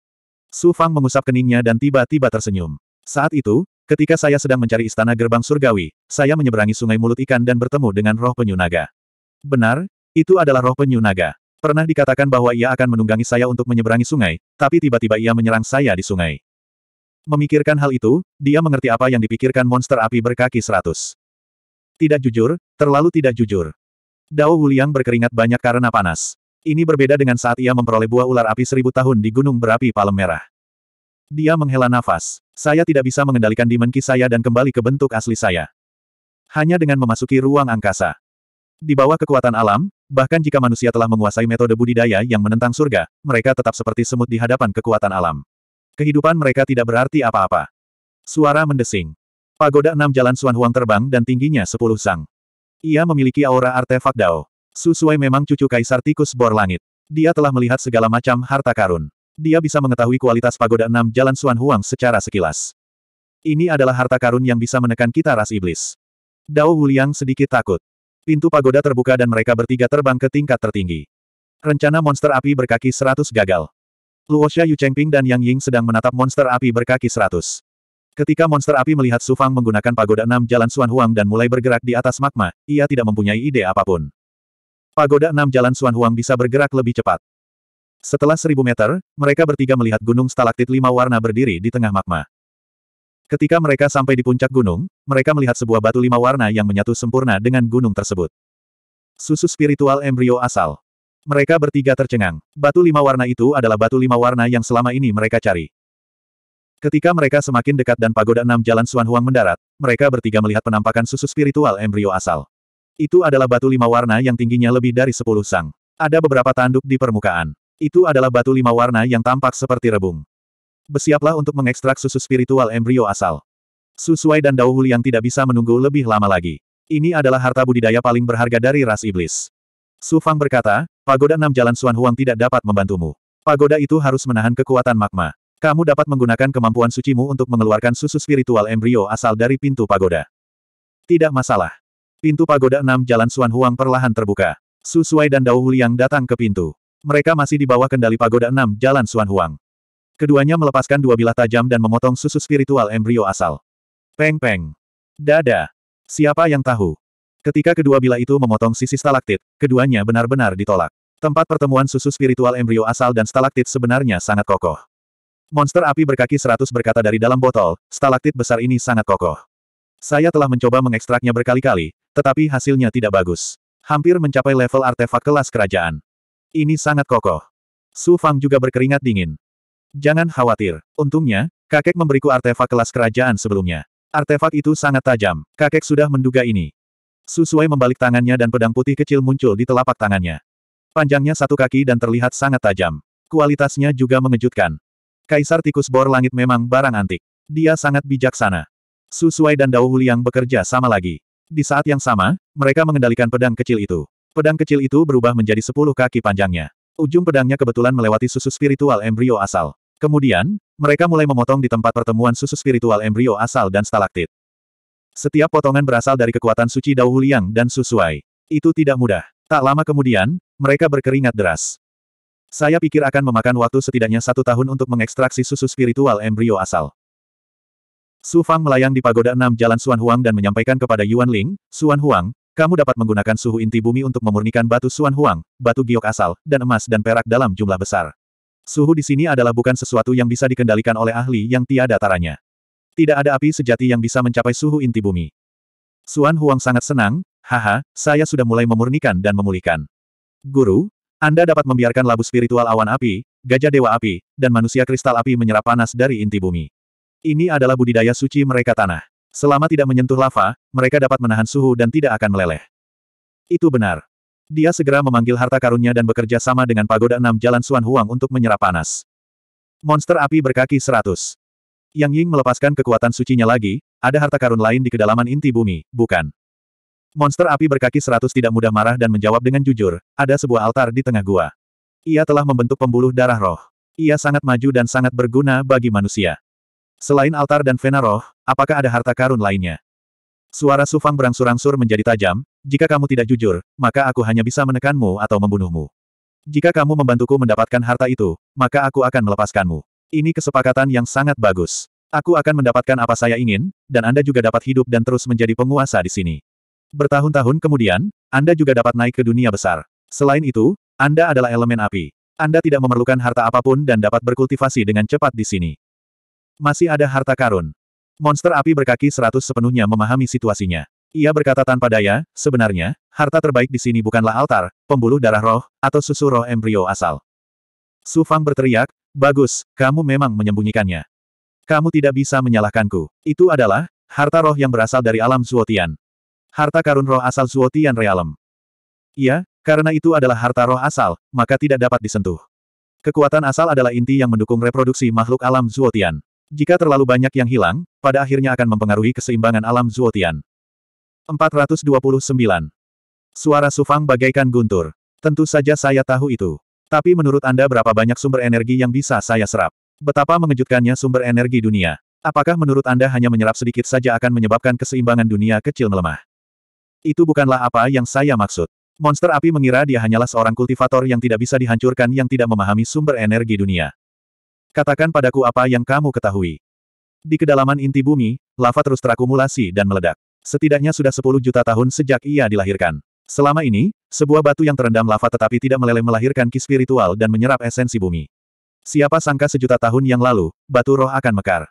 [SPEAKER 1] Su Fang mengusap keningnya dan tiba-tiba tersenyum. Saat itu, ketika saya sedang mencari istana gerbang surgawi, saya menyeberangi sungai mulut ikan dan bertemu dengan roh penyu naga. Benar, itu adalah roh penyu naga. Pernah dikatakan bahwa ia akan menunggangi saya untuk menyeberangi sungai, tapi tiba-tiba ia menyerang saya di sungai. Memikirkan hal itu, dia mengerti apa yang dipikirkan monster api berkaki seratus. Tidak jujur, terlalu tidak jujur. Dao Wuliang berkeringat banyak karena panas. Ini berbeda dengan saat ia memperoleh buah ular api seribu tahun di gunung berapi palem merah. Dia menghela nafas. Saya tidak bisa mengendalikan dimenki saya dan kembali ke bentuk asli saya. Hanya dengan memasuki ruang angkasa. Di bawah kekuatan alam, bahkan jika manusia telah menguasai metode budidaya yang menentang surga, mereka tetap seperti semut di hadapan kekuatan alam. Kehidupan mereka tidak berarti apa-apa. Suara mendesing. Pagoda enam jalan Suan Huang terbang dan tingginya sepuluh sang. Ia memiliki aura artefak Dao. Susuai memang cucu Kaisar Tikus Bor Langit. Dia telah melihat segala macam harta karun. Dia bisa mengetahui kualitas pagoda enam jalan Suan Huang secara sekilas. Ini adalah harta karun yang bisa menekan kita ras iblis. Dao Wuliang sedikit takut. Pintu pagoda terbuka dan mereka bertiga terbang ke tingkat tertinggi. Rencana monster api berkaki 100 gagal. Luosha Yu Chengping dan Yang Ying sedang menatap monster api berkaki 100. Ketika monster api melihat Su Fang menggunakan pagoda enam jalan Suan Huang dan mulai bergerak di atas magma, ia tidak mempunyai ide apapun. Pagoda enam jalan Suan Huang bisa bergerak lebih cepat. Setelah seribu meter, mereka bertiga melihat gunung stalaktit lima warna berdiri di tengah magma. Ketika mereka sampai di puncak gunung, mereka melihat sebuah batu lima warna yang menyatu sempurna dengan gunung tersebut. Susu spiritual embrio asal. Mereka bertiga tercengang. Batu lima warna itu adalah batu lima warna yang selama ini mereka cari. Ketika mereka semakin dekat dan pagoda enam jalan Suan Huang mendarat, mereka bertiga melihat penampakan susu spiritual embrio asal. Itu adalah batu lima warna yang tingginya lebih dari sepuluh sang. Ada beberapa tanduk di permukaan. Itu adalah batu lima warna yang tampak seperti rebung. Bersiaplah untuk mengekstrak susu spiritual embrio asal. Susuai dan Dao Huliang tidak bisa menunggu lebih lama lagi. Ini adalah harta budidaya paling berharga dari ras iblis. Su Fang berkata, pagoda enam jalan Suan Huang tidak dapat membantumu. Pagoda itu harus menahan kekuatan magma. Kamu dapat menggunakan kemampuan sucimu untuk mengeluarkan susu spiritual embrio asal dari pintu pagoda. Tidak masalah. Pintu pagoda enam jalan Suan Huang perlahan terbuka. Su Suai dan Dao Huliang datang ke pintu. Mereka masih di bawah kendali pagoda enam jalan Suan Huang. Keduanya melepaskan dua bilah tajam dan memotong susu spiritual embrio asal. Peng-peng. Dada. Siapa yang tahu? Ketika kedua bilah itu memotong sisi stalaktit, keduanya benar-benar ditolak. Tempat pertemuan susu spiritual embrio asal dan stalaktit sebenarnya sangat kokoh. Monster api berkaki seratus berkata dari dalam botol, stalaktit besar ini sangat kokoh. Saya telah mencoba mengekstraknya berkali-kali, tetapi hasilnya tidak bagus. Hampir mencapai level artefak kelas kerajaan. Ini sangat kokoh. Su Fang juga berkeringat dingin. Jangan khawatir. Untungnya, kakek memberiku artefak kelas kerajaan sebelumnya. Artefak itu sangat tajam. Kakek sudah menduga ini. Susuai membalik tangannya dan pedang putih kecil muncul di telapak tangannya. Panjangnya satu kaki dan terlihat sangat tajam. Kualitasnya juga mengejutkan. Kaisar tikus bor langit memang barang antik. Dia sangat bijaksana. Susuai dan Dao Huliang bekerja sama lagi. Di saat yang sama, mereka mengendalikan pedang kecil itu. Pedang kecil itu berubah menjadi sepuluh kaki panjangnya. Ujung pedangnya kebetulan melewati susu spiritual embrio asal. Kemudian, mereka mulai memotong di tempat pertemuan susu spiritual embrio asal dan stalaktit. Setiap potongan berasal dari kekuatan suci Dao dan Susuai. Itu tidak mudah. Tak lama kemudian, mereka berkeringat deras. Saya pikir akan memakan waktu setidaknya satu tahun untuk mengekstraksi susu spiritual embrio asal. Su Fang melayang di pagoda enam Jalan Xuan Huang dan menyampaikan kepada Yuan Ling, Xuan Huang, kamu dapat menggunakan suhu inti bumi untuk memurnikan batu Suan Huang, batu giok asal, dan emas dan perak dalam jumlah besar. Suhu di sini adalah bukan sesuatu yang bisa dikendalikan oleh ahli yang tiada taranya. Tidak ada api sejati yang bisa mencapai suhu inti bumi. Suan Huang sangat senang, haha, saya sudah mulai memurnikan dan memulihkan. Guru, Anda dapat membiarkan labu spiritual awan api, gajah dewa api, dan manusia kristal api menyerap panas dari inti bumi. Ini adalah budidaya suci mereka tanah. Selama tidak menyentuh lava, mereka dapat menahan suhu dan tidak akan meleleh. Itu benar. Dia segera memanggil harta karunnya dan bekerja sama dengan pagoda enam jalan Suan Huang untuk menyerap panas. Monster api berkaki seratus. Yang Ying melepaskan kekuatan sucinya lagi, ada harta karun lain di kedalaman inti bumi, bukan? Monster api berkaki seratus tidak mudah marah dan menjawab dengan jujur, ada sebuah altar di tengah gua. Ia telah membentuk pembuluh darah roh. Ia sangat maju dan sangat berguna bagi manusia. Selain altar dan vena roh, apakah ada harta karun lainnya? Suara Sufang berangsur-angsur menjadi tajam, jika kamu tidak jujur, maka aku hanya bisa menekanmu atau membunuhmu. Jika kamu membantuku mendapatkan harta itu, maka aku akan melepaskanmu. Ini kesepakatan yang sangat bagus. Aku akan mendapatkan apa saya ingin, dan Anda juga dapat hidup dan terus menjadi penguasa di sini. Bertahun-tahun kemudian, Anda juga dapat naik ke dunia besar. Selain itu, Anda adalah elemen api. Anda tidak memerlukan harta apapun dan dapat berkultivasi dengan cepat di sini. Masih ada harta karun. Monster api berkaki seratus sepenuhnya memahami situasinya. Ia berkata tanpa daya, sebenarnya, harta terbaik di sini bukanlah altar, pembuluh darah roh, atau susu roh embrio asal. Su Fang berteriak, bagus, kamu memang menyembunyikannya. Kamu tidak bisa menyalahkanku. Itu adalah, harta roh yang berasal dari alam Zuotian. Harta karun roh asal Zuotian Realem. Iya, karena itu adalah harta roh asal, maka tidak dapat disentuh. Kekuatan asal adalah inti yang mendukung reproduksi makhluk alam Zuotian. Jika terlalu banyak yang hilang, pada akhirnya akan mempengaruhi keseimbangan alam Zuotian. 429. Suara Sufang bagaikan guntur. Tentu saja saya tahu itu. Tapi menurut Anda berapa banyak sumber energi yang bisa saya serap? Betapa mengejutkannya sumber energi dunia. Apakah menurut Anda hanya menyerap sedikit saja akan menyebabkan keseimbangan dunia kecil melemah? Itu bukanlah apa yang saya maksud. Monster api mengira dia hanyalah seorang kultivator yang tidak bisa dihancurkan yang tidak memahami sumber energi dunia. Katakan padaku apa yang kamu ketahui. Di kedalaman inti bumi, lava terus terakumulasi dan meledak. Setidaknya sudah 10 juta tahun sejak ia dilahirkan. Selama ini, sebuah batu yang terendam lava tetapi tidak meleleh melahirkan ki spiritual dan menyerap esensi bumi. Siapa sangka sejuta tahun yang lalu, batu roh akan mekar.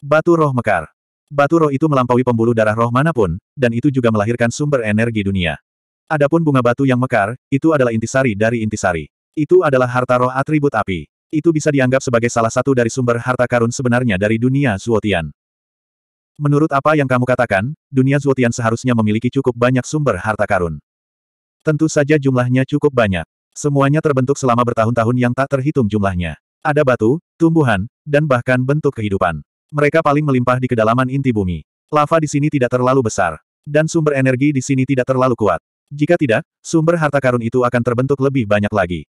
[SPEAKER 1] Batu roh mekar. Batu roh itu melampaui pembuluh darah roh manapun, dan itu juga melahirkan sumber energi dunia. Adapun bunga batu yang mekar, itu adalah intisari dari intisari. Itu adalah harta roh atribut api. Itu bisa dianggap sebagai salah satu dari sumber harta karun sebenarnya dari dunia Zuotian. Menurut apa yang kamu katakan, dunia Zuotian seharusnya memiliki cukup banyak sumber harta karun. Tentu saja jumlahnya cukup banyak. Semuanya terbentuk selama bertahun-tahun yang tak terhitung jumlahnya. Ada batu, tumbuhan, dan bahkan bentuk kehidupan. Mereka paling melimpah di kedalaman inti bumi. Lava di sini tidak terlalu besar. Dan sumber energi di sini tidak terlalu kuat. Jika tidak, sumber harta karun itu akan terbentuk lebih banyak lagi.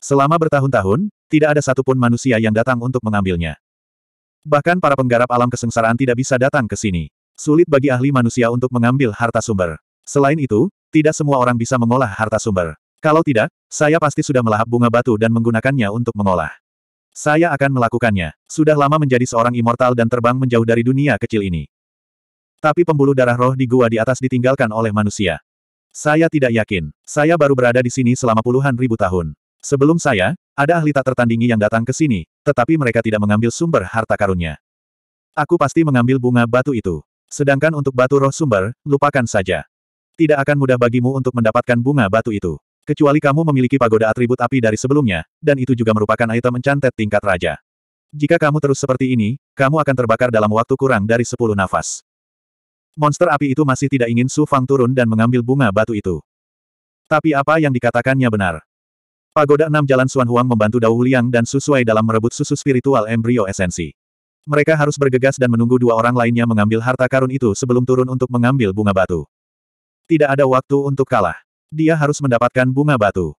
[SPEAKER 1] Selama bertahun-tahun, tidak ada satupun manusia yang datang untuk mengambilnya. Bahkan para penggarap alam kesengsaraan tidak bisa datang ke sini. Sulit bagi ahli manusia untuk mengambil harta sumber. Selain itu, tidak semua orang bisa mengolah harta sumber. Kalau tidak, saya pasti sudah melahap bunga batu dan menggunakannya untuk mengolah. Saya akan melakukannya. Sudah lama menjadi seorang immortal dan terbang menjauh dari dunia kecil ini. Tapi pembuluh darah roh di gua di atas ditinggalkan oleh manusia. Saya tidak yakin. Saya baru berada di sini selama puluhan ribu tahun. Sebelum saya, ada ahli tak tertandingi yang datang ke sini, tetapi mereka tidak mengambil sumber harta karunnya. Aku pasti mengambil bunga batu itu. Sedangkan untuk batu roh sumber, lupakan saja. Tidak akan mudah bagimu untuk mendapatkan bunga batu itu. Kecuali kamu memiliki pagoda atribut api dari sebelumnya, dan itu juga merupakan item mencantet tingkat raja. Jika kamu terus seperti ini, kamu akan terbakar dalam waktu kurang dari 10 nafas. Monster api itu masih tidak ingin Su Fang turun dan mengambil bunga batu itu. Tapi apa yang dikatakannya benar. Pagoda Enam Jalan Suan Huang membantu Dao Huliang dan susuai dalam merebut susu spiritual embrio esensi. Mereka harus bergegas dan menunggu dua orang lainnya mengambil harta karun itu sebelum turun untuk mengambil bunga batu. Tidak ada waktu untuk kalah. Dia harus mendapatkan bunga batu.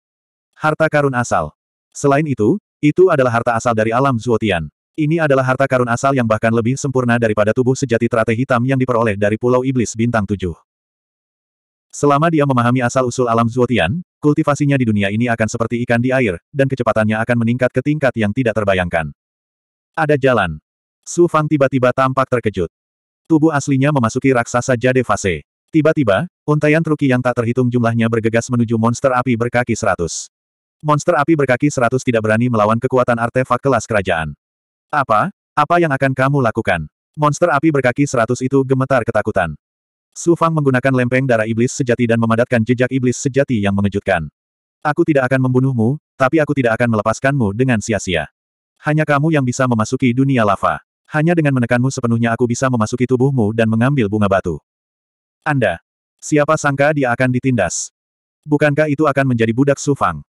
[SPEAKER 1] Harta karun asal. Selain itu, itu adalah harta asal dari alam Zuotian. Ini adalah harta karun asal yang bahkan lebih sempurna daripada tubuh sejati Trate hitam yang diperoleh dari Pulau Iblis Bintang Tujuh. Selama dia memahami asal-usul alam Zuotian, kultivasinya di dunia ini akan seperti ikan di air, dan kecepatannya akan meningkat ke tingkat yang tidak terbayangkan. Ada jalan. Su Fang tiba-tiba tampak terkejut. Tubuh aslinya memasuki raksasa jade fase. Tiba-tiba, untaian truki yang tak terhitung jumlahnya bergegas menuju monster api berkaki seratus. Monster api berkaki seratus tidak berani melawan kekuatan artefak kelas kerajaan. Apa? Apa yang akan kamu lakukan? Monster api berkaki seratus itu gemetar ketakutan. Su Fang menggunakan lempeng darah iblis sejati dan memadatkan jejak iblis sejati yang mengejutkan. Aku tidak akan membunuhmu, tapi aku tidak akan melepaskanmu dengan sia-sia. Hanya kamu yang bisa memasuki dunia lava. Hanya dengan menekanmu sepenuhnya aku bisa memasuki tubuhmu dan mengambil bunga batu. Anda. Siapa sangka dia akan ditindas? Bukankah itu akan menjadi budak Su Fang?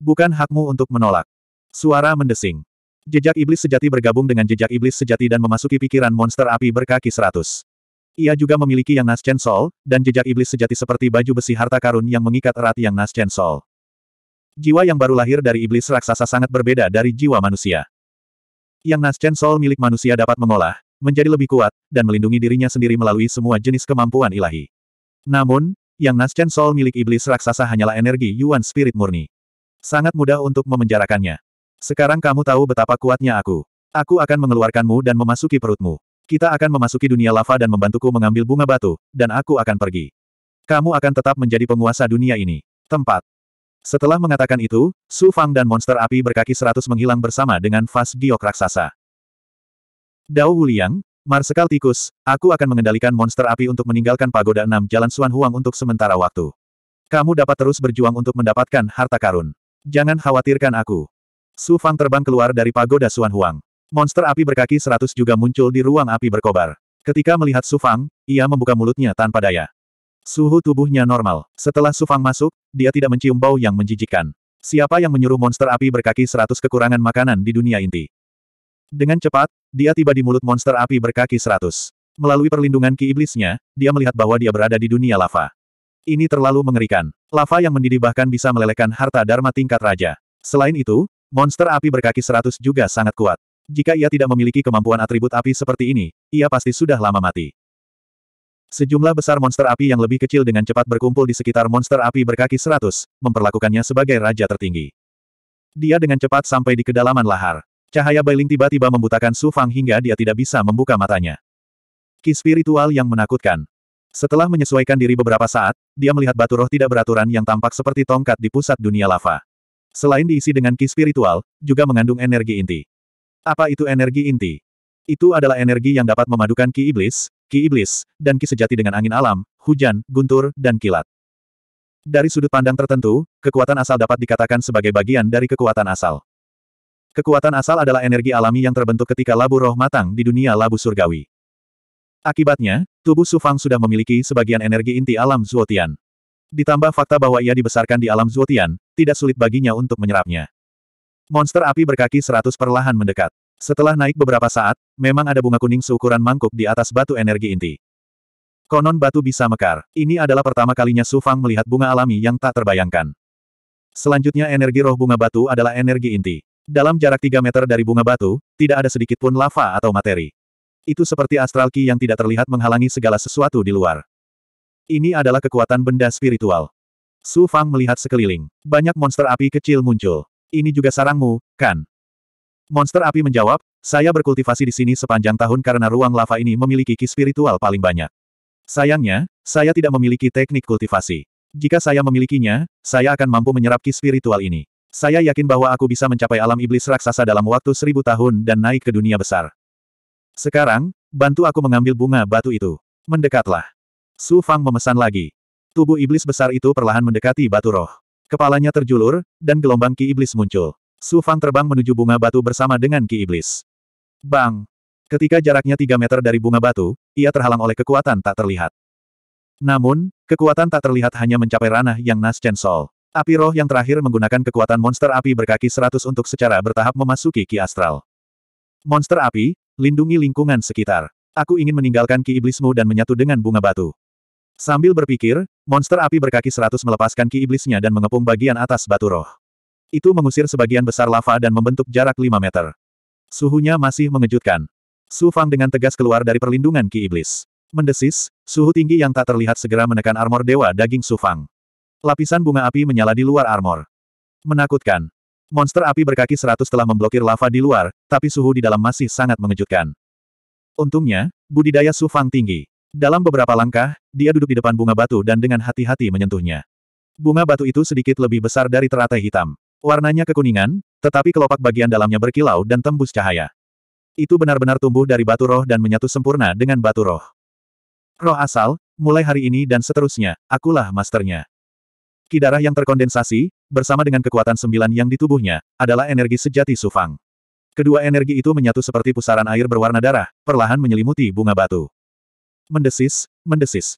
[SPEAKER 1] Bukan hakmu untuk menolak. Suara mendesing. Jejak iblis sejati bergabung dengan jejak iblis sejati dan memasuki pikiran monster api berkaki seratus. Ia juga memiliki yang naschen Sol, dan jejak iblis sejati seperti baju besi harta karun yang mengikat erat yang naschen Sol. Jiwa yang baru lahir dari iblis raksasa sangat berbeda dari jiwa manusia. Yang naschen Sol milik manusia dapat mengolah, menjadi lebih kuat, dan melindungi dirinya sendiri melalui semua jenis kemampuan ilahi. Namun, yang naschen Sol milik iblis raksasa hanyalah energi Yuan Spirit murni. Sangat mudah untuk memenjarakannya. Sekarang kamu tahu betapa kuatnya aku. Aku akan mengeluarkanmu dan memasuki perutmu. Kita akan memasuki dunia lava dan membantuku mengambil bunga batu, dan aku akan pergi. Kamu akan tetap menjadi penguasa dunia ini. Tempat. Setelah mengatakan itu, Su Fang dan monster api berkaki seratus menghilang bersama dengan Fas Giok Raksasa. Dao Wuliang, Marsekal Tikus, aku akan mengendalikan monster api untuk meninggalkan Pagoda Enam Jalan Suan Huang untuk sementara waktu. Kamu dapat terus berjuang untuk mendapatkan harta karun. Jangan khawatirkan aku. Su Fang terbang keluar dari Pagoda Suan Huang. Monster api berkaki seratus juga muncul di ruang api berkobar. Ketika melihat Sufang, ia membuka mulutnya tanpa daya. Suhu tubuhnya normal. Setelah Sufang masuk, dia tidak mencium bau yang menjijikkan. Siapa yang menyuruh monster api berkaki seratus kekurangan makanan di dunia inti? Dengan cepat, dia tiba di mulut monster api berkaki seratus. Melalui perlindungan ki iblisnya, dia melihat bahwa dia berada di dunia lava. Ini terlalu mengerikan. Lava yang mendidih bahkan bisa melelehkan harta dharma tingkat raja. Selain itu, monster api berkaki seratus juga sangat kuat. Jika ia tidak memiliki kemampuan atribut api seperti ini, ia pasti sudah lama mati. Sejumlah besar monster api yang lebih kecil dengan cepat berkumpul di sekitar monster api berkaki seratus, memperlakukannya sebagai raja tertinggi. Dia dengan cepat sampai di kedalaman lahar. Cahaya Bailing tiba-tiba membutakan Su Fang hingga dia tidak bisa membuka matanya. Ki spiritual yang menakutkan. Setelah menyesuaikan diri beberapa saat, dia melihat batu roh tidak beraturan yang tampak seperti tongkat di pusat dunia lava. Selain diisi dengan ki spiritual, juga mengandung energi inti. Apa itu energi inti? Itu adalah energi yang dapat memadukan ki iblis, ki iblis, dan ki sejati dengan angin alam, hujan, guntur, dan kilat. Dari sudut pandang tertentu, kekuatan asal dapat dikatakan sebagai bagian dari kekuatan asal. Kekuatan asal adalah energi alami yang terbentuk ketika labu roh matang di dunia labu surgawi. Akibatnya, tubuh Sufang sudah memiliki sebagian energi inti alam Zuotian. Ditambah fakta bahwa ia dibesarkan di alam Zuotian, tidak sulit baginya untuk menyerapnya. Monster api berkaki seratus perlahan mendekat. Setelah naik beberapa saat, memang ada bunga kuning seukuran mangkuk di atas batu energi inti. Konon batu bisa mekar. Ini adalah pertama kalinya Su Fang melihat bunga alami yang tak terbayangkan. Selanjutnya energi roh bunga batu adalah energi inti. Dalam jarak 3 meter dari bunga batu, tidak ada sedikit pun lava atau materi. Itu seperti astral ki yang tidak terlihat menghalangi segala sesuatu di luar. Ini adalah kekuatan benda spiritual. Su Fang melihat sekeliling. Banyak monster api kecil muncul. Ini juga sarangmu, kan? Monster api menjawab, saya berkultivasi di sini sepanjang tahun karena ruang lava ini memiliki ki spiritual paling banyak. Sayangnya, saya tidak memiliki teknik kultivasi. Jika saya memilikinya, saya akan mampu menyerap ki spiritual ini. Saya yakin bahwa aku bisa mencapai alam iblis raksasa dalam waktu seribu tahun dan naik ke dunia besar. Sekarang, bantu aku mengambil bunga batu itu. Mendekatlah. Su Fang memesan lagi. Tubuh iblis besar itu perlahan mendekati batu roh. Kepalanya terjulur, dan gelombang ki iblis muncul. Su Fang terbang menuju bunga batu bersama dengan ki iblis. Bang! Ketika jaraknya 3 meter dari bunga batu, ia terhalang oleh kekuatan tak terlihat. Namun, kekuatan tak terlihat hanya mencapai ranah yang Nas Chen Sol. Api roh yang terakhir menggunakan kekuatan monster api berkaki seratus untuk secara bertahap memasuki ki astral. Monster api, lindungi lingkungan sekitar. Aku ingin meninggalkan ki iblismu dan menyatu dengan bunga batu. Sambil berpikir, monster api berkaki seratus melepaskan ki iblisnya dan mengepung bagian atas batu roh. Itu mengusir sebagian besar lava dan membentuk jarak 5 meter. Suhunya masih mengejutkan. Su Fang dengan tegas keluar dari perlindungan ki iblis. Mendesis, suhu tinggi yang tak terlihat segera menekan armor dewa daging Su Fang. Lapisan bunga api menyala di luar armor. Menakutkan. Monster api berkaki seratus telah memblokir lava di luar, tapi suhu di dalam masih sangat mengejutkan. Untungnya, budidaya Su Fang tinggi. Dalam beberapa langkah, dia duduk di depan bunga batu dan dengan hati-hati menyentuhnya. Bunga batu itu sedikit lebih besar dari teratai hitam. Warnanya kekuningan, tetapi kelopak bagian dalamnya berkilau dan tembus cahaya. Itu benar-benar tumbuh dari batu roh dan menyatu sempurna dengan batu roh. Roh asal, mulai hari ini dan seterusnya, akulah masternya. Kidarah yang terkondensasi, bersama dengan kekuatan sembilan yang di tubuhnya, adalah energi sejati Sufang. Kedua energi itu menyatu seperti pusaran air berwarna darah, perlahan menyelimuti bunga batu. Mendesis, mendesis.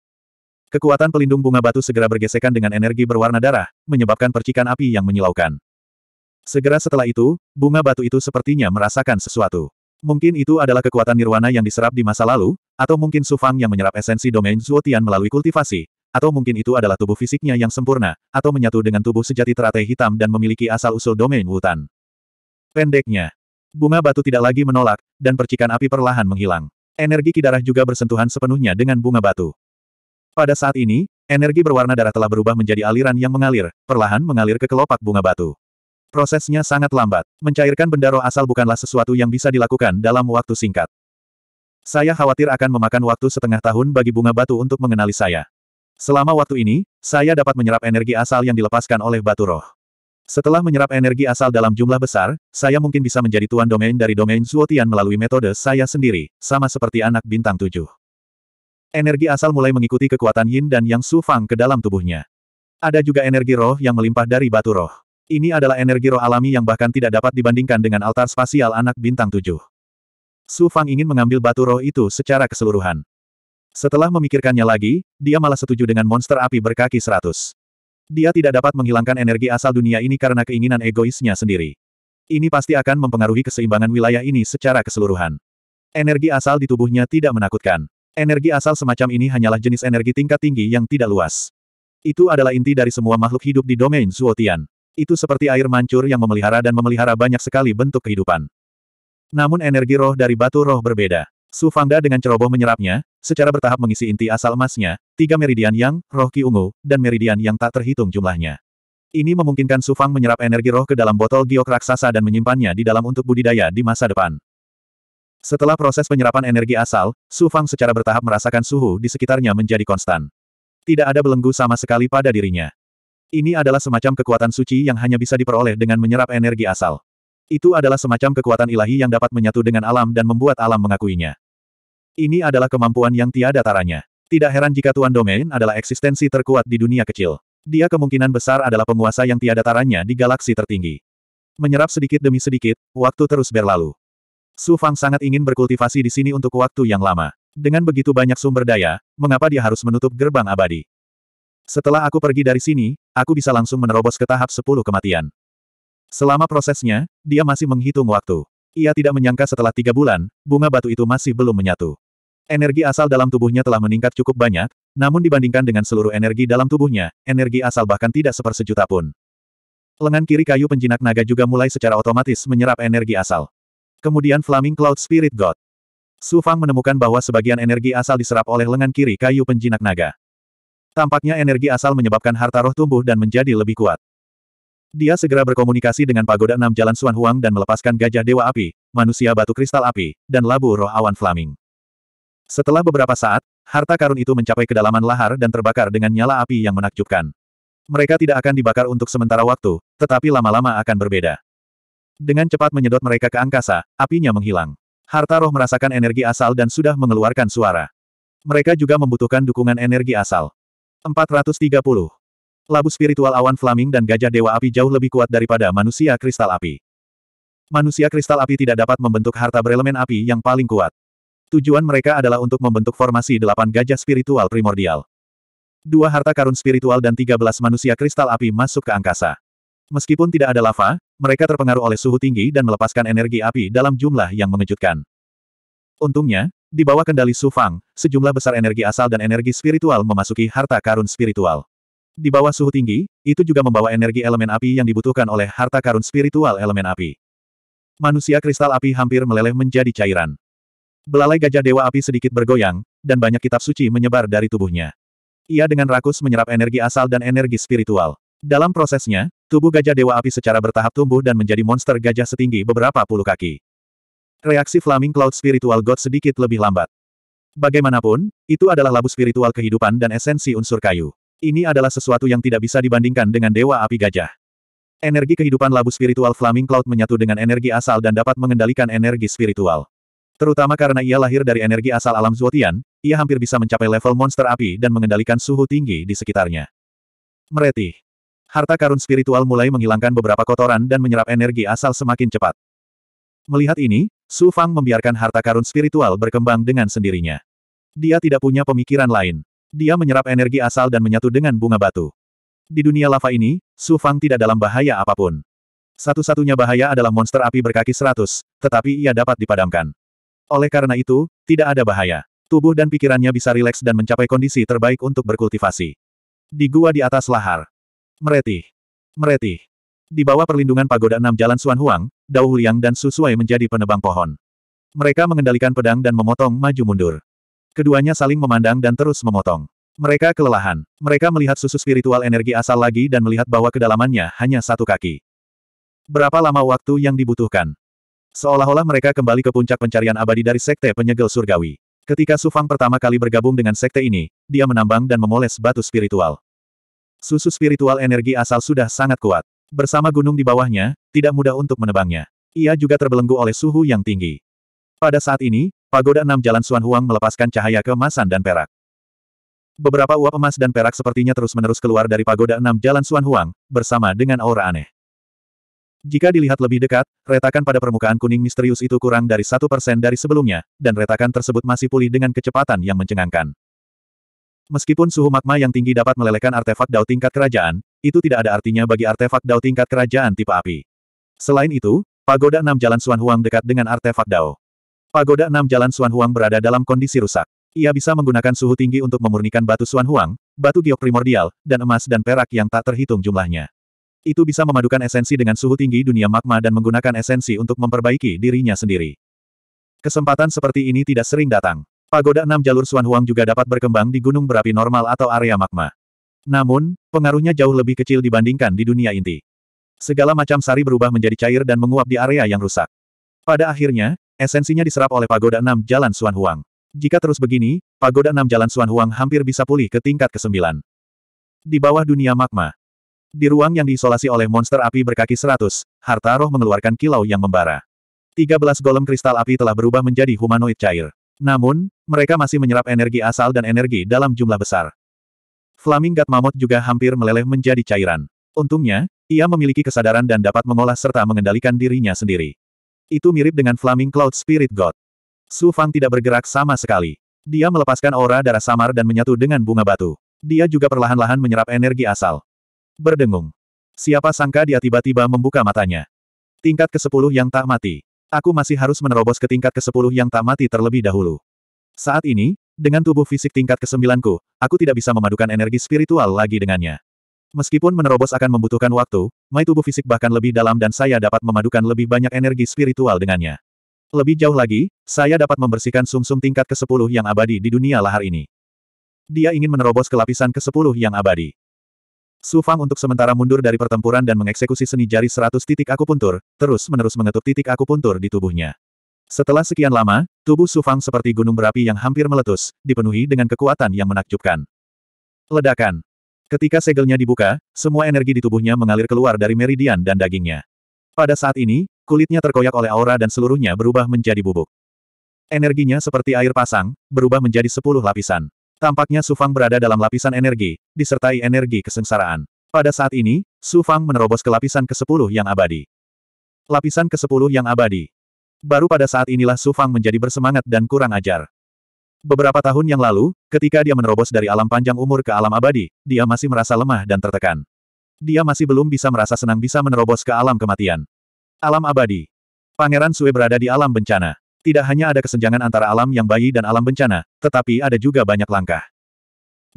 [SPEAKER 1] Kekuatan pelindung bunga batu segera bergesekan dengan energi berwarna darah, menyebabkan percikan api yang menyilaukan. Segera setelah itu, bunga batu itu sepertinya merasakan sesuatu. Mungkin itu adalah kekuatan nirwana yang diserap di masa lalu, atau mungkin Sufang yang menyerap esensi domain Zuotian melalui kultivasi, atau mungkin itu adalah tubuh fisiknya yang sempurna, atau menyatu dengan tubuh sejati teratai hitam dan memiliki asal-usul domain hutan. Pendeknya, bunga batu tidak lagi menolak, dan percikan api perlahan menghilang. Energi kidarah juga bersentuhan sepenuhnya dengan bunga batu. Pada saat ini, energi berwarna darah telah berubah menjadi aliran yang mengalir, perlahan mengalir ke kelopak bunga batu. Prosesnya sangat lambat. Mencairkan benda roh asal bukanlah sesuatu yang bisa dilakukan dalam waktu singkat. Saya khawatir akan memakan waktu setengah tahun bagi bunga batu untuk mengenali saya. Selama waktu ini, saya dapat menyerap energi asal yang dilepaskan oleh batu roh. Setelah menyerap energi asal dalam jumlah besar, saya mungkin bisa menjadi tuan domain dari domain Zuotian melalui metode saya sendiri, sama seperti anak bintang tujuh. Energi asal mulai mengikuti kekuatan Yin dan Yang Su Fang ke dalam tubuhnya. Ada juga energi roh yang melimpah dari batu roh. Ini adalah energi roh alami yang bahkan tidak dapat dibandingkan dengan altar spasial anak bintang tujuh. Su Fang ingin mengambil batu roh itu secara keseluruhan. Setelah memikirkannya lagi, dia malah setuju dengan monster api berkaki seratus. Dia tidak dapat menghilangkan energi asal dunia ini karena keinginan egoisnya sendiri. Ini pasti akan mempengaruhi keseimbangan wilayah ini secara keseluruhan. Energi asal di tubuhnya tidak menakutkan. Energi asal semacam ini hanyalah jenis energi tingkat tinggi yang tidak luas. Itu adalah inti dari semua makhluk hidup di domain Zuotian. Itu seperti air mancur yang memelihara dan memelihara banyak sekali bentuk kehidupan. Namun energi roh dari batu roh berbeda. Su Fangda dengan ceroboh menyerapnya, secara bertahap mengisi inti asal emasnya, tiga meridian yang, roh ki ungu, dan meridian yang tak terhitung jumlahnya. Ini memungkinkan Su Fang menyerap energi roh ke dalam botol giok raksasa dan menyimpannya di dalam untuk budidaya di masa depan. Setelah proses penyerapan energi asal, Su Fang secara bertahap merasakan suhu di sekitarnya menjadi konstan. Tidak ada belenggu sama sekali pada dirinya. Ini adalah semacam kekuatan suci yang hanya bisa diperoleh dengan menyerap energi asal. Itu adalah semacam kekuatan ilahi yang dapat menyatu dengan alam dan membuat alam mengakuinya. Ini adalah kemampuan yang tiada taranya. Tidak heran jika Tuan Domain adalah eksistensi terkuat di dunia kecil. Dia kemungkinan besar adalah penguasa yang tiada taranya di galaksi tertinggi. Menyerap sedikit demi sedikit, waktu terus berlalu. Su Fang sangat ingin berkultivasi di sini untuk waktu yang lama. Dengan begitu banyak sumber daya, mengapa dia harus menutup gerbang abadi? Setelah aku pergi dari sini, aku bisa langsung menerobos ke tahap 10 kematian. Selama prosesnya, dia masih menghitung waktu. Ia tidak menyangka setelah tiga bulan, bunga batu itu masih belum menyatu. Energi asal dalam tubuhnya telah meningkat cukup banyak, namun dibandingkan dengan seluruh energi dalam tubuhnya, energi asal bahkan tidak sepersejuta pun. Lengan kiri kayu penjinak naga juga mulai secara otomatis menyerap energi asal. Kemudian Flaming Cloud Spirit God. Su Fang menemukan bahwa sebagian energi asal diserap oleh lengan kiri kayu penjinak naga. Tampaknya energi asal menyebabkan harta roh tumbuh dan menjadi lebih kuat. Dia segera berkomunikasi dengan pagoda enam jalan Suan Huang dan melepaskan gajah dewa api, manusia batu kristal api, dan labu roh awan flaming. Setelah beberapa saat, harta karun itu mencapai kedalaman lahar dan terbakar dengan nyala api yang menakjubkan. Mereka tidak akan dibakar untuk sementara waktu, tetapi lama-lama akan berbeda. Dengan cepat menyedot mereka ke angkasa, apinya menghilang. Harta roh merasakan energi asal dan sudah mengeluarkan suara. Mereka juga membutuhkan dukungan energi asal. 430. Labu spiritual awan flaming dan gajah dewa api jauh lebih kuat daripada manusia kristal api. Manusia kristal api tidak dapat membentuk harta berelemen api yang paling kuat. Tujuan mereka adalah untuk membentuk formasi delapan gajah spiritual primordial. Dua harta karun spiritual dan tiga belas manusia kristal api masuk ke angkasa. Meskipun tidak ada lava, mereka terpengaruh oleh suhu tinggi dan melepaskan energi api dalam jumlah yang mengejutkan. Untungnya, di bawah kendali Su Fang, sejumlah besar energi asal dan energi spiritual memasuki harta karun spiritual. Di bawah suhu tinggi, itu juga membawa energi elemen api yang dibutuhkan oleh harta karun spiritual elemen api. Manusia kristal api hampir meleleh menjadi cairan. Belalai gajah dewa api sedikit bergoyang, dan banyak kitab suci menyebar dari tubuhnya. Ia dengan rakus menyerap energi asal dan energi spiritual. Dalam prosesnya, tubuh gajah dewa api secara bertahap tumbuh dan menjadi monster gajah setinggi beberapa puluh kaki. Reaksi Flaming Cloud Spiritual God sedikit lebih lambat. Bagaimanapun, itu adalah labu spiritual kehidupan dan esensi unsur kayu. Ini adalah sesuatu yang tidak bisa dibandingkan dengan Dewa Api Gajah. Energi kehidupan labu spiritual Flaming Cloud menyatu dengan energi asal dan dapat mengendalikan energi spiritual. Terutama karena ia lahir dari energi asal alam Zuotian, ia hampir bisa mencapai level monster api dan mengendalikan suhu tinggi di sekitarnya. Meretih. Harta karun spiritual mulai menghilangkan beberapa kotoran dan menyerap energi asal semakin cepat. Melihat ini, Su Fang membiarkan harta karun spiritual berkembang dengan sendirinya. Dia tidak punya pemikiran lain. Dia menyerap energi asal dan menyatu dengan bunga batu. Di dunia lava ini, Su Fang tidak dalam bahaya apapun. Satu-satunya bahaya adalah monster api berkaki seratus, tetapi ia dapat dipadamkan. Oleh karena itu, tidak ada bahaya. Tubuh dan pikirannya bisa rileks dan mencapai kondisi terbaik untuk berkultivasi. Di gua di atas lahar. Meretih. Meretih. Di bawah perlindungan pagoda enam jalan Suan Huang, Dao Huliang dan Su Suai menjadi penebang pohon. Mereka mengendalikan pedang dan memotong maju mundur. Keduanya saling memandang dan terus memotong. Mereka kelelahan. Mereka melihat susu spiritual energi asal lagi dan melihat bahwa kedalamannya hanya satu kaki. Berapa lama waktu yang dibutuhkan? Seolah-olah mereka kembali ke puncak pencarian abadi dari Sekte Penyegel Surgawi. Ketika Sufang pertama kali bergabung dengan Sekte ini, dia menambang dan memoles batu spiritual. Susu spiritual energi asal sudah sangat kuat. Bersama gunung di bawahnya, tidak mudah untuk menebangnya. Ia juga terbelenggu oleh suhu yang tinggi. Pada saat ini, Pagoda enam jalan Suan Huang melepaskan cahaya keemasan dan perak. Beberapa uap emas dan perak sepertinya terus-menerus keluar dari pagoda enam jalan Suan Huang, bersama dengan aura aneh. Jika dilihat lebih dekat, retakan pada permukaan kuning misterius itu kurang dari satu persen dari sebelumnya, dan retakan tersebut masih pulih dengan kecepatan yang mencengangkan. Meskipun suhu magma yang tinggi dapat melelehkan artefak dao tingkat kerajaan, itu tidak ada artinya bagi artefak dao tingkat kerajaan tipe api. Selain itu, pagoda enam jalan Suan Huang dekat dengan artefak dao. Pagoda enam Jalan Suan Huang berada dalam kondisi rusak. Ia bisa menggunakan suhu tinggi untuk memurnikan batu Suan Huang, batu giok primordial, dan emas dan perak yang tak terhitung jumlahnya. Itu bisa memadukan esensi dengan suhu tinggi dunia magma dan menggunakan esensi untuk memperbaiki dirinya sendiri. Kesempatan seperti ini tidak sering datang. Pagoda enam jalur Suan Huang juga dapat berkembang di gunung berapi normal atau area magma. Namun, pengaruhnya jauh lebih kecil dibandingkan di dunia inti. Segala macam sari berubah menjadi cair dan menguap di area yang rusak. Pada akhirnya, Esensinya diserap oleh Pagoda 6 Jalan Suan Huang. Jika terus begini, Pagoda 6 Jalan Suan Huang hampir bisa pulih ke tingkat ke-9. Di bawah dunia magma. Di ruang yang diisolasi oleh monster api berkaki 100, harta roh mengeluarkan kilau yang membara. 13 golem kristal api telah berubah menjadi humanoid cair. Namun, mereka masih menyerap energi asal dan energi dalam jumlah besar. Flaming God Mammoth juga hampir meleleh menjadi cairan. Untungnya, ia memiliki kesadaran dan dapat mengolah serta mengendalikan dirinya sendiri. Itu mirip dengan Flaming Cloud Spirit God. Su Fang tidak bergerak sama sekali. Dia melepaskan aura darah samar dan menyatu dengan bunga batu. Dia juga perlahan-lahan menyerap energi asal. Berdengung. Siapa sangka dia tiba-tiba membuka matanya. Tingkat ke-10 yang tak mati. Aku masih harus menerobos ke tingkat ke-10 yang tak mati terlebih dahulu. Saat ini, dengan tubuh fisik tingkat ke-9ku, aku tidak bisa memadukan energi spiritual lagi dengannya. Meskipun menerobos akan membutuhkan waktu, mai tubuh fisik bahkan lebih dalam dan saya dapat memadukan lebih banyak energi spiritual dengannya. Lebih jauh lagi, saya dapat membersihkan sumsum -sum tingkat ke-10 yang abadi di dunia lahar ini. Dia ingin menerobos ke lapisan ke-10 yang abadi. Su Fang untuk sementara mundur dari pertempuran dan mengeksekusi seni jari 100 titik akupuntur, terus-menerus mengetuk titik akupuntur di tubuhnya. Setelah sekian lama, tubuh Su Fang seperti gunung berapi yang hampir meletus, dipenuhi dengan kekuatan yang menakjubkan. Ledakan Ketika segelnya dibuka, semua energi di tubuhnya mengalir keluar dari meridian dan dagingnya. Pada saat ini, kulitnya terkoyak oleh aura dan seluruhnya berubah menjadi bubuk. Energinya seperti air pasang, berubah menjadi sepuluh lapisan. Tampaknya Sufang berada dalam lapisan energi, disertai energi kesengsaraan. Pada saat ini, Sufang menerobos ke lapisan ke-10 yang abadi. Lapisan ke-10 yang abadi. Baru pada saat inilah Sufang menjadi bersemangat dan kurang ajar. Beberapa tahun yang lalu, ketika dia menerobos dari alam panjang umur ke alam abadi, dia masih merasa lemah dan tertekan. Dia masih belum bisa merasa senang bisa menerobos ke alam kematian. Alam abadi. Pangeran Sue berada di alam bencana. Tidak hanya ada kesenjangan antara alam yang bayi dan alam bencana, tetapi ada juga banyak langkah.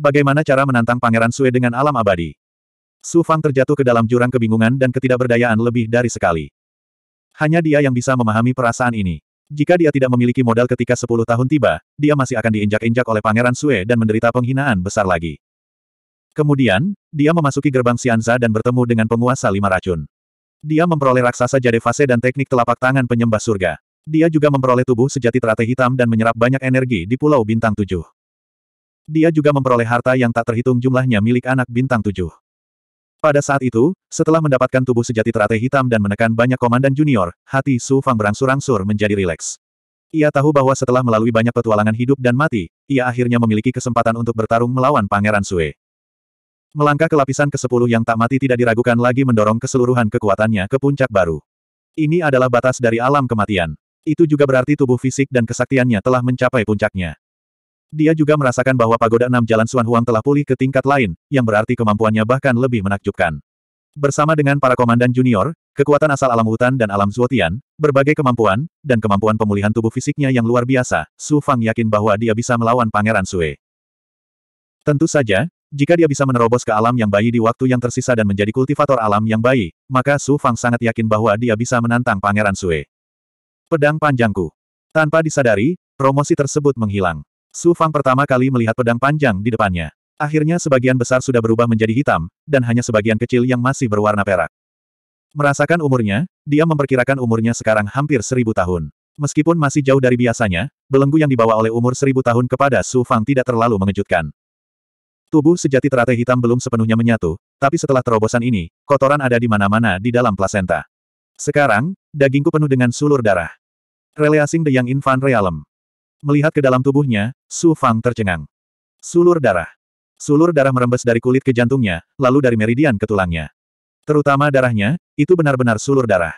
[SPEAKER 1] Bagaimana cara menantang Pangeran Sue dengan alam abadi? Su Fang terjatuh ke dalam jurang kebingungan dan ketidakberdayaan lebih dari sekali. Hanya dia yang bisa memahami perasaan ini. Jika dia tidak memiliki modal ketika 10 tahun tiba, dia masih akan diinjak-injak oleh Pangeran Sue dan menderita penghinaan besar lagi. Kemudian, dia memasuki gerbang Sianza dan bertemu dengan penguasa lima racun. Dia memperoleh raksasa jade fase dan teknik telapak tangan penyembah surga. Dia juga memperoleh tubuh sejati teratai hitam dan menyerap banyak energi di Pulau Bintang Tujuh. Dia juga memperoleh harta yang tak terhitung jumlahnya milik anak Bintang Tujuh. Pada saat itu, setelah mendapatkan tubuh sejati terate hitam dan menekan banyak komandan junior, hati Su Fang berangsur-angsur menjadi rileks. Ia tahu bahwa setelah melalui banyak petualangan hidup dan mati, ia akhirnya memiliki kesempatan untuk bertarung melawan Pangeran Sue. Melangkah ke lapisan ke-10 yang tak mati tidak diragukan lagi mendorong keseluruhan kekuatannya ke puncak baru. Ini adalah batas dari alam kematian. Itu juga berarti tubuh fisik dan kesaktiannya telah mencapai puncaknya. Dia juga merasakan bahwa pagoda enam jalan Suan Huang telah pulih ke tingkat lain, yang berarti kemampuannya bahkan lebih menakjubkan. Bersama dengan para komandan junior, kekuatan asal alam hutan dan alam Zuotian, berbagai kemampuan, dan kemampuan pemulihan tubuh fisiknya yang luar biasa, Su Fang yakin bahwa dia bisa melawan Pangeran Sue. Tentu saja, jika dia bisa menerobos ke alam yang bayi di waktu yang tersisa dan menjadi kultivator alam yang bayi, maka Su Fang sangat yakin bahwa dia bisa menantang Pangeran Sue. Pedang panjangku. Tanpa disadari, promosi tersebut menghilang. Su Fang pertama kali melihat pedang panjang di depannya. Akhirnya sebagian besar sudah berubah menjadi hitam, dan hanya sebagian kecil yang masih berwarna perak. Merasakan umurnya, dia memperkirakan umurnya sekarang hampir seribu tahun. Meskipun masih jauh dari biasanya, belenggu yang dibawa oleh umur seribu tahun kepada Su Fang tidak terlalu mengejutkan. Tubuh sejati teratai hitam belum sepenuhnya menyatu, tapi setelah terobosan ini, kotoran ada di mana-mana di dalam plasenta. Sekarang, dagingku penuh dengan sulur darah. Releasing the Yang Infant Realm. Melihat ke dalam tubuhnya, Su Fang tercengang. Sulur darah. Sulur darah merembes dari kulit ke jantungnya, lalu dari meridian ke tulangnya. Terutama darahnya, itu benar-benar sulur darah.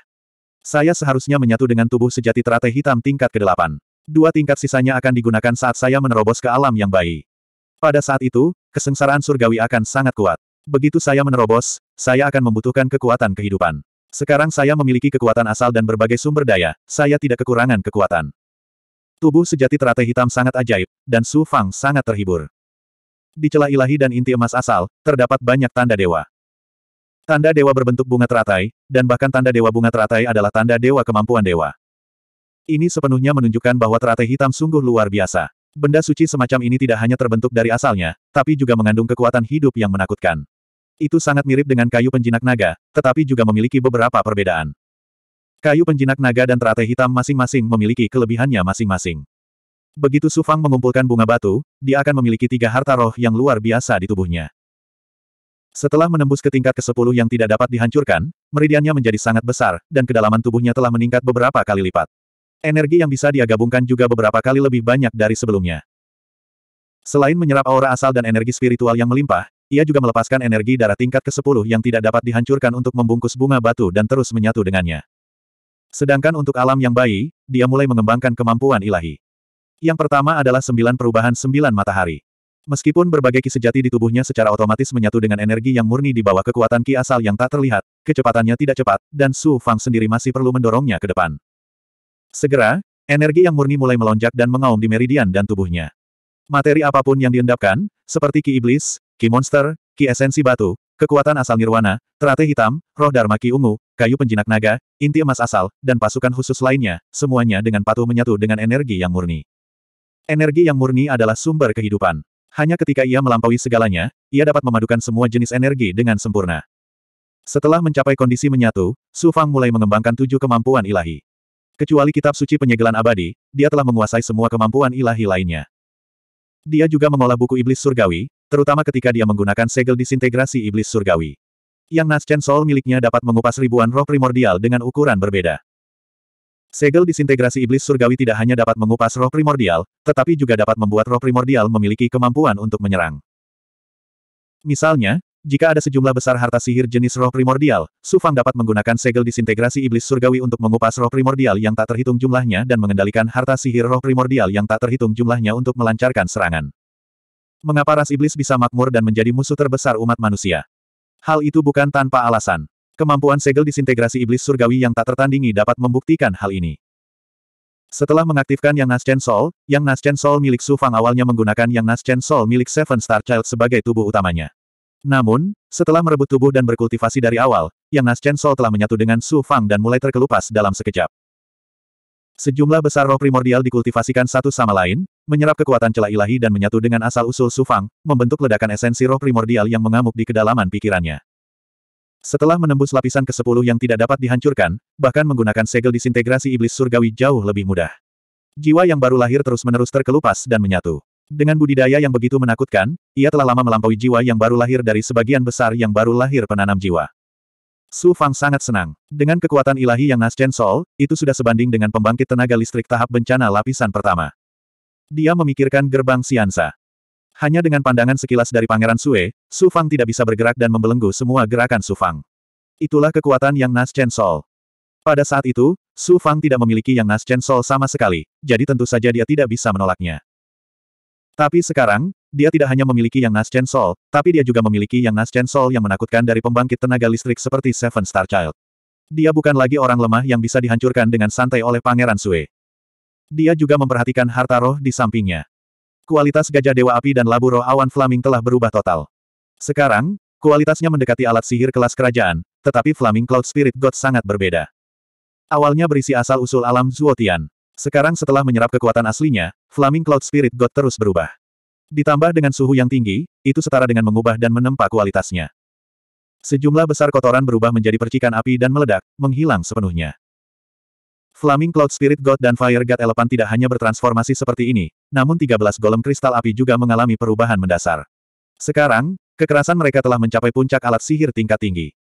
[SPEAKER 1] Saya seharusnya menyatu dengan tubuh sejati teratai hitam tingkat ke-8. Dua tingkat sisanya akan digunakan saat saya menerobos ke alam yang baik. Pada saat itu, kesengsaraan surgawi akan sangat kuat. Begitu saya menerobos, saya akan membutuhkan kekuatan kehidupan. Sekarang saya memiliki kekuatan asal dan berbagai sumber daya, saya tidak kekurangan kekuatan. Tubuh sejati teratai hitam sangat ajaib, dan Su Fang sangat terhibur. Di celah ilahi dan inti emas asal, terdapat banyak tanda dewa. Tanda dewa berbentuk bunga teratai, dan bahkan tanda dewa bunga teratai adalah tanda dewa kemampuan dewa. Ini sepenuhnya menunjukkan bahwa teratai hitam sungguh luar biasa. Benda suci semacam ini tidak hanya terbentuk dari asalnya, tapi juga mengandung kekuatan hidup yang menakutkan. Itu sangat mirip dengan kayu penjinak naga, tetapi juga memiliki beberapa perbedaan. Kayu penjinak naga dan teratai hitam masing-masing memiliki kelebihannya masing-masing. Begitu Sufang mengumpulkan bunga batu, dia akan memiliki tiga harta roh yang luar biasa di tubuhnya. Setelah menembus ke tingkat ke-10 yang tidak dapat dihancurkan, meridiannya menjadi sangat besar, dan kedalaman tubuhnya telah meningkat beberapa kali lipat. Energi yang bisa dia gabungkan juga beberapa kali lebih banyak dari sebelumnya. Selain menyerap aura asal dan energi spiritual yang melimpah, ia juga melepaskan energi darah tingkat ke-10 yang tidak dapat dihancurkan untuk membungkus bunga batu dan terus menyatu dengannya. Sedangkan untuk alam yang bayi, dia mulai mengembangkan kemampuan ilahi. Yang pertama adalah sembilan perubahan sembilan matahari. Meskipun berbagai ki sejati di tubuhnya secara otomatis menyatu dengan energi yang murni di bawah kekuatan ki asal yang tak terlihat, kecepatannya tidak cepat, dan Su Fang sendiri masih perlu mendorongnya ke depan. Segera, energi yang murni mulai melonjak dan mengaum di meridian dan tubuhnya. Materi apapun yang diendapkan, seperti ki iblis, ki monster, ki esensi batu, Kekuatan asal Nirwana, terate hitam, roh Dharma ki ungu, kayu penjinak naga, inti emas asal, dan pasukan khusus lainnya, semuanya dengan patuh menyatu dengan energi yang murni. Energi yang murni adalah sumber kehidupan. Hanya ketika ia melampaui segalanya, ia dapat memadukan semua jenis energi dengan sempurna. Setelah mencapai kondisi menyatu, Su Fang mulai mengembangkan tujuh kemampuan ilahi. Kecuali kitab suci penyegelan abadi, dia telah menguasai semua kemampuan ilahi lainnya. Dia juga mengolah buku iblis surgawi, terutama ketika dia menggunakan segel disintegrasi iblis surgawi. Yang Naschen Soul miliknya dapat mengupas ribuan roh primordial dengan ukuran berbeda. Segel disintegrasi iblis surgawi tidak hanya dapat mengupas roh primordial, tetapi juga dapat membuat roh primordial memiliki kemampuan untuk menyerang. Misalnya, jika ada sejumlah besar harta sihir jenis roh primordial, Sufang dapat menggunakan segel disintegrasi iblis surgawi untuk mengupas roh primordial yang tak terhitung jumlahnya dan mengendalikan harta sihir roh primordial yang tak terhitung jumlahnya untuk melancarkan serangan. Mengapa ras iblis bisa makmur dan menjadi musuh terbesar umat manusia? Hal itu bukan tanpa alasan. Kemampuan segel disintegrasi iblis surgawi yang tak tertandingi dapat membuktikan hal ini. Setelah mengaktifkan Yang naschen Soul, Yang naschen Soul milik Su Fang awalnya menggunakan Yang naschen Soul milik Seven Star Child sebagai tubuh utamanya. Namun, setelah merebut tubuh dan berkultivasi dari awal, Yang naschen Soul telah menyatu dengan Su Fang dan mulai terkelupas dalam sekejap. Sejumlah besar roh primordial dikultivasikan satu sama lain, menyerap kekuatan celah ilahi dan menyatu dengan asal-usul Sufang, membentuk ledakan esensi roh primordial yang mengamuk di kedalaman pikirannya. Setelah menembus lapisan ke-10 yang tidak dapat dihancurkan, bahkan menggunakan segel disintegrasi iblis surgawi jauh lebih mudah. Jiwa yang baru lahir terus-menerus terkelupas dan menyatu. Dengan budidaya yang begitu menakutkan, ia telah lama melampaui jiwa yang baru lahir dari sebagian besar yang baru lahir penanam jiwa. Su Fang sangat senang. Dengan kekuatan ilahi yang Naschen Sol, itu sudah sebanding dengan pembangkit tenaga listrik tahap bencana lapisan pertama. Dia memikirkan gerbang Siansa. Hanya dengan pandangan sekilas dari Pangeran Sue, Su Fang tidak bisa bergerak dan membelenggu semua gerakan Su Fang. Itulah kekuatan yang Naschen Sol. Pada saat itu, Su Fang tidak memiliki yang Naschen Sol sama sekali, jadi tentu saja dia tidak bisa menolaknya. Tapi sekarang, dia tidak hanya memiliki yang Nas Chen Sol, tapi dia juga memiliki yang Nas Chen Sol yang menakutkan dari pembangkit tenaga listrik seperti Seven Star Child. Dia bukan lagi orang lemah yang bisa dihancurkan dengan santai oleh Pangeran Sue. Dia juga memperhatikan harta roh di sampingnya. Kualitas gajah dewa api dan labu roh awan flaming telah berubah total. Sekarang, kualitasnya mendekati alat sihir kelas kerajaan, tetapi Flaming Cloud Spirit God sangat berbeda. Awalnya berisi asal-usul alam Zuotian. Sekarang setelah menyerap kekuatan aslinya, Flaming Cloud Spirit God terus berubah. Ditambah dengan suhu yang tinggi, itu setara dengan mengubah dan menempa kualitasnya. Sejumlah besar kotoran berubah menjadi percikan api dan meledak, menghilang sepenuhnya. Flaming Cloud Spirit God dan Fire God Elephant tidak hanya bertransformasi seperti ini, namun 13 golem kristal api juga mengalami perubahan mendasar. Sekarang, kekerasan mereka telah mencapai puncak alat sihir tingkat tinggi.